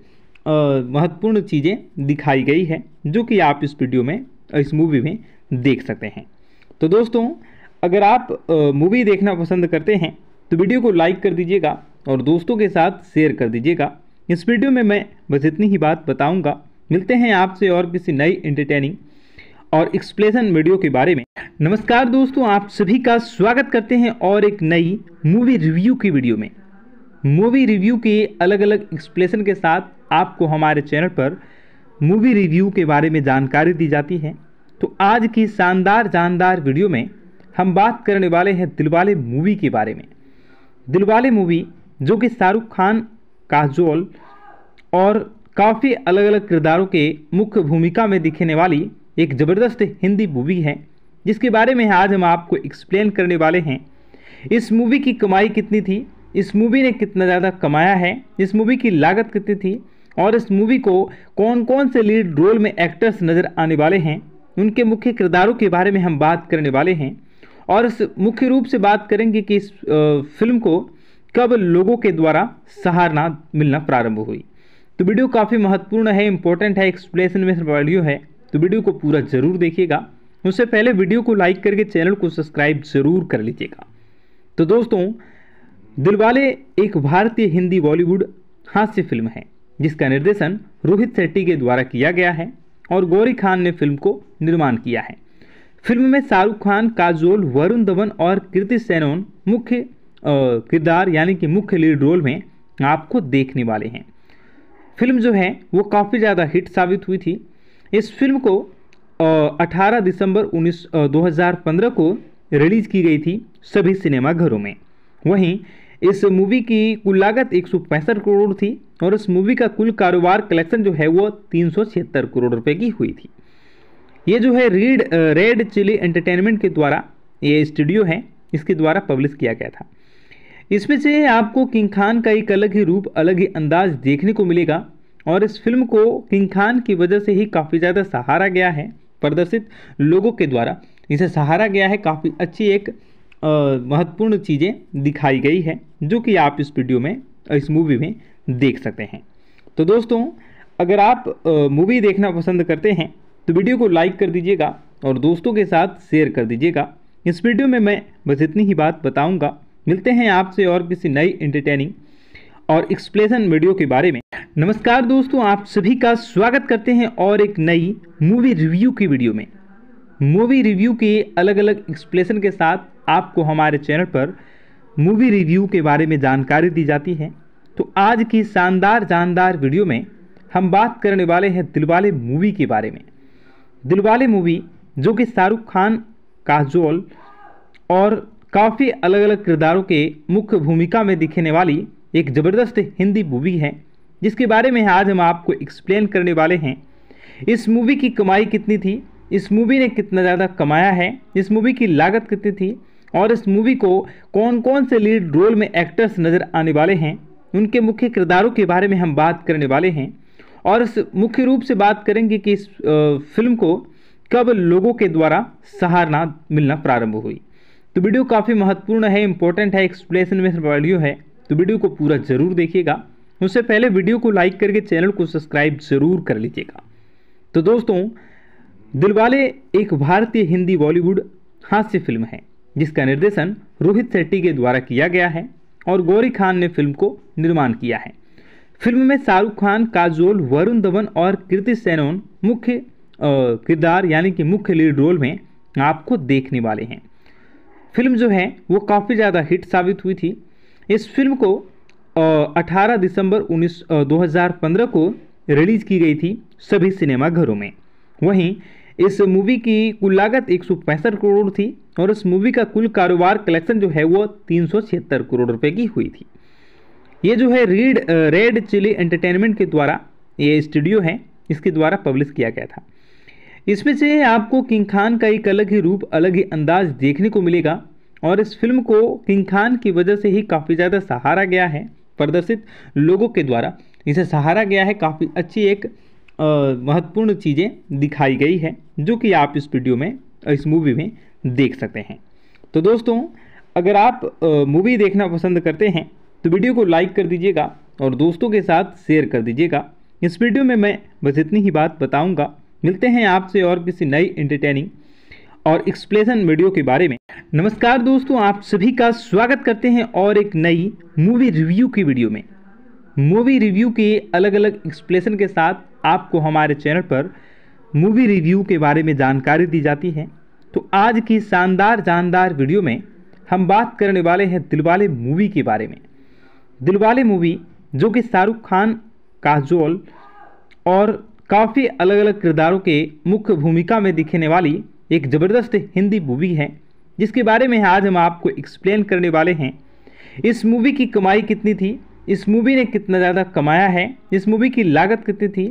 महत्वपूर्ण चीज़ें दिखाई गई है जो कि आप इस वीडियो में इस मूवी में देख सकते हैं तो दोस्तों अगर आप मूवी देखना पसंद करते हैं तो वीडियो को लाइक कर दीजिएगा और दोस्तों के साथ शेयर कर दीजिएगा इस वीडियो में मैं बस इतनी ही बात बताऊंगा मिलते हैं आपसे और किसी नई एंटरटेनिंग और एक्सप्लेन वीडियो के बारे में नमस्कार दोस्तों आप सभी का स्वागत करते हैं और एक नई मूवी रिव्यू की वीडियो में मूवी रिव्यू के अलग अलग एक्सप्लेन के साथ आपको हमारे चैनल पर मूवी रिव्यू के बारे में जानकारी दी जाती है तो आज की शानदार जानदार वीडियो में हम बात करने वाले हैं दिलवाले मूवी के बारे में दिलवाले मूवी जो कि शाहरुख खान काजोल और काफ़ी अलग अलग किरदारों के मुख्य भूमिका में दिखने वाली एक ज़बरदस्त हिंदी मूवी है जिसके बारे में आज हम आपको एक्सप्लेन करने वाले हैं इस मूवी की कमाई कितनी थी इस मूवी ने कितना ज़्यादा कमाया है इस मूवी की लागत कितनी थी और इस मूवी को कौन कौन से लीड रोल में एक्टर्स नज़र आने वाले हैं उनके मुख्य किरदारों के बारे में हम बात करने वाले हैं और इस मुख्य रूप से बात करेंगे कि इस फिल्म को कब लोगों के द्वारा सहारना मिलना प्रारंभ हुई तो वीडियो काफ़ी महत्वपूर्ण है इंपॉर्टेंट है एक्सप्लेसन में वीडियो है तो वीडियो को पूरा ज़रूर देखिएगा उससे पहले वीडियो को लाइक करके चैनल को सब्सक्राइब ज़रूर कर लीजिएगा तो दोस्तों दिलवाले एक भारतीय हिंदी बॉलीवुड हास्य फिल्म है जिसका निर्देशन रोहित शेट्टी के द्वारा किया गया है और गौरी खान ने फिल्म को निर्माण किया है फिल्म में शाहरुख खान काजोल वरुण धवन और कृति सेनोन मुख्य किरदार यानी कि मुख्य लीड रोल में आपको देखने वाले हैं फिल्म जो है वो काफ़ी ज़्यादा हिट साबित हुई थी इस फिल्म को अठारह दिसंबर उन्नीस दो को रिलीज़ की गई थी सभी सिनेमाघरों में वहीं इस मूवी की कुल लागत एक करोड़ थी और इस मूवी का कुल कारोबार कलेक्शन जो है वो तीन करोड़ रुपए की हुई थी ये जो है रीड रेड चिली एंटरटेनमेंट के द्वारा ये स्टूडियो है इसके द्वारा पब्लिश किया गया था इसमें से आपको किंग खान का एक अलग ही रूप अलग ही अंदाज देखने को मिलेगा और इस फिल्म को किंग खान की वजह से ही काफ़ी ज़्यादा सहारा गया है प्रदर्शित लोगों के द्वारा इसे सहारा गया है काफ़ी अच्छी एक महत्वपूर्ण चीज़ें दिखाई गई है जो कि आप इस वीडियो में इस मूवी में देख सकते हैं तो दोस्तों अगर आप मूवी देखना पसंद करते हैं तो वीडियो को लाइक कर दीजिएगा और दोस्तों के साथ शेयर कर दीजिएगा इस वीडियो में मैं बस इतनी ही बात बताऊंगा मिलते हैं आपसे और किसी नई एंटरटेनिंग और एक्सप्लेन वीडियो के बारे में नमस्कार दोस्तों आप सभी का स्वागत करते हैं और एक नई मूवी रिव्यू की वीडियो में मूवी रिव्यू के अलग अलग एक्सप्लेन के साथ आपको हमारे चैनल पर मूवी रिव्यू के बारे में जानकारी दी जाती है तो आज की शानदार जानदार वीडियो में हम बात करने वाले हैं दिलवाले मूवी के बारे में दिलवाले मूवी जो कि शाहरुख खान काजोल और काफ़ी अलग अलग किरदारों के मुख्य भूमिका में दिखने वाली एक ज़बरदस्त हिंदी मूवी है जिसके बारे में आज हम आपको एक्सप्लेन करने वाले हैं इस मूवी की कमाई कितनी थी इस मूवी ने कितना ज़्यादा कमाया है इस मूवी की लागत कितनी थी और इस मूवी को कौन कौन से लीड रोल में एक्टर्स नज़र आने वाले हैं उनके मुख्य किरदारों के बारे में हम बात करने वाले हैं और इस मुख्य रूप से बात करेंगे कि इस फिल्म को कब लोगों के द्वारा सहारना मिलना प्रारंभ हुई तो वीडियो काफ़ी महत्वपूर्ण है इम्पोर्टेंट है एक्सप्लेनेशन में वीडियो है तो वीडियो को पूरा ज़रूर देखिएगा उससे पहले वीडियो को लाइक करके चैनल को सब्सक्राइब ज़रूर कर लीजिएगा तो दोस्तों दिलवाले एक भारतीय हिंदी बॉलीवुड हास्य फिल्म है जिसका निर्देशन रोहित शेट्टी के द्वारा किया गया है और गौरी खान ने फिल्म को निर्माण किया है फिल्म में शाहरुख खान काजोल वरुण धवन और कृति सेनोन मुख्य किरदार यानी कि मुख्य लीड रोल में आपको देखने वाले हैं फिल्म जो है वो काफ़ी ज़्यादा हिट साबित हुई थी इस फिल्म को अठारह दिसंबर उन्नीस दो को रिलीज़ की गई थी सभी सिनेमाघरों में वहीं इस मूवी की कुल लागत एक करोड़ थी और इस मूवी का कुल कारोबार कलेक्शन जो है वो तीन करोड़ रुपए की हुई थी ये जो है रीड रेड चिली एंटरटेनमेंट के द्वारा ये स्टूडियो है इसके द्वारा पब्लिश किया गया था इसमें से आपको किंग खान का एक अलग ही रूप अलग ही अंदाज देखने को मिलेगा और इस फिल्म को किंग खान की वजह से ही काफ़ी ज़्यादा सहारा गया है प्रदर्शित लोगों के द्वारा इसे सहारा गया है काफ़ी अच्छी एक महत्वपूर्ण चीज़ें दिखाई गई है जो कि आप इस वीडियो में इस मूवी में देख सकते हैं तो दोस्तों अगर आप मूवी देखना पसंद करते हैं तो वीडियो को लाइक कर दीजिएगा और दोस्तों के साथ शेयर कर दीजिएगा इस वीडियो में मैं बस इतनी ही बात बताऊंगा मिलते हैं आपसे और किसी नई एंटरटेनिंग और एक्सप्लेन वीडियो के बारे में नमस्कार दोस्तों आप सभी का स्वागत करते हैं और एक नई मूवी रिव्यू की वीडियो में मूवी रिव्यू के अलग अलग एक्सप्लेन के साथ आपको हमारे चैनल पर मूवी रिव्यू के बारे में जानकारी दी जाती है तो आज की शानदार जानदार वीडियो में हम बात करने वाले हैं दिलवाले मूवी के बारे में दिलवाले मूवी जो कि शाहरुख खान काजोल और काफ़ी अलग अलग किरदारों के मुख्य भूमिका में दिखने वाली एक ज़बरदस्त हिंदी मूवी है जिसके बारे में आज हम आपको एक्सप्लेन करने वाले हैं इस मूवी की कमाई कितनी थी इस मूवी ने कितना ज़्यादा कमाया है इस मूवी की लागत कितनी थी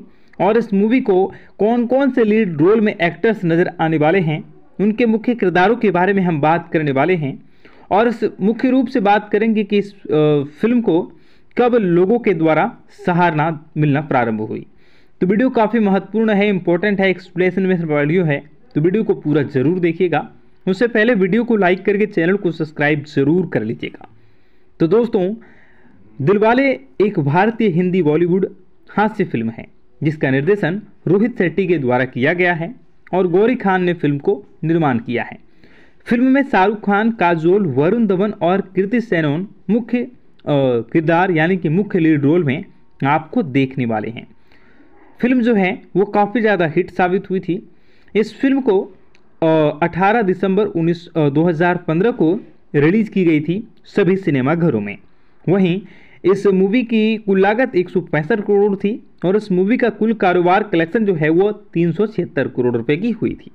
और इस मूवी को कौन कौन से लीड रोल में एक्टर्स नज़र आने वाले हैं उनके मुख्य किरदारों के बारे में हम बात करने वाले हैं और इस मुख्य रूप से बात करेंगे कि इस फिल्म को कब लोगों के द्वारा सहारना मिलना प्रारंभ हुई तो वीडियो काफ़ी महत्वपूर्ण है इम्पोर्टेंट है एक्सप्लेनेशन में वैल्यू है तो वीडियो को पूरा ज़रूर देखिएगा उससे पहले वीडियो को लाइक करके चैनल को सब्सक्राइब ज़रूर कर लीजिएगा तो दोस्तों दिलवाले एक भारतीय हिंदी बॉलीवुड हास्य फिल्म है जिसका निर्देशन रोहित शेट्टी के द्वारा किया गया है और गौरी खान ने फिल्म को निर्माण किया है फिल्म में शाहरुख खान काजोल वरुण धवन और कृति सेनोन मुख्य किरदार यानी कि मुख्य लीड रोल में आपको देखने वाले हैं फिल्म जो है वो काफ़ी ज़्यादा हिट साबित हुई थी इस फिल्म को अठारह दिसंबर उन्नीस दो को रिलीज़ की गई थी सभी सिनेमाघरों में वहीं इस मूवी की कुल लागत एक करोड़ थी और इस मूवी का कुल कारोबार कलेक्शन जो है वो तीन करोड़ रुपए की हुई थी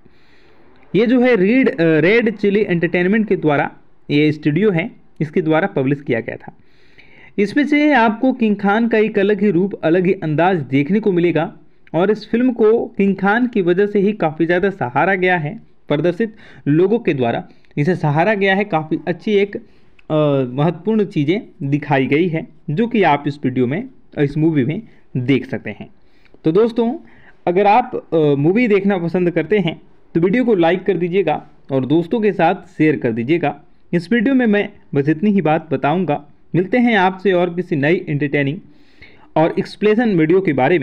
ये जो है रीड रेड चिली एंटरटेनमेंट के द्वारा ये स्टूडियो है इसके द्वारा पब्लिश किया गया था इसमें से आपको किंग खान का एक अलग ही रूप अलग ही अंदाज देखने को मिलेगा और इस फिल्म को किंग खान की वजह से ही काफ़ी ज़्यादा सहारा गया है प्रदर्शित लोगों के द्वारा इसे सहारा गया है काफ़ी अच्छी एक महत्वपूर्ण चीज़ें दिखाई गई है जो कि आप इस वीडियो में इस मूवी में देख सकते हैं तो दोस्तों अगर आप मूवी देखना पसंद करते हैं तो वीडियो को लाइक कर दीजिएगा और दोस्तों के साथ शेयर कर दीजिएगा इस वीडियो में मैं बस इतनी ही बात बताऊंगा मिलते हैं आपसे और किसी नई एंटरटेनिंग और एक्सप्लेसन वीडियो के बारे में